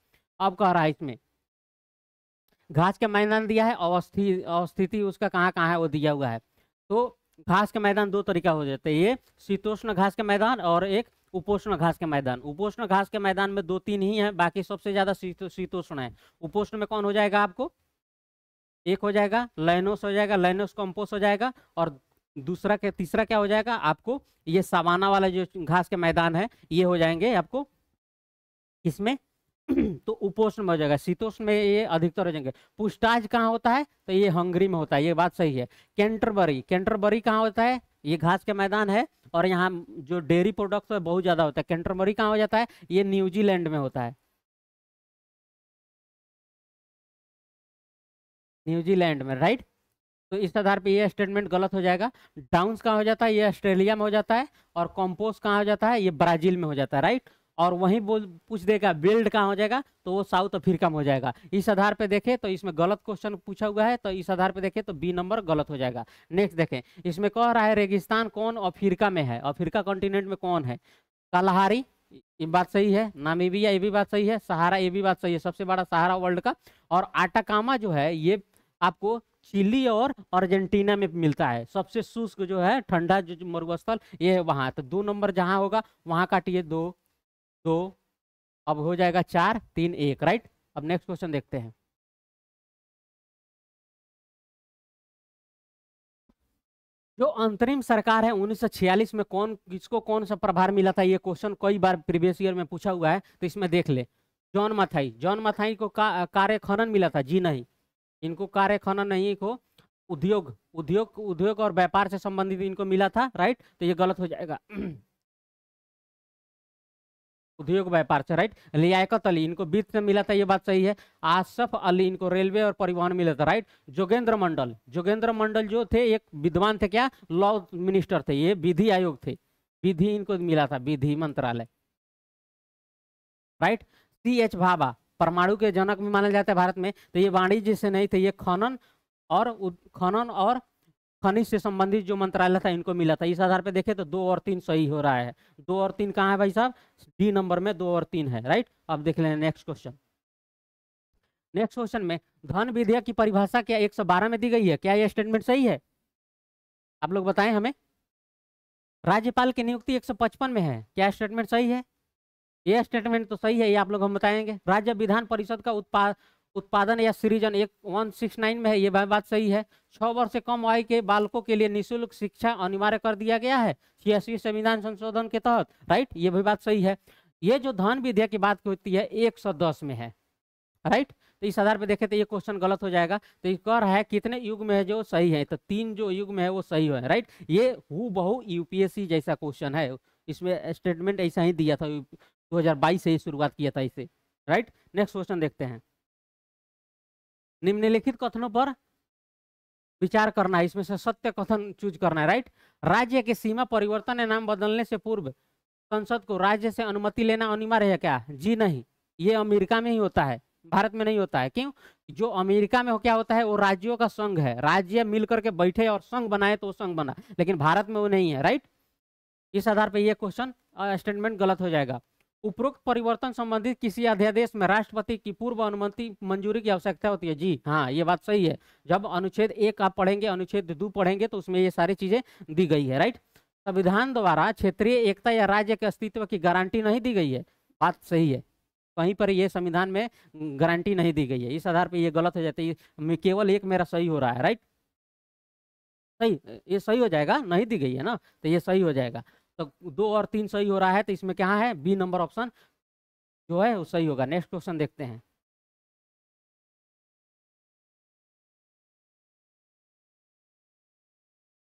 अब कह रहा है इसमें घास के मैदान दिया है अवस्थि अवस्थिति उसका कहाँ कहाँ है वो दिया हुआ है तो घास के मैदान दो तरीका हो जाते हैं ये शीतोष्ण घास के मैदान और एक उपोष्ण घास के मैदान उपोष्ण घास के मैदान में दो तीन ही है बाकी सबसे ज्यादा शीतोष्ण है उपोष्ण में कौन हो जाएगा आपको एक हो जाएगा लाइनोस हो जाएगा लाइनोस कॉम्पोस हो जाएगा और दूसरा क्या तीसरा क्या हो जाएगा आपको ये सवाना वाला जो घास के मैदान है ये हो जाएंगे आपको इसमें तो उपोष्ण में हो जाएगा शीतोष्ण में ये अधिकतर हो जाएंगे पुष्टाज कहाँ होता है तो ये हंगरी में होता है ये बात सही है कैंटरबरी कैंटरबरी कहाँ होता है ये घास के मैदान है और यहाँ जो डेयरी प्रोडक्ट्स है बहुत ज़्यादा होता है कैंटरमरी कहाँ हो जाता है ये न्यूजीलैंड में होता है न्यूजीलैंड में राइट तो इस आधार पे ये स्टेटमेंट गलत हो जाएगा डाउन्स कहाँ हो जाता है ये ऑस्ट्रेलिया में हो जाता है और कॉम्पोस्ट कहाँ हो जाता है ये ब्राजील में हो जाता है राइट और वहीं बोल पूछ देगा बिल्ड कहाँ हो जाएगा तो वो साउथ अफ्रीका में हो जाएगा इस आधार पे देखें तो इसमें गलत क्वेश्चन पूछा हुआ है तो इस आधार पे देखें तो बी नंबर गलत हो जाएगा नेक्स्ट देखें इसमें कह रहा है रेगिस्तान कौन अफ्रीका में है अफ्रीका कॉन्टिनेंट में कौन है कालाहारी ये बात सही है नामीबिया ये भी बात सही है सहारा ये भी बात सही है सबसे बड़ा सहारा वर्ल्ड का और आटाकामा जो है ये आपको चिली और अर्जेंटीना में मिलता है सबसे शुष्क जो है ठंडा जो मरुस्थल ये है वहाँ तो दो नंबर जहाँ होगा वहाँ काटिए दो दो अब हो जाएगा चार तीन एक राइट अब नेक्स्ट क्वेश्चन देखते हैं जो अंतरिम सरकार है 1946 में कौन किसको कौन सा प्रभार मिला था ये क्वेश्चन कई बार प्रीवियस ईयर में पूछा हुआ है तो इसमें देख ले जॉन माथाई जॉन माथाई को का, कार्य खनन मिला था जी नहीं इनको कार्य खनन नहीं को उद्योग उद्योग उद्योग और व्यापार से संबंधित इनको मिला था राइट तो ये गलत हो जाएगा उद्योग व्यापार से राइट लियाकत अली इनको बीच में मिला था ये बात सही है आसफ अली इनको रेलवे और परिवहन मिला था राइट जोगेंद्र मंडल जोगेंद्र मंडल जो थे एक विद्वान थे क्या लॉ मिनिस्टर थे ये विधि आयोग थे विधि इनको मिला था विधि मंत्रालय राइट सी एच भाभा परमाणु के जनक भी माना जाता है भारत में तो ये वाणिज्य से नहीं थे ये खनन और खनन और खनिज से संबंधित जो मंत्रालय था इनको मिला था इस आधार पे देखें तो दो और तीन सही हो रहा है दो और तीन कहाँ है भाई साहब डी नंबर में दो और तीन है राइट अब देख लें नेक्स्ट क्वेश्चन नेक्स्ट क्वेश्चन में धन विधेयक की परिभाषा क्या एक में दी गई है क्या यह स्टेटमेंट सही है आप लोग बताएं हमें राज्यपाल की नियुक्ति एक में है क्या स्टेटमेंट सही है यह स्टेटमेंट तो सही है ये आप लोग हम बताएंगे राज्य विधान परिषद का उत्पाद उत्पादन या सृजन एक वन सिक्स नाइन में है ये बात सही है छः वर्ष से कम आयु के बालकों के लिए निःशुल्क शिक्षा अनिवार्य कर दिया गया है छियासी संविधान संशोधन के तहत राइट ये भी बात सही है ये जो धन विधेयक की बात होती है एक सौ दस में है राइट तो इस आधार पर देखे तो ये क्वेश्चन गलत हो जाएगा तो ये कह रहा है कितने युग में है जो सही है तो तीन जो युग में है वो सही है राइट ये हु बहु यूपीएससी जैसा क्वेश्चन है इसमें स्टेटमेंट ऐसा ही दिया था 2022 से ही शुरुआत किया था इसे राइट नेक्स्ट क्वेश्चन देखते हैं निम्नलिखित कथनों पर विचार करना है इसमें से सत्य कथन चूज करना है राइट राज्य के सीमा परिवर्तन या नाम बदलने से पूर्व संसद को राज्य से अनुमति लेना अनिवार्य है क्या जी नहीं ये अमेरिका में ही होता है भारत में नहीं होता है क्यों जो अमेरिका में हो क्या होता है वो राज्यों का संघ है राज्य मिल करके बैठे और संघ बनाए तो संघ बना लेकिन भारत में वो नहीं है राइट इस आधार पर यह क्वेश्चन स्टेटमेंट गलत हो जाएगा उपरोक्त परिवर्तन संबंधित किसी अध्यादेश में राष्ट्रपति की पूर्व अनुमति मंजूरी की आवश्यकता होती है जी हाँ ये बात सही है जब अनुच्छेद एक आप पढ़ेंगे अनुच्छेद दो पढ़ेंगे तो उसमें ये सारी चीजें दी गई है राइट संविधान द्वारा क्षेत्रीय एकता या राज्य के अस्तित्व की गारंटी नहीं दी गई है बात सही है कहीं पर यह संविधान में गारंटी नहीं दी गई है इस आधार पर यह गलत हो जाती है केवल एक मेरा सही हो रहा है राइट सही ये सही हो जाएगा नहीं दी गई है ना तो ये सही हो जाएगा तो दो और तीन सही हो रहा है तो इसमें क्या है बी नंबर ऑप्शन जो है वो सही होगा नेक्स्ट क्वेश्चन देखते हैं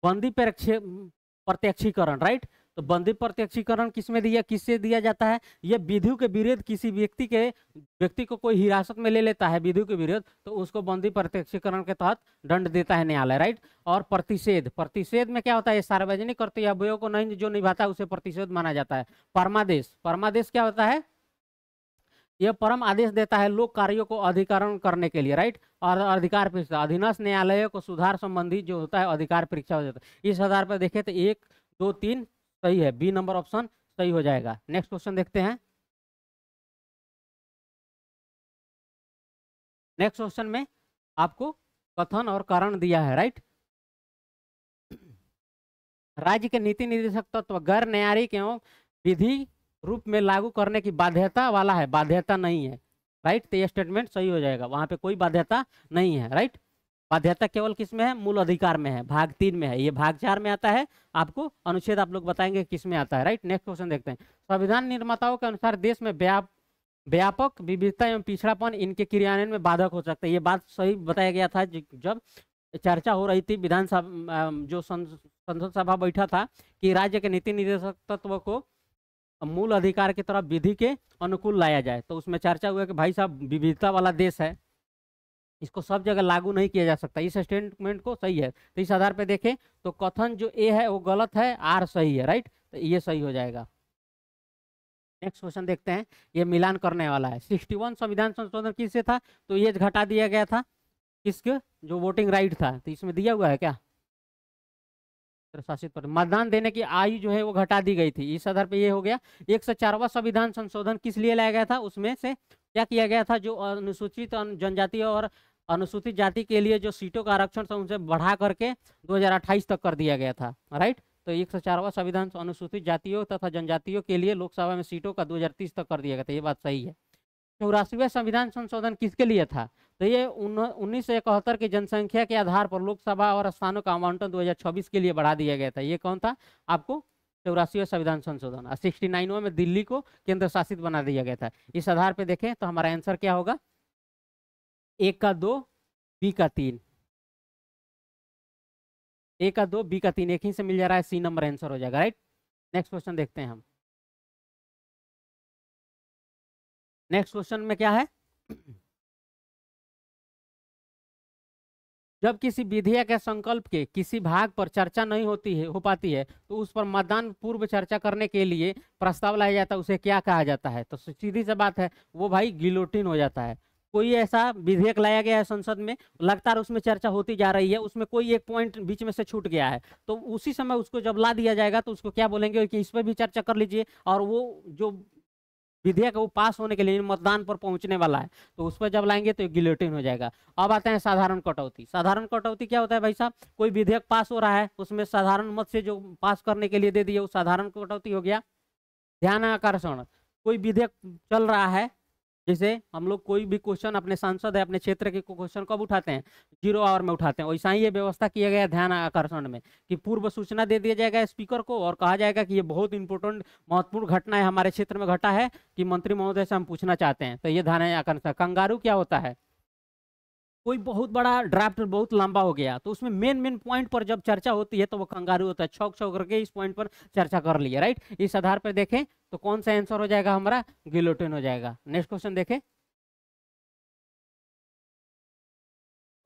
बंदी प्रत्यक्षीकरण राइट तो बंदी प्रत्यक्षीकरण किसमें दिया किससे दिया जाता है यह विधु के विरुद्ध किसी व्यक्ति के व्यक्ति को कोई हिरासत में ले लेता है विधु के विरुद्ध तो उसको बंदी प्रत्यक्षीकरण के तहत दंड देता है न्यायालय राइट और प्रतिषेध प्रतिषेध में क्या होता है सार्वजनिक कर्तव्यों को नहीं जो निभाता है उसे प्रतिषेध माना जाता है परमादेश परमादेश क्या होता है यह परम आदेश देता है लोक कार्यों को अधिकरण करने के लिए राइट और अधिकार परीक्षा अधीनस्थ न्यायालय को सुधार संबंधी जो होता है अधिकार परीक्षा हो जाता है इस आधार पर देखें तो एक दो तीन सही है बी नंबर ऑप्शन सही हो जाएगा नेक्स्ट क्वेश्चन देखते हैं नेक्स्ट क्वेश्चन में आपको कथन और कारण दिया है राइट राज्य के नीति निर्देशक तत्व तो गैर न्यायिक एवं विधि रूप में लागू करने की बाध्यता वाला है बाध्यता नहीं है राइट तो यह स्टेटमेंट सही हो जाएगा वहां पे कोई बाध्यता नहीं है राइट बाध्यता केवल किस में है मूल अधिकार में है भाग तीन में है ये भाग चार में आता है आपको अनुच्छेद आप लोग बताएंगे किस में आता है राइट नेक्स्ट क्वेश्चन देखते हैं संविधान निर्माताओं के अनुसार देश में व्याप व्यापक विविधता एवं पिछड़ापन इनके क्रियान्वयन में बाधक हो सकता है ये बात सही बताया गया था जब चर्चा हो रही थी विधानसभा जो संसद सभा बैठा था कि राज्य के नीति निर्देशक तत्व को मूल अधिकार की तरफ विधि के अनुकूल लाया जाए तो उसमें चर्चा हुआ कि भाई साहब विविधता वाला देश है इसको सब जगह लागू नहीं किया जा सकता इस स्टेटमेंट को सही है तो इस आधार पर देखें तो कथन जो ए है वो गलत है आर सही है राइट तो ये सही हो जाएगा नेक्स्ट क्वेश्चन देखते हैं ये मिलान करने वाला है सिक्सटी वन संविधान संशोधन किससे था तो ये घटा दिया गया था किसके जो वोटिंग राइट था तो इसमें दिया हुआ है क्या प्रशासित पर मतदान देने की आयु जो है वो घटा दी गई थी इस आधार पे ये हो गया एक सौ चारवा संविधान संशोधन किस लिए लाया गया था उसमें से क्या किया गया था जो अनुसूचित जनजाति और अनुसूचित जाति के लिए जो सीटों का आरक्षण था उनसे बढ़ा करके 2028 तक कर दिया गया था राइट तो एक सौ चारवा संविधान अनुसूचित जातियों तथा जनजातियों के लिए लोकसभा में सीटों का 2030 तक कर दिया गया था ये बात सही है चौरासीवें संविधान संशोधन किसके लिए था तो ये उन्नीस सौ इकहत्तर की जनसंख्या के आधार पर लोकसभा और स्थानों का आवंटन 2026 के लिए बढ़ा दिया गया था ये कौन था आपको चौरासीवें संविधान संशोधन और सिक्सटी नाइनवे में दिल्ली को केंद्र शासित बना दिया गया था इस आधार पर देखें तो हमारा आंसर क्या होगा ए का दो बी का तीन ए का दो बी का तीन एक ही से मिल जा रहा है सी नंबर आंसर हो जाएगा राइट नेक्स्ट क्वेश्चन देखते हैं हम नेक्स्ट क्वेश्चन में क्या है जब किसी विधेयक या संकल्प के किसी भाग पर चर्चा नहीं होती है हो पाती है तो उस पर मतदान पूर्व चर्चा करने के लिए प्रस्ताव लाया जाता है उसे क्या कहा जाता है तो सीधी से बात है वो भाई गिलोटिन हो जाता है कोई ऐसा विधेयक लाया गया है संसद में लगातार उसमें चर्चा होती जा रही है उसमें कोई एक पॉइंट बीच में से छूट गया है तो उसी समय उसको जब ला दिया जाएगा तो उसको क्या बोलेंगे कि इस पर भी चर्चा कर लीजिए और वो जो विधेयक वो पास होने के लिए मतदान पर पहुंचने वाला है तो उस पर जब लाएंगे तो गिलोटिन हो जाएगा अब आते हैं साधारण कटौती साधारण कटौती क्या होता है भाई साहब कोई विधेयक पास हो रहा है उसमें साधारण मत से जो पास करने के लिए दे दिए वो साधारण कटौती हो गया ध्यान आकर्षण कोई विधेयक चल रहा है जैसे हम लोग कोई भी क्वेश्चन अपने सांसद है अपने क्षेत्र के क्वेश्चन कब उठाते हैं जीरो आवर में उठाते हैं वैसा ही ये व्यवस्था किया गया ध्यान आकर्षण में कि पूर्व सूचना दे दिया जाएगा स्पीकर को और कहा जाएगा कि ये बहुत इंपॉर्टेंट महत्वपूर्ण घटना है हमारे क्षेत्र में घटा है कि मंत्री महोदय से हम पूछना चाहते हैं तो ये ध्यान आकर्षण कंगारू क्या होता है कोई बहुत बड़ा ड्राफ्ट बहुत लंबा हो गया तो उसमें मेन मेन पॉइंट पर जब चर्चा होती है तो वो कंगारू होता है छौक छौक करके इस पॉइंट पर चर्चा कर लिया राइट इस आधार पर देखें तो कौन सा आंसर हो जाएगा हमारा गिलोटिन हो जाएगा नेक्स्ट क्वेश्चन देखें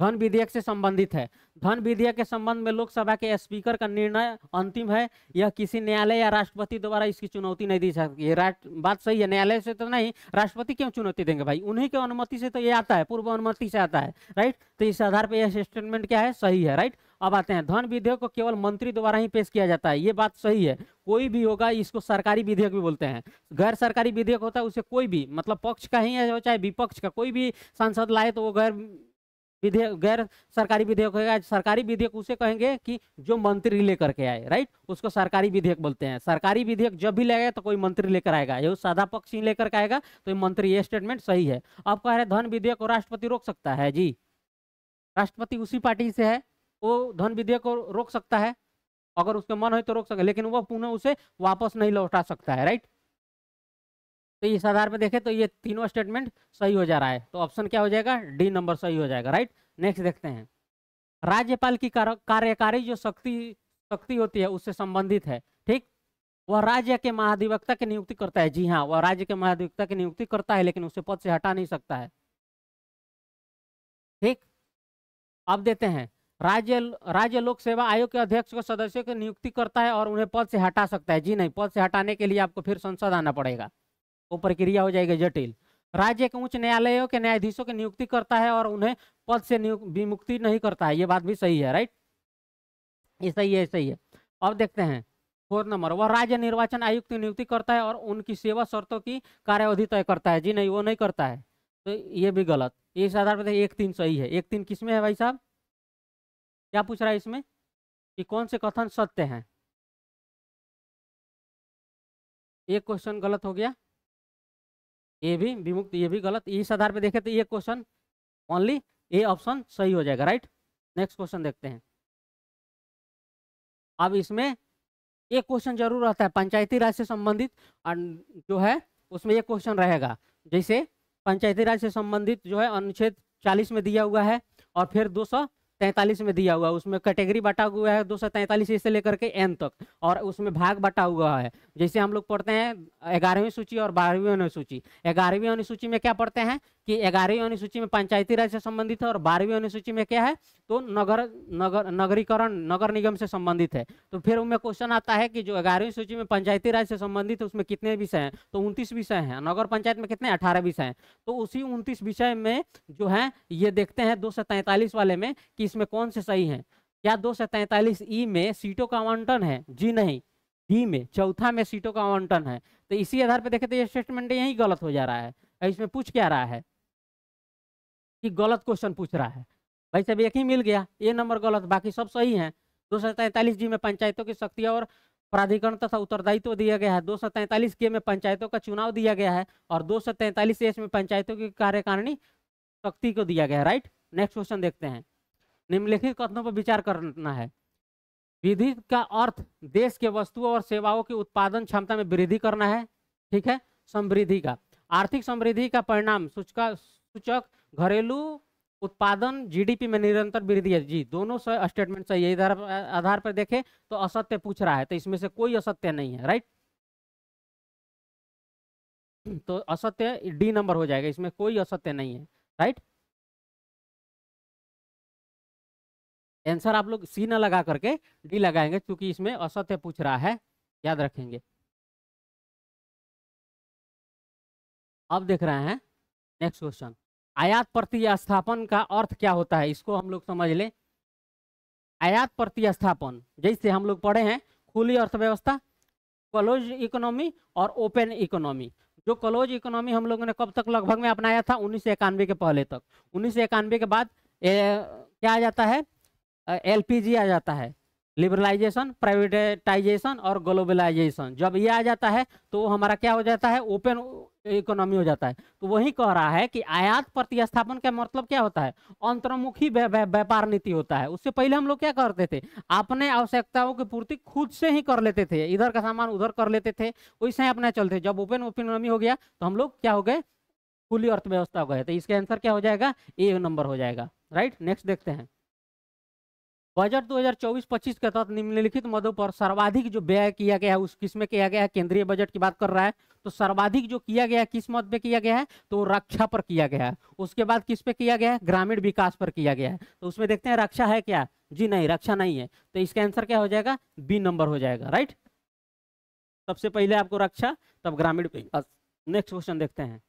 धन विधेयक से संबंधित है धन विधेयक के संबंध में लोकसभा के स्पीकर का निर्णय अंतिम है यह किसी न्यायालय या राष्ट्रपति द्वारा इसकी चुनौती नहीं दी सकती है बात सही है न्यायालय से तो नहीं राष्ट्रपति क्यों चुनौती देंगे भाई उन्हीं के अनुमति से तो ये आता है पूर्व अनुमति से आता है राइट तो इस आधार पर यह स्टेटमेंट क्या है सही है राइट अब आते हैं धन विधेयक को केवल मंत्री द्वारा ही पेश किया जाता है ये बात सही है कोई भी होगा इसको सरकारी विधेयक भी बोलते हैं गैर सरकारी विधेयक होता है उसे कोई भी मतलब पक्ष का ही है चाहे विपक्ष का कोई भी सांसद लाए तो वो गैर विधेयक गैर सरकारी विधेयक होगा सरकारी विधेयक उसे कहेंगे कि जो मंत्री लेकर के आए राइट उसको सरकारी विधेयक बोलते हैं सरकारी विधेयक जब भी लाएगा तो कोई मंत्री लेकर आएगा ये साधा पक्ष ही लेकर के आएगा तो ये मंत्री ये स्टेटमेंट सही है अब कह रहे धन विधेयक को राष्ट्रपति रोक सकता है जी राष्ट्रपति उसी पार्टी से है वो धन विधेयक को रोक सकता है अगर उसके मन हो तो रोक सकता है लेकिन वो पुनः उसे वापस नहीं लौटा सकता है राइट तो इस आधार पर देखें तो ये तीनों स्टेटमेंट सही हो जा रहा है तो ऑप्शन क्या हो जाएगा डी नंबर सही हो जाएगा राइट नेक्स्ट देखते हैं राज्यपाल की कार्यकारी जो शक्ति शक्ति होती है उससे संबंधित है ठीक वह राज्य के महाधिवक्ता की नियुक्ति करता है जी हाँ वह राज्य के महाधिवक्ता की नियुक्ति करता है लेकिन उसे पद से हटा नहीं सकता है ठीक अब देते हैं राज्य राज्य लोक सेवा आयोग के अध्यक्ष को सदस्यों की नियुक्ति करता है और उन्हें पद से हटा सकता है जी नहीं पद से हटाने के लिए आपको फिर संसद आना पड़ेगा वो प्रक्रिया हो जाएगी जटिल राज्य के उच्च न्यायालयों के न्यायाधीशों की नियुक्ति करता है और उन्हें पद से विमुक्ति नहीं करता है ये बात भी सही है राइट ये सही है सही है अब देखते हैं फोर नंबर वह राज्य निर्वाचन आयुक्त की नियुक्ति करता है और उनकी सेवा शर्तों की कार्यावधि तय करता है जी नहीं वो नहीं करता है तो ये भी गलत इस आधार पर एक तीन सही है एक तीन किसमें है भाई साहब क्या पूछ रहा है इसमें कि कौन से कथन सत्य हैं एक क्वेश्चन गलत हो गया ये भी विमुक्त ये भी गलत इस आधार पे देखें तो ये क्वेश्चन ओनली ये ऑप्शन सही हो जाएगा राइट नेक्स्ट क्वेश्चन देखते हैं अब इसमें एक क्वेश्चन जरूर रहता है पंचायती राज से संबंधित जो है उसमें एक क्वेश्चन रहेगा जैसे पंचायती राज से संबंधित जो है अनुच्छेद 40 में दिया हुआ है और फिर दो तैंतालीस में दिया हुआ है उसमें कैटेगरी बटा हुआ है दो सौ तैंतालीस से लेकर के एन तक और उसमें भाग बटा हुआ है जैसे हम लोग पढ़ते हैं ग्यारहवीं सूची और बारहवीं अनुसूची ग्यारहवीं अनुसूची में क्या पढ़ते हैं कि ग्यारहवीं अनुसूची में पंचायती राज से संबंधित है और बारहवीं अनुसूची में क्या है तो नगर नगर नगरीकरण नगर निगम से संबंधित है तो फिर उनमें क्वेश्चन आता है कि जो ग्यारहवीं सूची में पंचायती राज से संबंधित है उसमें कितने विषय हैं तो उनतीस विषय हैं नगर पंचायत में कितने अठारह विषय हैं तो उसी उनतीस विषय में जो है ये देखते हैं दो वाले में कि इसमें कौन से सही है क्या दो ई में सीटों का आवंटन है जी नहीं डी में चौथा में सीटों का आवंटन है तो इसी आधार पर देखें तो ये स्टेटमेंट यही गलत हो जा रहा है इसमें पूछ क्या रहा है कि गलत क्वेश्चन पूछ रहा है भाई साहब एक ही मिल गया ये नंबर गलत बाकी सब सही है दो सौ तैंतालीस जी में पंचायतों की शक्ति और प्राधिकरण तथा उत्तरदायित्व दिया गया है दो सौ तैंतालीस के में पंचायतों का चुनाव दिया गया है और दो सौ तैंतालीस एस में पंचायतों की कार्यकारिणी शक्ति को दिया गया है राइट नेक्स्ट क्वेश्चन देखते हैं निम्नलिखित कथनों पर विचार करना है विधि का अर्थ देश के वस्तुओं और सेवाओं के उत्पादन क्षमता में वृद्धि करना है ठीक है समृद्धि का आर्थिक समृद्धि का परिणाम सूचक घरेलू उत्पादन जीडीपी में निरंतर वृद्धि है जी दोनों स्टेटमेंट सही है इधर आधार पर देखें तो असत्य पूछ रहा है तो इसमें से कोई असत्य नहीं है राइट तो असत्य डी नंबर हो जाएगा इसमें कोई असत्य नहीं है राइट आंसर आप लोग सी ना लगा करके डी लगाएंगे क्योंकि इसमें असत्य पूछ रहा है याद रखेंगे अब देख रहे हैं नेक्स्ट क्वेश्चन आयात प्रतिस्थापन का अर्थ क्या होता है इसको हम लोग समझ लें आयात प्रतिस्थापन जैसे हम लोग पढ़े हैं खुली अर्थव्यवस्था क्लोज इकोनॉमी और ओपन इकोनॉमी जो क्लोज इकोनॉमी हम लोगों ने कब तक लगभग में अपनाया था उन्नीस के पहले तक उन्नीस के बाद ए, क्या आ जाता है एलपीजी आ जाता है लिबरलाइजेशन प्राइवेटाइजेशन और ग्लोबलाइजेशन जब ये आ जाता है तो हमारा क्या हो जाता है ओपन इकोनॉमी हो जाता है तो वही कह रहा है कि आयात प्रतिस्थापन का मतलब क्या होता है अंतर्मुखी व्यापार नीति होता है उससे पहले हम लोग क्या करते थे अपने आवश्यकताओं की पूर्ति खुद से ही कर लेते थे इधर का सामान उधर कर लेते थे वैसे ही अपना चलते जब ओपन इकोनॉमी हो गया तो हम लोग क्या हो गए खुली अर्थव्यवस्था हो गए तो इसका आंसर क्या हो जाएगा ए नंबर हो जाएगा राइट नेक्स्ट देखते हैं बजट 2024-25 के तहत निम्नलिखित मदों पर सर्वाधिक जो व्यय किया गया है उस किस में किया गया है केंद्रीय बजट की बात कर रहा है तो सर्वाधिक जो किया गया है किस मद पे किया गया है तो रक्षा पर किया गया है उसके बाद किस पे किया गया है ग्रामीण विकास पर किया गया है तो उसमें देखते हैं रक्षा है क्या जी नहीं रक्षा नहीं है तो इसका आंसर क्या हो जाएगा बी नंबर हो जाएगा राइट सबसे पहले आपको रक्षा तब ग्रामीण विकास नेक्स्ट क्वेश्चन देखते हैं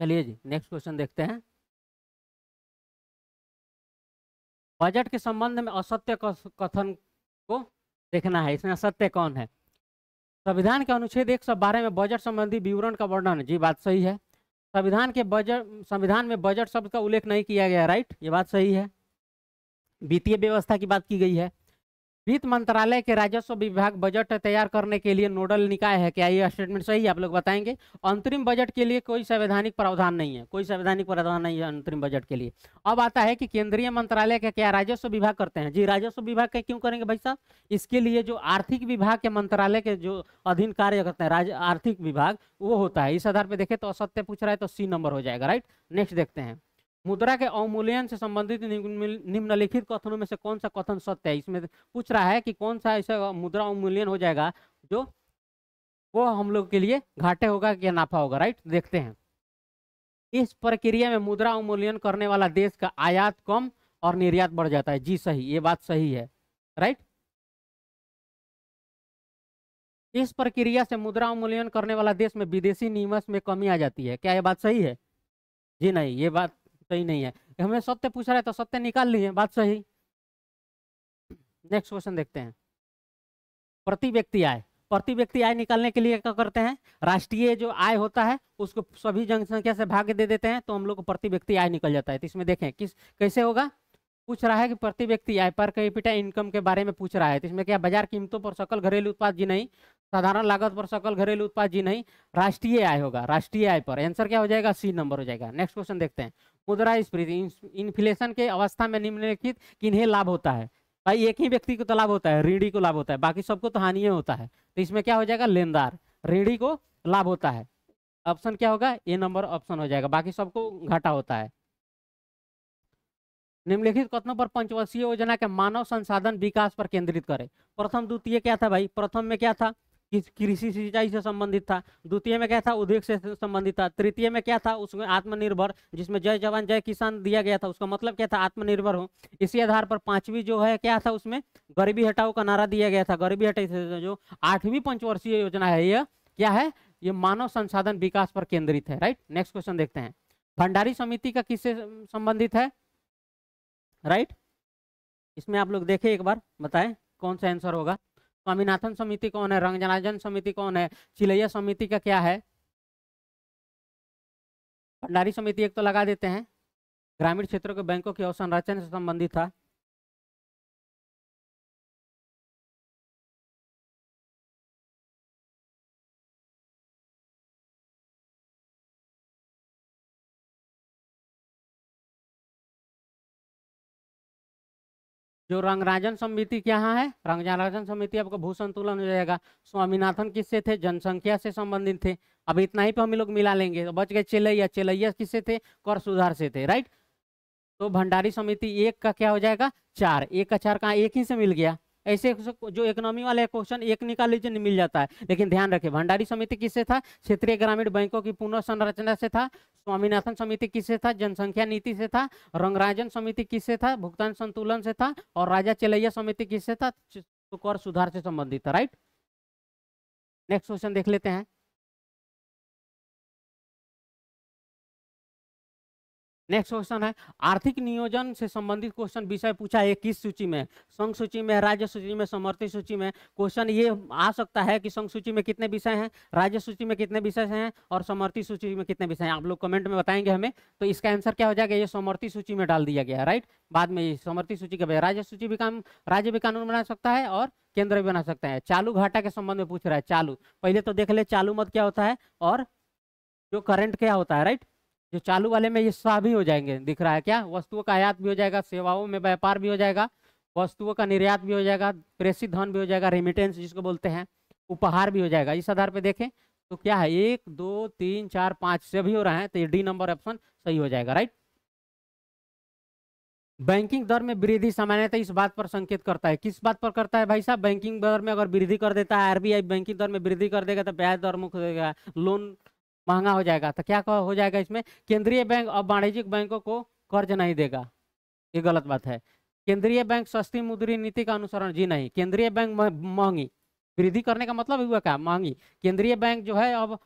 चलिए जी नेक्स्ट क्वेश्चन देखते हैं बजट के संबंध में असत्य कथन को देखना है इसमें असत्य कौन है संविधान के अनुच्छेद एक सौ बारह में बजट संबंधी विवरण का वर्णन जी बात सही है संविधान के बजट संविधान में बजट शब्द का उल्लेख नहीं किया गया राइट ये बात सही है वित्तीय व्यवस्था की बात की गई है वित्त मंत्रालय के राजस्व विभाग बजट तैयार करने के लिए नोडल निकाय है क्या ये स्टेटमेंट सही है आप लोग बताएंगे अंतरिम बजट के लिए कोई संवैधानिक प्रावधान नहीं है कोई संवैधानिक प्रावधान नहीं है अंतरिम बजट के लिए अब आता है कि केंद्रीय मंत्रालय का क्या राजस्व विभाग करते हैं जी राजस्व विभाग का क्यों करेंगे भाई साहब इसके लिए जो आर्थिक विभाग के मंत्रालय के जो अधीन कार्य करते हैं राज आर्थिक विभाग वो होता है इस आधार पर देखें तो असत्य पूछ रहा है तो सी नंबर हो जाएगा राइट नेक्स्ट देखते हैं मुद्रा के अवमूल्यन से संबंधित निम्नलिखित कथनों में से कौन सा कथन सत्य है इसमें पूछ रहा है कि कौन सा ऐसा मुद्रा अवमूल्यन हो जाएगा जो वो हम लोग के लिए घाटे होगा या नाफा होगा राइट देखते हैं इस प्रक्रिया में मुद्रा अवमूल्यन करने वाला देश का आयात कम और निर्यात बढ़ जाता है जी सही ये बात सही है राइट इस प्रक्रिया से मुद्रा अवमूल्यन करने वाला देश में विदेशी निवेश में कमी आ जाती है क्या ये बात सही है जी नहीं ये बात सही नहीं है हमें सत्य पूछ रहा है तो सत्य निकाल लिए बात सही नेक्स्ट क्वेश्चन देखते हैं प्रति व्यक्ति आय प्रति व्यक्ति आय निकालने के लिए क्या करते हैं राष्ट्रीय जो आय होता है उसको सभी जनसंख्या से भाग दे देते हैं तो हम लोग को प्रति व्यक्ति आय निकल जाता है तो इसमें देखें किस कैसे होगा पूछ रहा है कि प्रति व्यक्ति आय पर कैपिटा इनकम के बारे में पूछ रहा है तो इसमें क्या बाजार कीमतों पर सकल घरेलू उत्पाद जी नहीं साधारण लागत पर सकल घरेलू उत्पाद जी नहीं राष्ट्रीय आय होगा राष्ट्रीय आय पर आंसर क्या हो जाएगा सी नंबर हो जाएगा नेक्स्ट क्वेश्चन देखते हैं मुद्रास्फीति इन्फ्लेशन के अवस्था में निम्नलिखित किन्हें लाभ होता है भाई एक ही व्यक्ति को तो लाभ होता है रीढ़ी को लाभ होता है बाकी सबको तो हानि होता है तो इसमें क्या हो जाएगा लेनदार रीढ़ी को लाभ होता है ऑप्शन क्या होगा ए नंबर ऑप्शन हो जाएगा बाकी सबको घाटा होता है निम्नलिखित कथनों पर पंचवर्षीय योजना के मानव संसाधन विकास पर केंद्रित करें प्रथम द्वितीय क्या था भाई प्रथम में क्या था कृषि सिंचाई से संबंधित था द्वितीय में क्या था उद्योग से संबंधित था तृतीय में क्या था उसमें आत्मनिर्भर जिसमें जय जवान जय किसान दिया गया था उसका मतलब क्या था आत्मनिर्भर हो इसी आधार पर पांचवी जो है क्या था उसमें गरीबी हटाओ का नारा दिया गया था गरीबी हटाई जो आठवीं पंचवर्षीय योजना है यह क्या है ये मानव संसाधन विकास पर केंद्रित है राइट नेक्स्ट क्वेश्चन देखते हैं भंडारी समिति का किससे संबंधित है राइट इसमें आप लोग देखें एक बार बताएं कौन सा आंसर होगा स्वामीनाथन समिति कौन है रंगजनाजन समिति कौन है चिलैया समिति का क्या है भंडारी समिति एक तो लगा देते हैं ग्रामीण क्षेत्रों के बैंकों की अवसंरचना से संबंधित था जो रंगराजन समिति क्या है रंगराजन समिति आपका भू संतुलन हो जाएगा स्वामीनाथन किससे थे जनसंख्या से संबंधित थे अब इतना ही पे तो हम लोग मिला लेंगे तो बच गए चेलैया चेलैया किससे थे कर सुधार से थे राइट तो भंडारी समिति एक का क्या हो जाएगा चार एक का चार कहा एक ही से मिल गया ऐसे जो इकोनॉमी वाला क्वेश्चन एक निकाल लीजिए मिल जाता है लेकिन ध्यान रखें भंडारी समिति किससे था क्षेत्रीय ग्रामीण बैंकों की पुनः संरचना से था स्वामीनाथन समिति किससे था जनसंख्या नीति से था रंगराजन समिति किससे था भुगतान संतुलन से था और राजा चेलैया समिति किससे था कर सुधार से संबंधित था राइट नेक्स्ट क्वेश्चन देख लेते हैं नेक्स्ट क्वेश्चन है आर्थिक नियोजन से संबंधित क्वेश्चन विषय पूछा है किस सूची में संघ सूची में राज्य सूची में समर्थित सूची में क्वेश्चन ये आ सकता है कि संघ सूची में कितने विषय हैं राज्य सूची में कितने विषय हैं और समर्थित सूची में कितने विषय हैं आप लोग कमेंट में बताएंगे हमें तो इसका आंसर क्या हो जाएगा ये समर्थित सूची में डाल दिया गया है राइट बाद में ये समर्थित सूची के राज्य सूची भी काम राज्य भी कानून बना सकता है और केंद्र भी बना सकता है चालू घाटा के संबंध में पूछ रहा है चालू पहले तो देख ले चालू मत क्या होता है और जो करंट क्या होता है राइट जो चालू वाले में ये सभी हो जाएंगे दिख रहा है क्या वस्तुओं का आयात भी हो जाएगा सेवाओं में व्यापार भी हो जाएगा वस्तुओं का निर्यात भी हो जाएगा प्रेषित धन भी हो जाएगा रेमिटेंस जिसको बोलते हैं उपहार भी हो जाएगा इस आधार पर देखें तो क्या है एक दो तीन चार पाँच से भी हो रहा है तो ये डी नंबर ऑप्शन सही हो जाएगा राइट बैंकिंग दर में वृद्धि सामान्यतः इस बात पर संकेत करता है किस बात पर करता है भाई साहब बैंकिंग दर में अगर वृद्धि कर देता है आरबीआई बैंकिंग दर में वृद्धि कर देगा तो ब्याज दर मुख्य देगा लोन महंगा हो जाएगा तो क्या हो जाएगा इसमें केंद्रीय बैंक अब वाणिज्यिक बैंकों को कर्ज नहीं देगा ये गलत बात है केंद्रीय बैंक सस्ती मुद्री नीति का अनुसरण जी नहीं केंद्रीय बैंक महंगी वृद्धि करने का मतलब हुआ क्या महंगी केंद्रीय बैंक जो है अब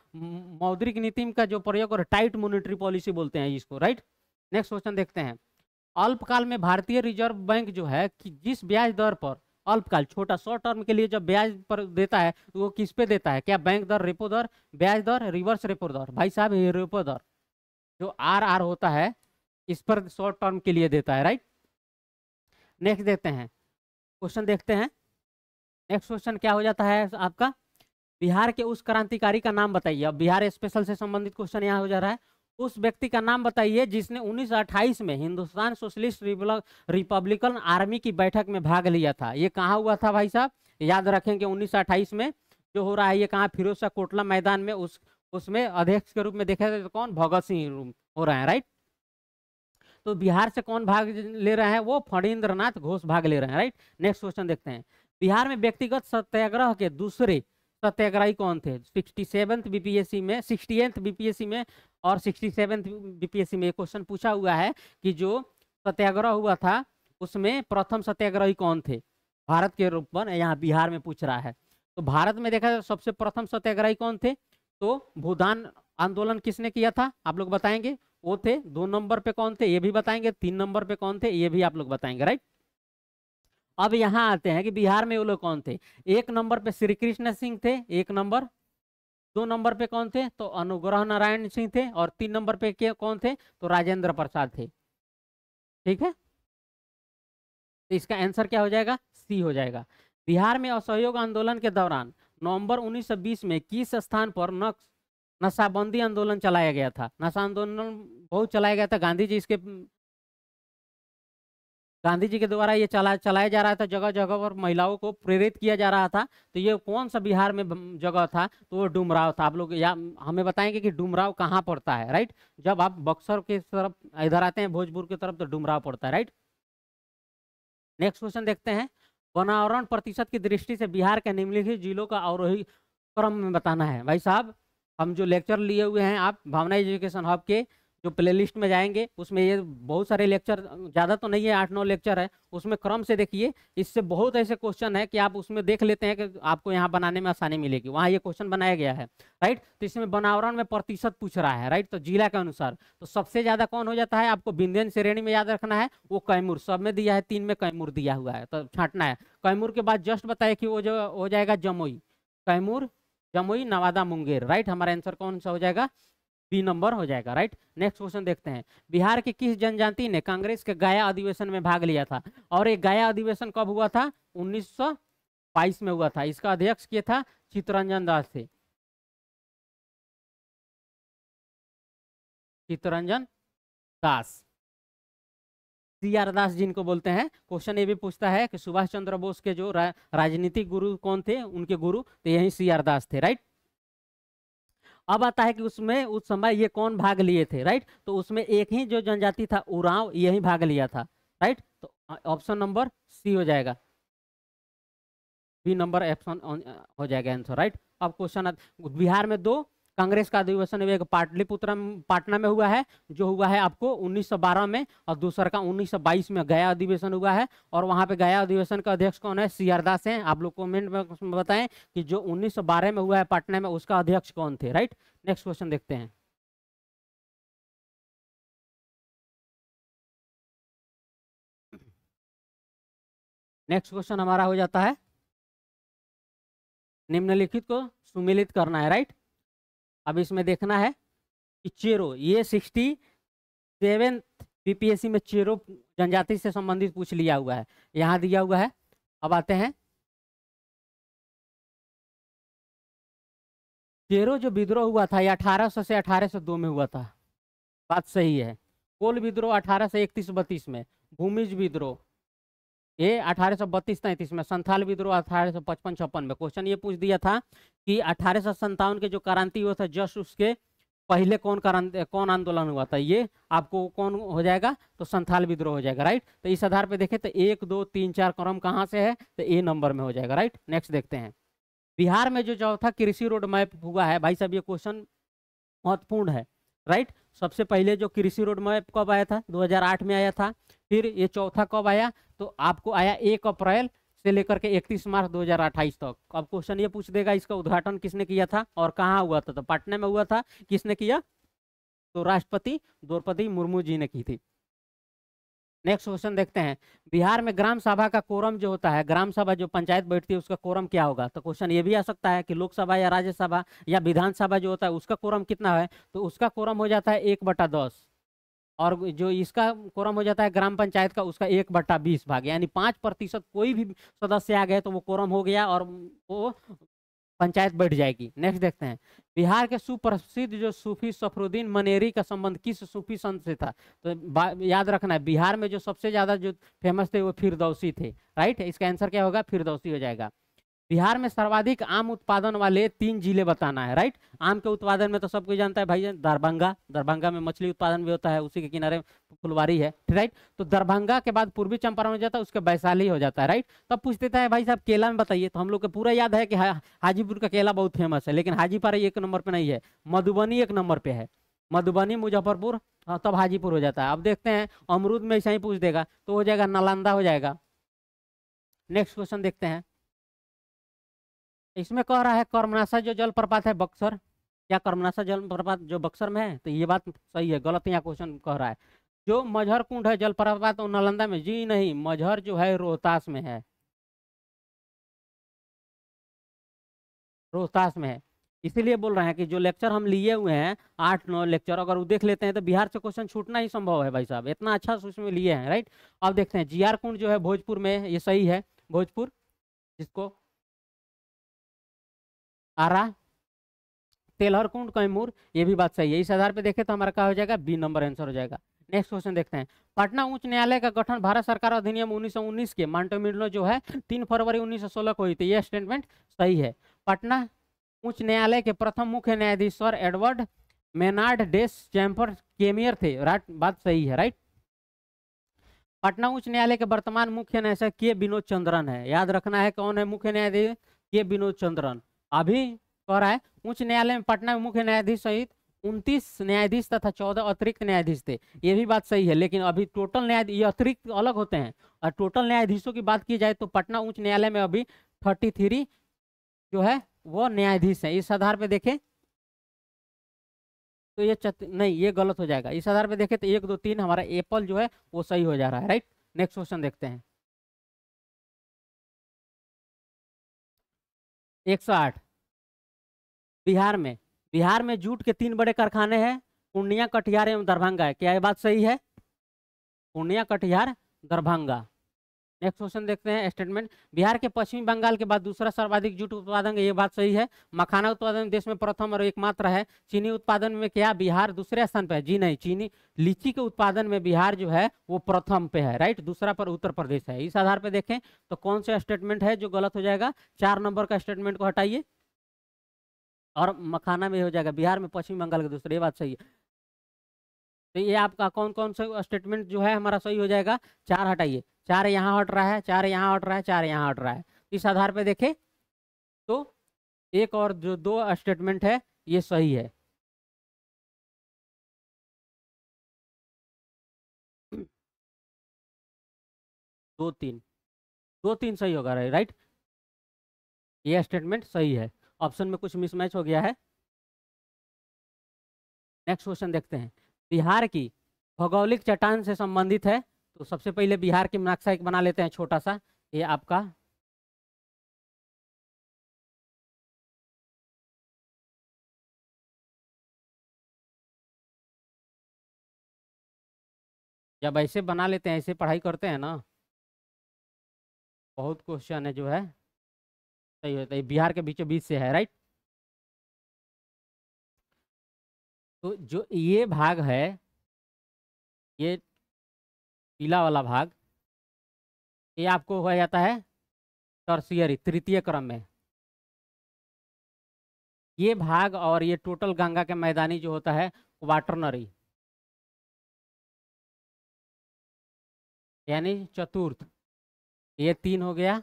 मौद्रिक नीति का जो प्रयोग और टाइट मॉनिटरी पॉलिसी बोलते हैं इसको राइट नेक्स्ट क्वेश्चन देखते हैं अल्पकाल में भारतीय रिजर्व बैंक जो है कि जिस ब्याज दर पर अल्पकाल छोटा शॉर्ट टर्म के लिए जब ब्याज पर देता है तो वो किस पे देता है क्या बैंक दर रेपो दर ब्याज दर रिवर्स रेपो दर भाई साहब ये रेपो दर जो आर आर होता है इस पर शॉर्ट टर्म के लिए देता है राइट नेक्स्ट देखते हैं क्वेश्चन देखते हैं नेक्स्ट क्वेश्चन क्या हो जाता है आपका बिहार के उस क्रांतिकारी का नाम बताइए अब बिहार स्पेशल से संबंधित क्वेश्चन यहाँ हो जा रहा है उस व्यक्ति का नाम बताइए जिसने 1928 में हिंदुस्तान सोशलिस्ट रिपब्लिकन आर्मी की बैठक में भाग लिया था ये कहाँ हुआ था भाई साहब याद रखेंगे 1928 में जो हो रहा है ये कहाँ फिरोज शाह कोटला मैदान में उस उसमें अध्यक्ष के रूप में देखा जाए तो कौन भगत सिंह हो रहे हैं राइट तो बिहार से कौन भाग ले रहे हैं वो फणीन्द्रनाथ घोष भाग ले रहे हैं राइट नेक्स्ट क्वेश्चन देखते हैं बिहार में व्यक्तिगत सत्याग्रह के दूसरे सत्याग्रही कौन थे सिक्सटी सेवंथ बीपीएससी में सिक्सटी एंथ बीपीएससी में और सिक्सटी सेवन बीपीएससी में क्वेश्चन पूछा हुआ है कि जो सत्याग्रह हुआ था उसमें प्रथम सत्याग्रही कौन थे भारत के रूप में यहाँ बिहार में पूछ रहा है तो भारत में देखा जाए सबसे प्रथम सत्याग्रही कौन थे तो भूदान आंदोलन किसने किया था आप लोग बताएंगे वो थे दो नंबर पे कौन थे ये भी बताएंगे तीन नंबर पे कौन थे ये भी आप लोग बताएंगे राइट अब यहाँ आते हैं कि बिहार में वो लोग कौन थे एक नंबर पे श्री कृष्ण सिंह थे एक नंबर दो नंबर पे कौन थे तो अनुग्रह नारायण सिंह थे और तीन नंबर पे कौन थे तो राजेंद्र प्रसाद थे ठीक है तो इसका आंसर क्या हो जाएगा सी हो जाएगा बिहार में असहयोग आंदोलन के दौरान नवंबर 1920 में किस स्थान पर नक्स नशाबंदी आंदोलन चलाया गया था नशा आंदोलन बहुत चलाया गया था गांधी जी इसके गांधी जी के द्वारा ये चला चलाया जा रहा था जगह जगह पर महिलाओं को प्रेरित किया जा रहा था तो ये कौन सा बिहार में जगह था तो वो डुमराव था आप लोग या हमें बताएंगे कि डुमराव कहाँ पड़ता है राइट जब आप बक्सर के तरफ इधर आते हैं भोजपुर की तरफ तो डुमराव पड़ता है राइट नेक्स्ट क्वेश्चन देखते हैं वनावरण प्रतिशत की दृष्टि से बिहार के निम्नलिखित जिलों का आरोही क्रम में बताना है भाई साहब हम जो लेक्चर लिए हुए हैं आप भावना एजुकेशन हब के जो प्लेलिस्ट में जाएंगे उसमें ये बहुत सारे लेक्चर ज़्यादा तो नहीं है आठ नौ लेक्चर है उसमें क्रम से देखिए इससे बहुत ऐसे क्वेश्चन है कि आप उसमें देख लेते हैं कि आपको यहाँ बनाने में आसानी मिलेगी वहाँ ये क्वेश्चन बनाया गया है राइट तो इसमें बनावरण में प्रतिशत पूछ रहा है राइट तो जिला के अनुसार तो सबसे ज़्यादा कौन हो जाता है आपको बिंदन श्रेणी में याद रखना है वो कैमूर सब में दिया है तीन में कैमूर दिया हुआ है तो छाँटना है कैमूर के बाद जस्ट बताए कि वो जो हो जाएगा जमुई कैमूर जमुई नवादा मुंगेर राइट हमारा आंसर कौन सा हो जाएगा बी नंबर हो जाएगा राइट नेक्स्ट क्वेश्चन देखते हैं बिहार के किस जनजाति ने कांग्रेस के गया अधिवेशन में भाग लिया था और ये गया अधिवेशन कब हुआ था उन्नीस में हुआ था इसका अध्यक्ष किया था चित्तरंजन दास थे चित्तरंजन दास सी आर दास जिनको बोलते हैं क्वेश्चन ये भी पूछता है कि सुभाष चंद्र बोस के जो रा, राजनीतिक गुरु कौन थे उनके गुरु तो यही सी आर दास थे राइट अब आता है कि उसमें उस समय ये कौन भाग लिए थे राइट तो उसमें एक ही जो जनजाति था उराव यही भाग लिया था राइट तो ऑप्शन नंबर सी हो जाएगा बी नंबर ऑप्शन हो जाएगा आंसर राइट अब क्वेश्चन बिहार में दो कांग्रेस का अधिवेशन एक पाटलिपुत्र पाटना में हुआ है जो हुआ है आपको 1912 में और दूसरा का 1922 में गया अधिवेशन हुआ है और वहां पे गया अधिवेशन का अध्यक्ष कौन है सी आर दास हैं आप लोग कमेंट में बताएं कि जो 1912 में हुआ है पाटना में उसका अध्यक्ष कौन थे राइट नेक्स्ट क्वेश्चन देखते हैं नेक्स्ट क्वेश्चन हमारा हो जाता है निम्नलिखित को सुमिलित करना है राइट अब इसमें देखना है कि चेरो ये सिक्सटी सेवन बीपीएससी में चेरो जनजाति से संबंधित पूछ लिया हुआ है यहाँ दिया हुआ है अब आते हैं चेरो जो विद्रोह हुआ था ये अठारह से अठारह में हुआ था बात सही है कोल विद्रोह अठारह इकतीस बत्तीस में भूमिज विद्रोह ये अठारह सौ बत्तीस तैंतीस में संथाल विद्रोह अठारह सौ पचपन छप्पन में क्वेश्चन ये पूछ दिया था कि अठारह सौ संतावन के जो क्रांति हुआ था जस्ट उसके पहले कौन क्रांति कौन आंदोलन हुआ था ये आपको कौन हो जाएगा तो संथाल विद्रोह हो जाएगा राइट तो इस आधार पे देखें तो एक दो तीन चार क्रम कहाँ से है तो ए नंबर में हो जाएगा राइट नेक्स्ट देखते हैं बिहार में जो चौथा कृषि रोड मैप हुआ है भाई साहब ये क्वेश्चन महत्वपूर्ण है राइट सबसे पहले जो कृषि रोड मैप कब आया था 2008 में आया था फिर ये चौथा कब आया तो आपको आया एक अप्रैल से लेकर के 31 मार्च 2028 तक अब क्वेश्चन ये पूछ देगा इसका उद्घाटन किसने किया था और कहाँ हुआ था तो पटना में हुआ था किसने किया तो राष्ट्रपति द्रौपदी मुर्मू जी ने की थी नेक्स्ट क्वेश्चन देखते हैं बिहार में ग्राम सभा का कोरम जो होता है ग्राम सभा जो पंचायत बैठती है उसका कोरम क्या होगा तो क्वेश्चन ये भी आ सकता है कि लोकसभा या राज्यसभा या विधानसभा जो होता है उसका कोरम कितना है तो उसका कोरम हो जाता है एक बटा दस और जो इसका कोरम हो जाता है ग्राम पंचायत का उसका एक बट्टा बीस भाग यानी पाँच प्रतिशत कोई भी सदस्य आ गए तो वो कोरम हो गया और वो पंचायत बैठ जाएगी नेक्स्ट देखते हैं बिहार के सुप्रसिद्ध जो सूफी सफरुद्दीन मनेरी का संबंध किस सूफी संत से था तो याद रखना है बिहार में जो सबसे ज़्यादा जो फेमस थे वो फिरदौसी थे राइट इसका आंसर क्या होगा फिरदौसी हो जाएगा बिहार में सर्वाधिक आम उत्पादन वाले तीन जिले बताना है राइट आम के उत्पादन में तो सब कोई जानता है भाई दरभंगा दरभंगा में मछली उत्पादन भी होता है उसी के किनारे फुलवारी है राइट तो दरभंगा के बाद पूर्वी चंपारण हो जाता है उसके वैशाली हो जाता है राइट तब तो पूछ देता है भाई साहब केला में बताइए तो हम लोग को पूरा याद है कि हाजीपुर का केला बहुत फेमस है लेकिन हाजीपुर एक नंबर पर नहीं है मधुबनी एक नंबर पे है मधुबनी मुजफ्फरपुर हाँ, तब हाजीपुर हो जाता है अब देखते हैं अमरूद में ऐसा ही पूछ देगा तो हो जाएगा नालंदा हो जाएगा नेक्स्ट क्वेश्चन देखते हैं इसमें कह रहा है कर्मनाशा जो जलप्रपात है बक्सर क्या कर्मनाशा जलप्रपात जो बक्सर में है तो ये बात सही है गलत यहाँ क्वेश्चन कह रहा है जो मझर कुंड है जलप्रपात नालंदा में जी नहीं मझर जो है रोहतास में है रोहतास में है इसीलिए बोल रहे हैं कि जो लेक्चर हम लिए हुए हैं आठ नौ लेक्चर अगर वो देख लेते हैं तो बिहार से क्वेश्चन छूटना ही संभव है भाई साहब इतना अच्छा उसमें लिए हैं राइट अब देखते हैं जी कुंड जो है भोजपुर में ये सही है भोजपुर जिसको आरा तेलहर कुंड कैमूर ये भी बात सही है इस आधार पर देखें तो हमारा क्या हो जाएगा बी नंबर आंसर हो जाएगा नेक्स्ट क्वेश्चन देखते हैं पटना उच्च न्यायालय का गठन भारत सरकार अधिनियम 1919 के मांटोमिडलो जो है तीन फरवरी 1916 को हुई थी यह स्टेटमेंट सही है पटना उच्च न्यायालय के प्रथम मुख्य न्यायाधीश sir Edward Maynard Des Champs Chamier थे राइट बात सही है राइट पटना उच्च न्यायालय के वर्तमान मुख्य न्यायाधीश के विनोद चंद्रन है याद रखना है कौन है मुख्य न्यायाधीश के विनोद चंद्रन अभी कह रहा है उच्च न्यायालय में पटना में मुख्य न्यायाधीश सहित उनतीस न्यायाधीश तथा चौदह अतिरिक्त न्यायाधीश थे ये भी बात सही है लेकिन अभी टोटल न्यायाधीश ये अतिरिक्त अलग होते हैं और टोटल न्यायाधीशों की बात की जाए तो पटना उच्च न्यायालय में अभी थर्टी थ्री जो है वो न्यायाधीश है इस आधार पर देखें तो ये चत... नहीं ये गलत हो जाएगा इस आधार पर देखें तो एक दो तीन हमारा एप्पल जो है वो सही हो जा रहा है राइट नेक्स्ट क्वेश्चन देखते हैं 108 बिहार में बिहार में जूट के तीन बड़े कारखाने हैं पूर्णिया कटिहार एवं दरभंगा क्या ये बात सही है पूर्णिया कटिहार दरभंगा नेक्स्ट क्वेश्चन देखते हैं स्टेटमेंट बिहार के पश्चिम बंगाल के बाद दूसरा सर्वाधिक जूट उत्पादन ये बात सही है मखाना उत्पादन देश में प्रथम और एकमात्र है चीनी उत्पादन में क्या बिहार दूसरे स्थान पर है जी नहीं चीनी लीची के उत्पादन में बिहार जो है वो प्रथम पे है राइट दूसरा पर उत्तर प्रदेश है इस आधार पर देखें तो कौन सा स्टेटमेंट है जो गलत हो जाएगा चार नंबर का स्टेटमेंट को हटाइए और मखाना में हो जाएगा बिहार में पश्चिम बंगाल के दूसरे ये बात सही है तो ये आपका कौन कौन सा स्टेटमेंट जो है हमारा सही हो जाएगा चार हटाइए चार यहाँ हट रहा है चार यहाँ हट रहा है चार यहाँ हट रहा है तो इस आधार पर देखें तो एक और जो दो स्टेटमेंट है ये सही है दो तीन दो तीन सही होगा राइट ये स्टेटमेंट सही है ऑप्शन में कुछ मिसमैच हो गया है नेक्स्ट क्वेश्चन देखते हैं बिहार की भौगोलिक चट्टान से संबंधित है तो सबसे पहले बिहार के नक्शा एक बना लेते हैं छोटा सा ये आपका जब ऐसे बना लेते हैं ऐसे पढ़ाई करते हैं ना बहुत क्वेश्चन है जो है सही होता है तो बिहार के बीचों बीच से है राइट तो जो ये भाग है ये पीला वाला भाग ये आपको हो जाता है टर्सियरी तृतीय क्रम में ये भाग और ये टोटल गंगा के मैदानी जो होता है क्वाटरनरी यानी चतुर्थ ये तीन हो गया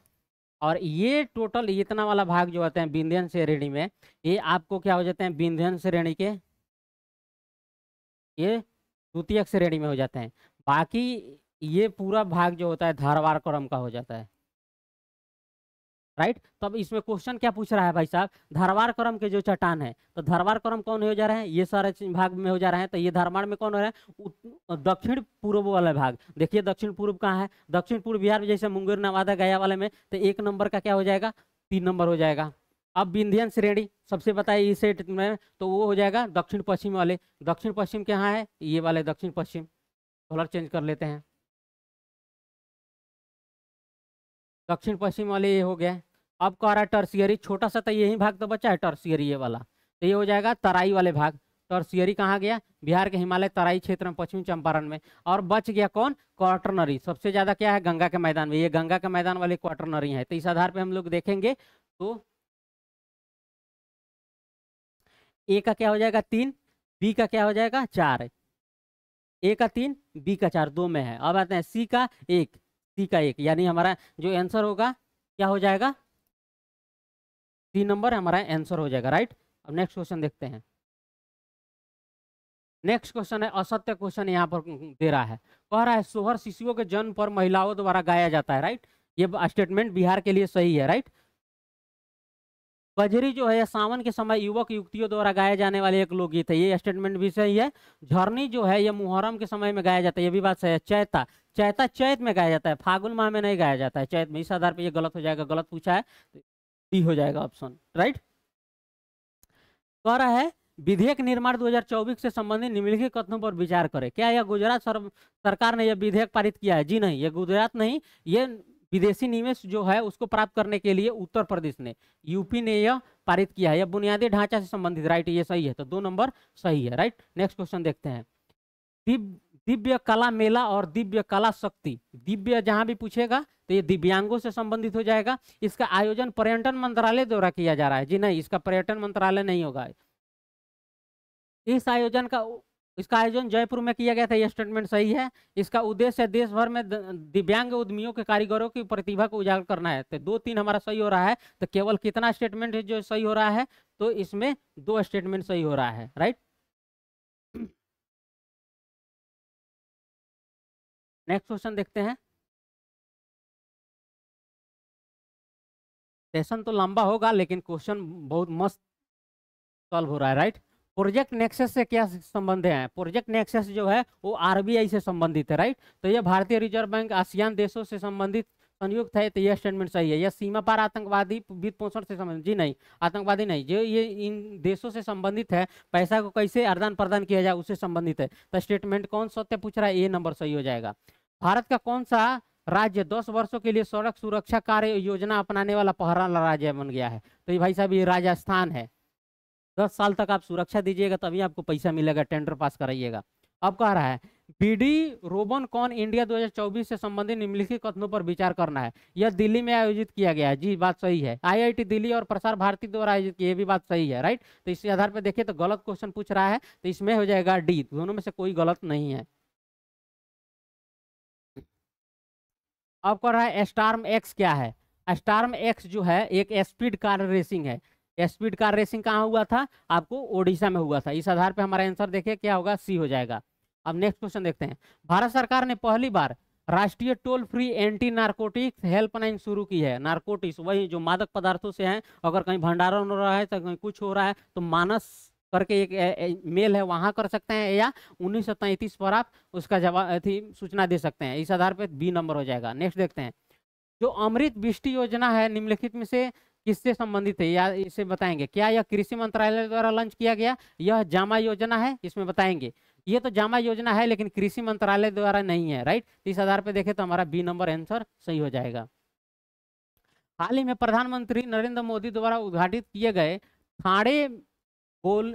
और ये टोटल इतना वाला भाग जो होते हैं विंध्यन श्रेणी में ये आपको क्या हो जाते हैं विंध्यन श्रेणी के ये द्वितीय श्रेणी में हो जाते हैं बाकी ये पूरा भाग जो होता है धारवार क्रम का हो जाता है राइट तो अब इसमें क्वेश्चन क्या पूछ रहा है भाई साहब धारवार क्रम के जो चट्टान है तो धारवार क्रम कौन हो जा रहे हैं ये सारे भाग में हो जा रहे हैं तो ये धारवाड़ में कौन हो रहा है दक्षिण पूर्व वाला भाग देखिए दक्षिण पूर्व कहाँ है दक्षिण पूर्व बिहार में जैसे मुंगेर नवादा गया वाले में तो एक नंबर का क्या हो जाएगा तीन नंबर हो जाएगा अब विंध्यन श्रेणी सबसे बताए इस सेट में तो वो हो जाएगा दक्षिण पश्चिम वाले दक्षिण पश्चिम के यहाँ है ये वाले दक्षिण पश्चिम कलर चेंज कर लेते हैं दक्षिण पश्चिम वाले ये हो गया अब कह रहा है टर्सियरी छोटा सा तो यही भाग तो बचा है टर्सियरी ये वाला तो ये हो जाएगा तराई वाले भाग टर्सियरी कहाँ गया बिहार के हिमालय तराई क्षेत्र में पश्चिम चंपारण में और बच गया कौन क्वार्टरनरी सबसे ज़्यादा क्या है गंगा के मैदान में ये गंगा के मैदान वाले क्वार्टरनरी है तो इस आधार पर हम लोग देखेंगे तो ए का क्या हो जाएगा तीन बी का क्या हो जाएगा चार ए का तीन बी का चार दो में है अब आते हैं सी का एक सी का एक यानी हमारा जो आंसर होगा क्या हो जाएगा सी नंबर हमारा आंसर हो जाएगा राइट अब नेक्स्ट क्वेश्चन देखते हैं नेक्स्ट क्वेश्चन है असत्य क्वेश्चन यहाँ पर दे रहा है कह रहा है सोहर शिशुओं के जन्म पर महिलाओं द्वारा गाया जाता है राइट ये स्टेटमेंट बिहार के लिए सही है राइट बजरी जो है सावन के समय युवक युवतियों द्वारा गाए जाने वाले एक लोकगीत है ये स्टेटमेंट भी सही है झरनी जो है ये मुहर्रम के समय में गाया जाता है ये भी बात सही है चैता चैता चैत में गाया जाता है फागुन माह में नहीं गाया जाता है चैत में इस आधार पर यह गलत हो जाएगा गलत पूछा है तो बी हो जाएगा ऑप्शन राइट कह रहा है विधेयक निर्माण 2024 से संबंधित निम्नलिखित कथनों पर विचार करें क्या यह गुजरात सरकार ने यह विधेयक पारित किया है जी नहीं यह गुजरात नहीं ये विदेशी निवेश जो है उसको प्राप्त करने के लिए उत्तर प्रदेश ने यूपी ने यह पारित किया है यह बुनियादी ढांचा से संबंधित राइट ये सही है तो दो नंबर सही है राइट नेक्स्ट क्वेश्चन देखते हैं दिव्य कला मेला और दिव्य कला शक्ति दिव्य जहां भी पूछेगा तो ये दिव्यांगों से संबंधित हो जाएगा इसका आयोजन पर्यटन मंत्रालय द्वारा किया जा रहा है जी नहीं इसका पर्यटन मंत्रालय नहीं होगा इस आयोजन का इसका आयोजन जयपुर में किया गया था यह स्टेटमेंट सही है इसका उद्देश्य देश भर में दिव्यांग उद्यमियों के कारीगरों की प्रतिभा को उजागर करना है तो दो तीन हमारा सही हो रहा है तो केवल कितना स्टेटमेंट जो सही हो रहा है तो इसमें दो स्टेटमेंट सही हो रहा है राइट नेक्स्ट क्वेश्चन देखते हैं सेशन तो लंबा होगा लेकिन क्वेश्चन बहुत मस्त सॉल्व हो रहा है राइट प्रोजेक्ट नेक्सेस से क्या संबंध है प्रोजेक्ट नेक्सेस जो है वो आरबीआई से संबंधित है राइट तो ये भारतीय रिजर्व बैंक आसियान देशों से संबंधित संयुक्त है तो यह स्टेटमेंट सही है यह सीमा पार आतंकवादी वित्त पोषण से संबंधित जी नहीं आतंकवादी नहीं जो ये इन देशों से संबंधित है पैसा को कैसे आदान प्रदान किया जाए उससे संबंधित है तो स्टेटमेंट कौन सत्य पूछ रहा है ये नंबर सही हो जाएगा भारत का कौन सा राज्य दस वर्षों के लिए सड़क सुरक्षा कार्य योजना अपनाने वाला पहला राज्य बन गया है तो ये भाई साहब ये राजस्थान है दस साल तक आप सुरक्षा दीजिएगा तभी आपको पैसा मिलेगा टेंडर पास कराइएगा अब कह रहा है बीडी रोबन कौन इंडिया 2024 से संबंधित निम्नलिखित कथनों पर विचार करना है यह दिल्ली में आयोजित किया गया है जी बात सही है आईआईटी दिल्ली और प्रसार भारती द्वारा आयोजित किया भी बात सही है राइट तो इसी आधार पर देखिए तो गलत क्वेश्चन पूछ रहा है तो इसमें हो जाएगा डी दोनों में से कोई गलत नहीं है अब कह रहा है स्टार्म एक्स क्या है स्टार्म एक्स जो है एक स्पीड कार रेसिंग है स्पीड कार रेसिंग कहाँ हुआ था आपको ओडिशा में हुआ था इस आधार पर हमारा आंसर देखिए क्या होगा सी हो जाएगा अब नेक्स्ट क्वेश्चन देखते हैं भारत सरकार ने पहली बार राष्ट्रीय toll free anti narcotics helpline शुरू की है नार्कोटिक्स वही जो मादक पदार्थों से हैं अगर कहीं भंडारण हो रहा है तो कहीं कुछ हो रहा है तो मानस करके एक ए, ए, मेल है वहां कर सकते हैं या उन्नीस पर आप उसका जवाब सूचना दे सकते हैं इस आधार पर बी नंबर हो जाएगा नेक्स्ट देखते हैं जो अमृत बिष्टि योजना है निम्नलिखित में से किससे संबंधित है या इसे बताएंगे क्या यह कृषि मंत्रालय द्वारा लॉन्च किया गया यह जामा योजना है इसमें बताएंगे ये तो जामा योजना है लेकिन कृषि मंत्रालय द्वारा नहीं है राइट इस आधार पर देखें तो हमारा बी नंबर आंसर सही हो जाएगा हाल ही में प्रधानमंत्री नरेंद्र मोदी द्वारा उद्घाटित किए गए खाड़े बोल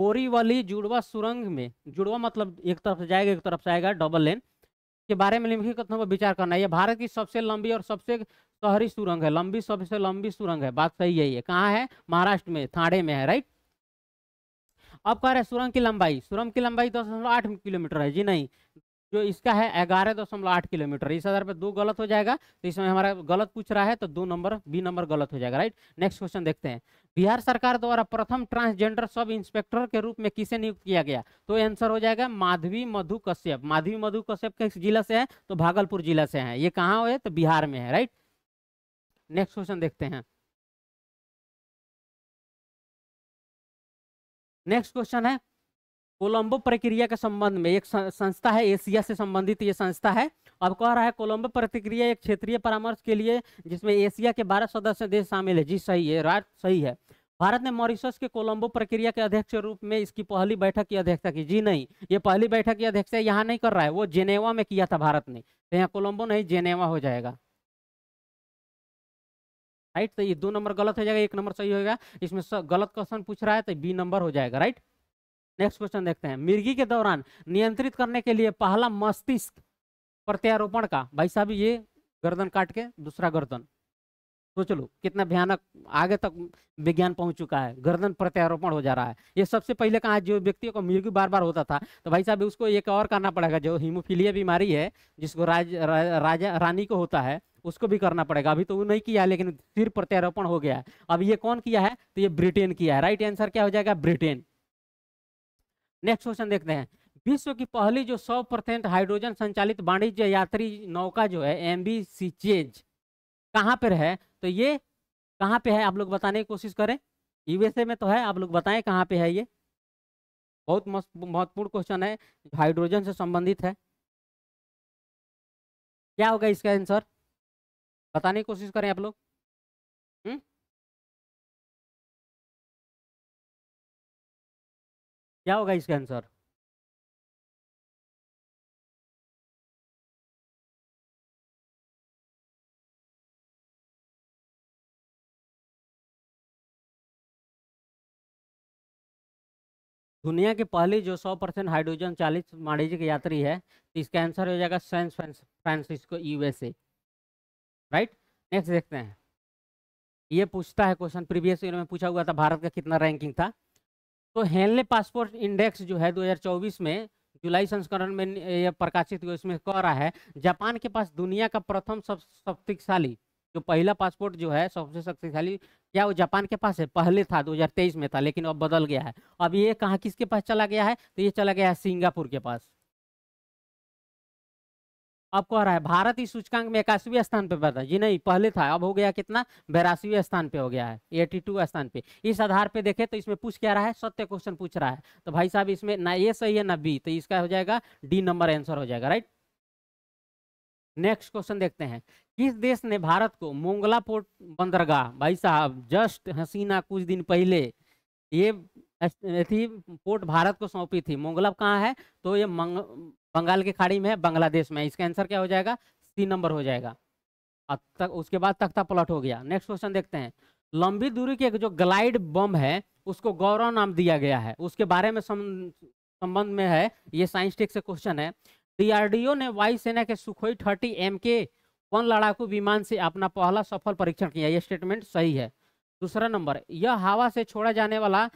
बोरीवली जुड़वा सुरंग में जुड़वा मतलब एक तरफ से जाएगा एक तरफ से आएगा डबल लेन के बारे में निम्नलिखित कथनों पर विचार करना है भारत की सबसे लंबी और सबसे शहरी सुरंग है लंबी सबसे लंबी सुरंग है बात सही यही है कहाँ है महाराष्ट्र में थाड़े में है राइट अब कह रहे हैं सुरंग की लंबाई सुरंग की लंबाई दस दशमलव आठ किलोमीटर है जी नहीं जो इसका है ग्यारह दशमलव आठ किलोमीटर इस आधार पर दो गलत हो जाएगा तो इसमें हमारा गलत पूछ रहा है तो दो नंबर बी नंबर गलत हो जाएगा राइट नेक्स्ट क्वेश्चन देखते हैं बिहार सरकार द्वारा प्रथम ट्रांसजेंडर सब इंस्पेक्टर के रूप में किसे नियुक्त किया गया तो आंसर हो जाएगा माधवी मधु कश्यप माधवी मधु कश्यप किस जिला से है तो भागलपुर जिला से है ये कहाँ हुए तो बिहार में है राइट नेक्स्ट क्वेश्चन देखते हैं नेक्स्ट क्वेश्चन है कोलंबो प्रक्रिया के संबंध में एक संस्था है एशिया से संबंधित ये संस्था है अब कह रहा है कोलंबो प्रतिक्रिया एक क्षेत्रीय परामर्श के लिए जिसमें एशिया के बारह सदस्य देश शामिल है जी सही है राइट सही है भारत ने मॉरिशस के कोलंबो प्रक्रिया के अध्यक्ष रूप में इसकी पहली बैठक की अध्यक्षता की जी नहीं ये पहली बैठक की अध्यक्षता यहाँ नहीं कर रहा है वो जेनेवा में किया था भारत ने तो यहाँ कोलंबो नहीं जेनेवा हो जाएगा राइट तो ये दो नंबर गलत हो जाएगा एक नंबर सही होगा इसमें गलत क्वेश्चन पूछ रहा है तो बी नंबर हो जाएगा राइट नेक्स्ट क्वेश्चन देखते हैं मिर्गी के दौरान नियंत्रित करने के लिए पहला मस्तिष्क प्रत्यारोपण का भाई साहब ये गर्दन काट के दूसरा गर्दन सोच तो लो कितना भयानक आगे तक विज्ञान पहुंच चुका है गर्दन प्रत्यारोपण हो जा रहा है ये सबसे पहले कहा जो व्यक्ति को मृत्यु बार बार होता था तो भाई साहब उसको एक और करना पड़ेगा जो हीमोफीलिया बीमारी है जिसको राज, रा, राजा रानी को होता है उसको भी करना पड़ेगा अभी तो वो नहीं किया लेकिन फिर प्रत्यारोपण हो गया है अब ये कौन किया है तो ये ब्रिटेन किया है राइट आंसर क्या हो जाएगा ब्रिटेन नेक्स्ट क्वेश्चन देखते हैं विश्व की पहली जो 100 परसेंट हाइड्रोजन संचालित वाणिज्य यात्री नौका जो है एम बी सी चेज कहाँ पर है तो ये कहाँ पे है आप लोग बताने की कोशिश करें यूएसए में तो है आप लोग बताएं कहाँ पे है ये बहुत महत्वपूर्ण क्वेश्चन है हाइड्रोजन से संबंधित है क्या होगा इसका आंसर बताने की कोशिश करें आप लोग हम्म? क्या होगा इसका आंसर दुनिया के पहली जो 100 परसेंट हाइड्रोजन चालीस वाणिज्यिक यात्री है तो इसका आंसर हो जाएगा San Francisco USA right next देखते हैं ये पूछता है क्वेश्चन प्रीवियस ईयर में पूछा हुआ था भारत का कितना रैंकिंग था तो हेनले पासपोर्ट इंडेक्स जो है 2024 में जुलाई संस्करण में यह प्रकाशित हुआ इसमें कह रहा है जापान के पास दुनिया का प्रथम सब शक्तिशाली जो पहला पासपोर्ट जो है सबसे शक्तिशाली क्या वो जापान के पास है पहले था 2023 में था लेकिन अब बदल गया है अब ये कहाँ किसके पास चला गया है तो ये चला गया है सिंगापुर के पास अब कह रहा है भारत इस सूचकांक में इक्यासीवें स्थान पर था जी नहीं पहले था अब हो गया कितना बेरासीवें स्थान पे हो गया है एटी टू स्थान पे इस आधार पे देखें तो इसमें पूछ क्या रहा है सत्य क्वेश्चन पूछ रहा है तो भाई साहब इसमें ना ये सही है ना बी तो इसका हो जाएगा डी नंबर आंसर हो जाएगा राइट नेक्स्ट क्वेश्चन देखते हैं किस देश ने भारत को मोंगला पोर्ट बंदरगाह भाई साहब जस्ट हसीना कुछ दिन पहले ये थी पोर्ट भारत को सौंपी थी मोंगला कहाँ है तो ये मंग, बंगाल की खाड़ी में है बांग्लादेश में इसका आंसर क्या हो जाएगा सी नंबर हो जाएगा तक उसके बाद तख्ता पलट हो गया नेक्स्ट क्वेश्चन देखते हैं लंबी दूरी के जो ग्लाइड बम है उसको गौरव नाम दिया गया है उसके बारे में संबंध में है ये साइंस टेक से क्वेश्चन है डीआरडीओ ने वायुसेना के Sukhoi thirty M K one लड़ाकू विमान से अपना पहला सफल परीक्षण किया यह स्टेटमेंट सही है दूसरा नंबर यह हवा से छोड़ा जाने वाला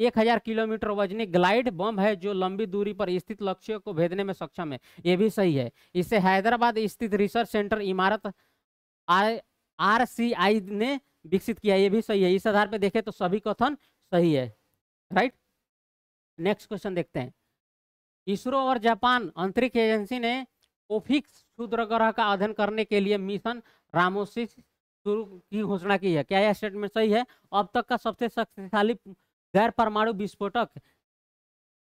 एक हजार किलोमीटर वजनी ग्लाइड बम है जो लंबी दूरी पर स्थित लक्ष्यों को भेदने में सक्षम है यह भी सही है इसे हैदराबाद स्थित research centre Imarat R C I ने विकसित किया यह भी सही है इस आधार पर देखें तो सभी कथन सही है राइट नेक्स्ट क्वेश्चन देखते हैं इसरो और जापान अंतरिक्ष एजेंसी ने ओफिक्स क्षुद्र ग्रह का अध्ययन करने के लिए मिशन रामोसिस शुरू की घोषणा की है क्या यह स्टेटमेंट सही है अब तक का सबसे शक्तिशाली गैर परमाणु विस्फोटक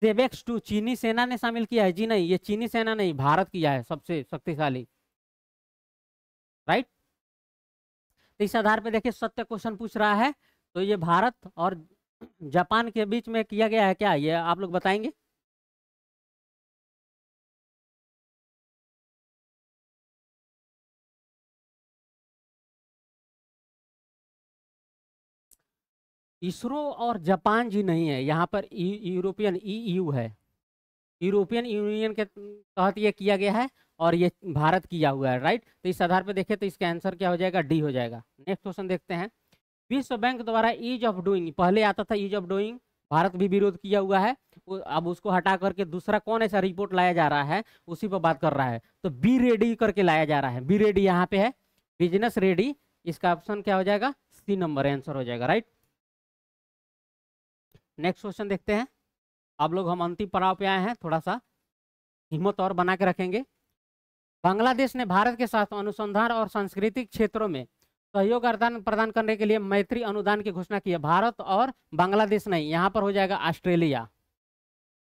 सेवेक्स टू चीनी सेना ने शामिल किया है जी नहीं ये चीनी सेना नहीं भारत किया है सबसे शक्तिशाली राइट तो इस आधार पर देखिए सत्य क्वेश्चन पूछ रहा है तो ये भारत और जापान के बीच में किया गया है क्या ये आप लोग बताएंगे इसरो और जापान जी नहीं है यहाँ पर यूरोपियन ईयू है यूरोपियन यूनियन के तहत ये किया गया है और ये भारत किया हुआ है राइट तो इस आधार पर देखें तो इसका आंसर क्या हो जाएगा डी हो जाएगा नेक्स्ट क्वेश्चन देखते हैं विश्व बैंक द्वारा ईज ऑफ डूइंग पहले आता था ईज ऑफ डूइंग भारत भी विरोध किया हुआ है अब उसको हटा करके दूसरा कौन ऐसा रिपोर्ट लाया जा रहा है उसी पर बात कर रहा है तो बी रेडी करके लाया जा रहा है बी रेडी यहाँ पे है बिजनेस रेडी इसका ऑप्शन क्या हो जाएगा सी नंबर आंसर हो जाएगा राइट नेक्स्ट क्वेश्चन देखते हैं आप लोग हम अंतिम पड़ाव पे आए हैं थोड़ा सा हिम्मत और बना के रखेंगे बांग्लादेश ने भारत के साथ अनुसंधान और सांस्कृतिक क्षेत्रों में सहयोग आदान प्रदान करने के लिए मैत्री अनुदान की घोषणा की है भारत और बांग्लादेश नहीं यहाँ पर हो जाएगा ऑस्ट्रेलिया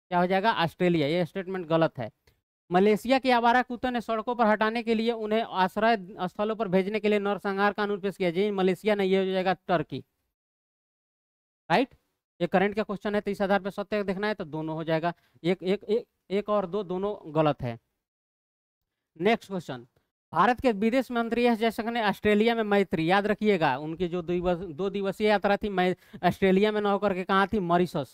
क्या हो जाएगा ऑस्ट्रेलिया ये स्टेटमेंट गलत है मलेशिया के आवारा कुत्तों ने सड़कों पर हटाने के लिए उन्हें आश्रय स्थलों पर भेजने के लिए नरसंहार कानून पेश किया जी मलेशिया नहीं ये हो जाएगा टर्की राइट ये करंट का क्वेश्चन है तो इस आधार पर सत्य देखना है तो दोनों हो जाएगा एक एक एक, एक और दो दोनों गलत है नेक्स्ट क्वेश्चन भारत के विदेश मंत्री है जैसे ने ऑस्ट्रेलिया में मैत्री याद रखिएगा उनकी जो दिवस दो दिवसीय यात्रा थी मैं ऑस्ट्रेलिया में न होकर के कहाँ थी मॉरिशस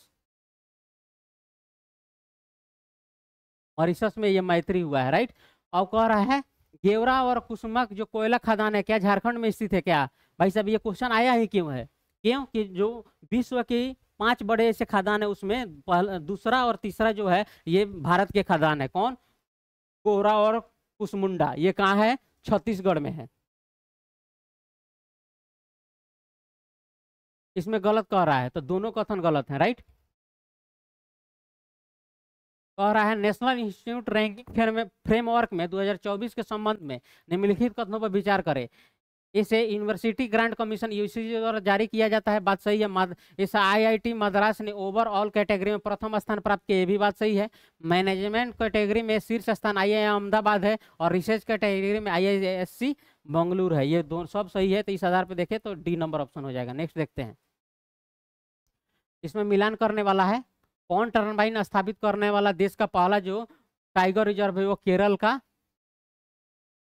मॉरिशस में ये मैत्री हुआ है राइट और कह रहा है गेवरा और कुसुमक जो कोयला खदान है क्या झारखंड में स्थित है क्या भाई साहब ये क्वेश्चन आया ही क्यों है क्योंकि जो विश्व की पांच बड़े ऐसे खदान है उसमें दूसरा और तीसरा जो है ये भारत के खदान है कौन कोहरा और कुसमुंडा ये कहाँ है छत्तीसगढ़ में है इसमें गलत कह रहा है तो दोनों कथन गलत है राइट कह रहा है नेशनल इंस्टीट्यूट रैंकिंग फ्रेमवर्क में 2024 के संबंध में निम्नलिखित कथनों पर विचार करें इसे यूनिवर्सिटी ग्रांट कमीशन यूसीसी द्वारा जारी किया जाता है बात सही है मद, इस आईआईटी मद्रास ने ओवरऑल कैटेगरी में प्रथम स्थान प्राप्त किया ये भी बात सही है मैनेजमेंट कैटेगरी में शीर्ष स्थान आई अहमदाबाद है और रिसर्च कैटेगरी में आई बंगलुरु है ये दोनों सब सही है तो इस आधार पर देखे तो डी नंबर ऑप्शन हो जाएगा नेक्स्ट देखते हैं इसमें मिलान करने वाला है कौन टर्नबाइन स्थापित करने वाला देश का पहला जो टाइगर रिजर्व है वो केरल का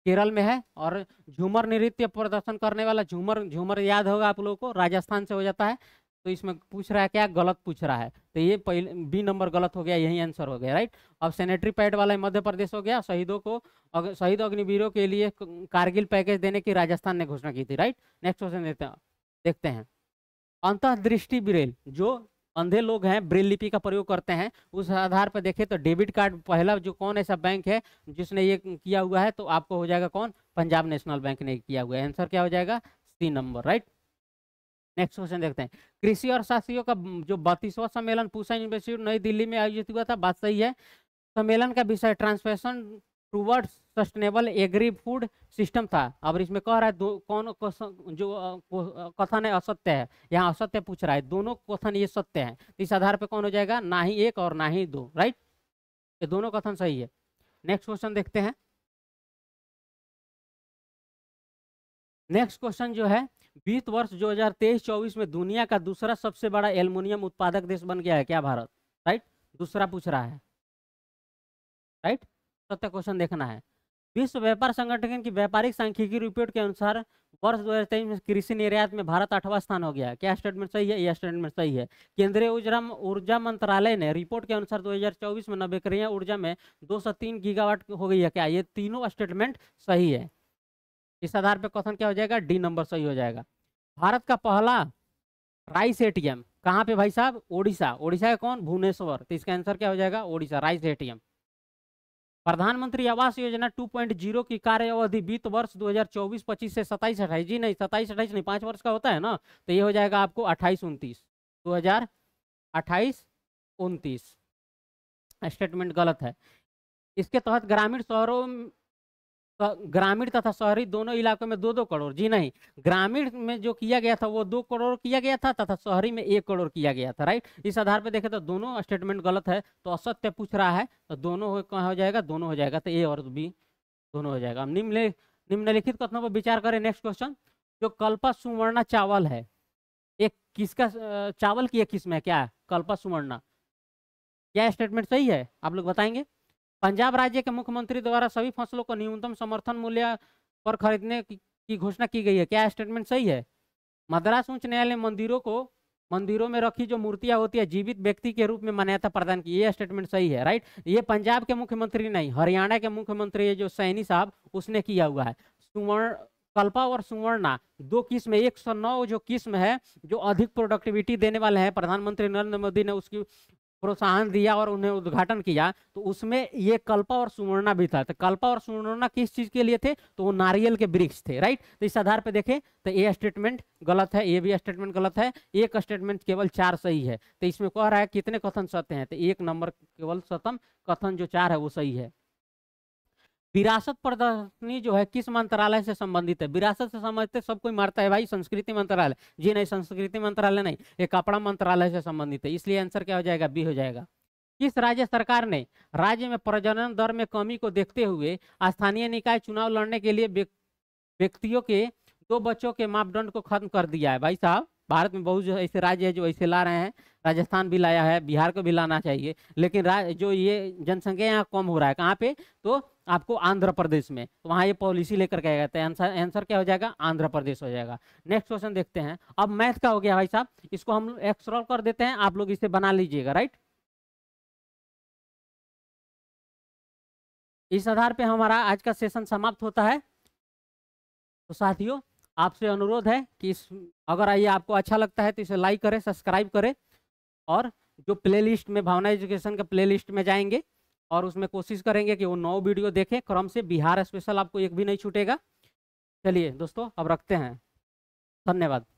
केरल में है और झूमर नृत्य प्रदर्शन करने वाला झूमर झूमर याद होगा आप लोगों को राजस्थान से हो जाता है तो इसमें पूछ रहा है क्या गलत पूछ रहा है तो ये पहले बी नंबर गलत हो गया यही आंसर हो गया राइट अब सेनेटरी पैड वाला मध्य प्रदेश हो गया शहीदों को अग, शहीद अग्निवीरों के लिए कारगिल पैकेज देने की राजस्थान ने घोषणा की थी राइट नेक्स्ट क्वेश्चन देखते हैं अंतर्दृष्टि बिरेल जो अंधे लोग हैं ब्रेल लिपि का प्रयोग करते हैं उस आधार पर देखें तो डेबिट कार्ड पहला जो कौन ऐसा बैंक है जिसने ये किया हुआ है तो आपको हो जाएगा कौन पंजाब नेशनल बैंक ने किया हुआ है आंसर क्या हो जाएगा C number right next question देखते हैं कृषि और शास्त्रियों का जो बत्तीसवा सम्मेलन पूसा यूनिवर्सिटी नई दिल्ली में आयोजित हुआ था बात सही है सम्मेलन का विषय transformation towards sustainable agri food system था अब इसमें कह रहा है कौन जो कथन है असत्य है यहाँ असत्य पूछ रहा है दोनों कथन ये सत्य है इस आधार पे कौन हो जाएगा ना ही एक और ना ही दो राइट ये दोनों कथन सही है नेक्स्ट क्वेश्चन देखते हैं नेक्स्ट क्वेश्चन जो है वित्त वर्ष 2023-24 में दुनिया का दूसरा सबसे बड़ा एल्युमिनियम उत्पादक देश बन गया है क्या भारत राइट दूसरा पूछ रहा है राइट सत्य क्वेश्चन देखना है विश्व व्यापार संगठन की व्यापारिक सांख्यिकी रिपोर्ट के अनुसार वर्ष दो में कृषि निर्यात में भारत आठवां स्थान हो गया क्या स्टेटमेंट सही है यह स्टेटमेंट सही है केंद्रीय ऊर्जा ऊर्जा मंत्रालय ने रिपोर्ट के अनुसार 2024 में नवेकरणीय ऊर्जा में 203 गीगावाट हो गई है क्या ये तीनों स्टेटमेंट सही है इस आधार पर क्वेश्चन क्या हो जाएगा डी नंबर सही हो जाएगा भारत का पहला राइस एटीएम कहाँ पे भाई साहब ओडिशा ओडिशा का कौन भुवनेश्वर तो इसका आंसर क्या हो जाएगा ओडिशा राइस एटीएम प्रधानमंत्री आवास योजना 2.0 की कार्य अवधि वित्त वर्ष 2024-25 से सताईस अट्ठाईस जी नहीं सताईस अट्ठाईस नहीं पाँच वर्ष का होता है ना तो ये हो जाएगा आपको अट्ठाईस उनतीस दो हजार अट्ठाईस उनतीस स्टेटमेंट गलत है इसके तहत ग्रामीण शहरों तो ग्रामीण तथा शहरी दोनों इलाकों में दो दो करोड़ जी नहीं ग्रामीण में जो किया गया था वो दो करोड़ किया गया था तथा शहरी में एक करोड़ किया गया था राइट इस आधार पर देखें तो दोनों स्टेटमेंट गलत है तो असत्य पूछ रहा है तो दोनों हो जाएगा दोनों हो जाएगा तो ए और बी दोनों हो जाएगा निम्न निम्नलिखित कथनों पर विचार करें नेक्स्ट क्वेश्चन जो कल्पा सुवर्णा चावल है एक किसका चावल की एक किस्म है क्या है कल्पा सुवर्णा क्या स्टेटमेंट सही है आप लोग बताएंगे पंजाब राज्य के मुख्यमंत्री द्वारा सभी फसलों को न्यूनतम समर्थन मूल्य पर खरीदने की घोषणा की गई है क्या स्टेटमेंट सही है मद्रास उच्च न्यायालय मंदिरों को मंदिरों में रखी जो मूर्तियां होती है जीवित व्यक्ति के रूप में मान्यता प्रदान की ये स्टेटमेंट सही है राइट ये पंजाब के मुख्यमंत्री नहीं हरियाणा के मुख्यमंत्री जो सैनी साहब उसने किया हुआ है सुवर्ण कल्पा और सुवर्णा दो किस्म एक सौ नौ जो किस्म है जो अधिक प्रोडक्टिविटी देने वाले हैं प्रधानमंत्री नरेंद्र मोदी ने उसकी प्रोत्साहन दिया और उन्हें उद्घाटन किया तो उसमें ये कल्पा और सुवर्णा भी था तो कल्पा और सुवर्णा किस चीज के लिए थे तो वो नारियल के वृक्ष थे राइट तो इस आधार पर देखें तो ये स्टेटमेंट गलत है ये भी स्टेटमेंट गलत है एक स्टेटमेंट केवल चार सही है तो इसमें कह रहा है कितने कथन सत्य हैं तो एक नंबर केवल सतम कथन जो चार है वो सही है विरासत प्रदर्शनी जो है किस मंत्रालय से संबंधित है विरासत से समझते सब कोई मारता है भाई संस्कृति मंत्रालय जी नहीं संस्कृति मंत्रालय नहीं ये कपड़ा मंत्रालय से संबंधित है इसलिए आंसर क्या हो जाएगा बी हो जाएगा किस राज्य सरकार ने राज्य में प्रजनन दर में कमी को देखते हुए स्थानीय निकाय चुनाव लड़ने के लिए व्यक्तियों के दो बच्चों के मापदंड को खत्म कर दिया है भाई साहब भारत में बहुत जो ऐसे राज्य है जो ऐसे ला रहे हैं राजस्थान भी लाया है बिहार को भी लाना चाहिए लेकिन जो ये जनसंख्या यहाँ कम हो रहा है कहाँ पे तो आपको आंध्र प्रदेश में तो वहाँ ये पॉलिसी लेकर के जाते हैं आंसर आंसर क्या हो जाएगा आंध्र प्रदेश हो जाएगा नेक्स्ट क्वेश्चन देखते हैं अब मैथ का हो गया भाई साहब इसको हम एक्सरॉल कर देते हैं आप लोग इसे बना लीजिएगा राइट इस आधार पे हमारा आज का सेशन समाप्त होता है तो साथियों आपसे अनुरोध है कि इस अगर आइए आपको अच्छा लगता है तो इसे लाइक करें सब्सक्राइब करें और जो प्लेलिस्ट में भावना एजुकेशन के प्लेलिस्ट में जाएंगे और उसमें कोशिश करेंगे कि वो नौ वीडियो देखें क्रम से बिहार स्पेशल आपको एक भी नहीं छूटेगा चलिए दोस्तों अब रखते हैं धन्यवाद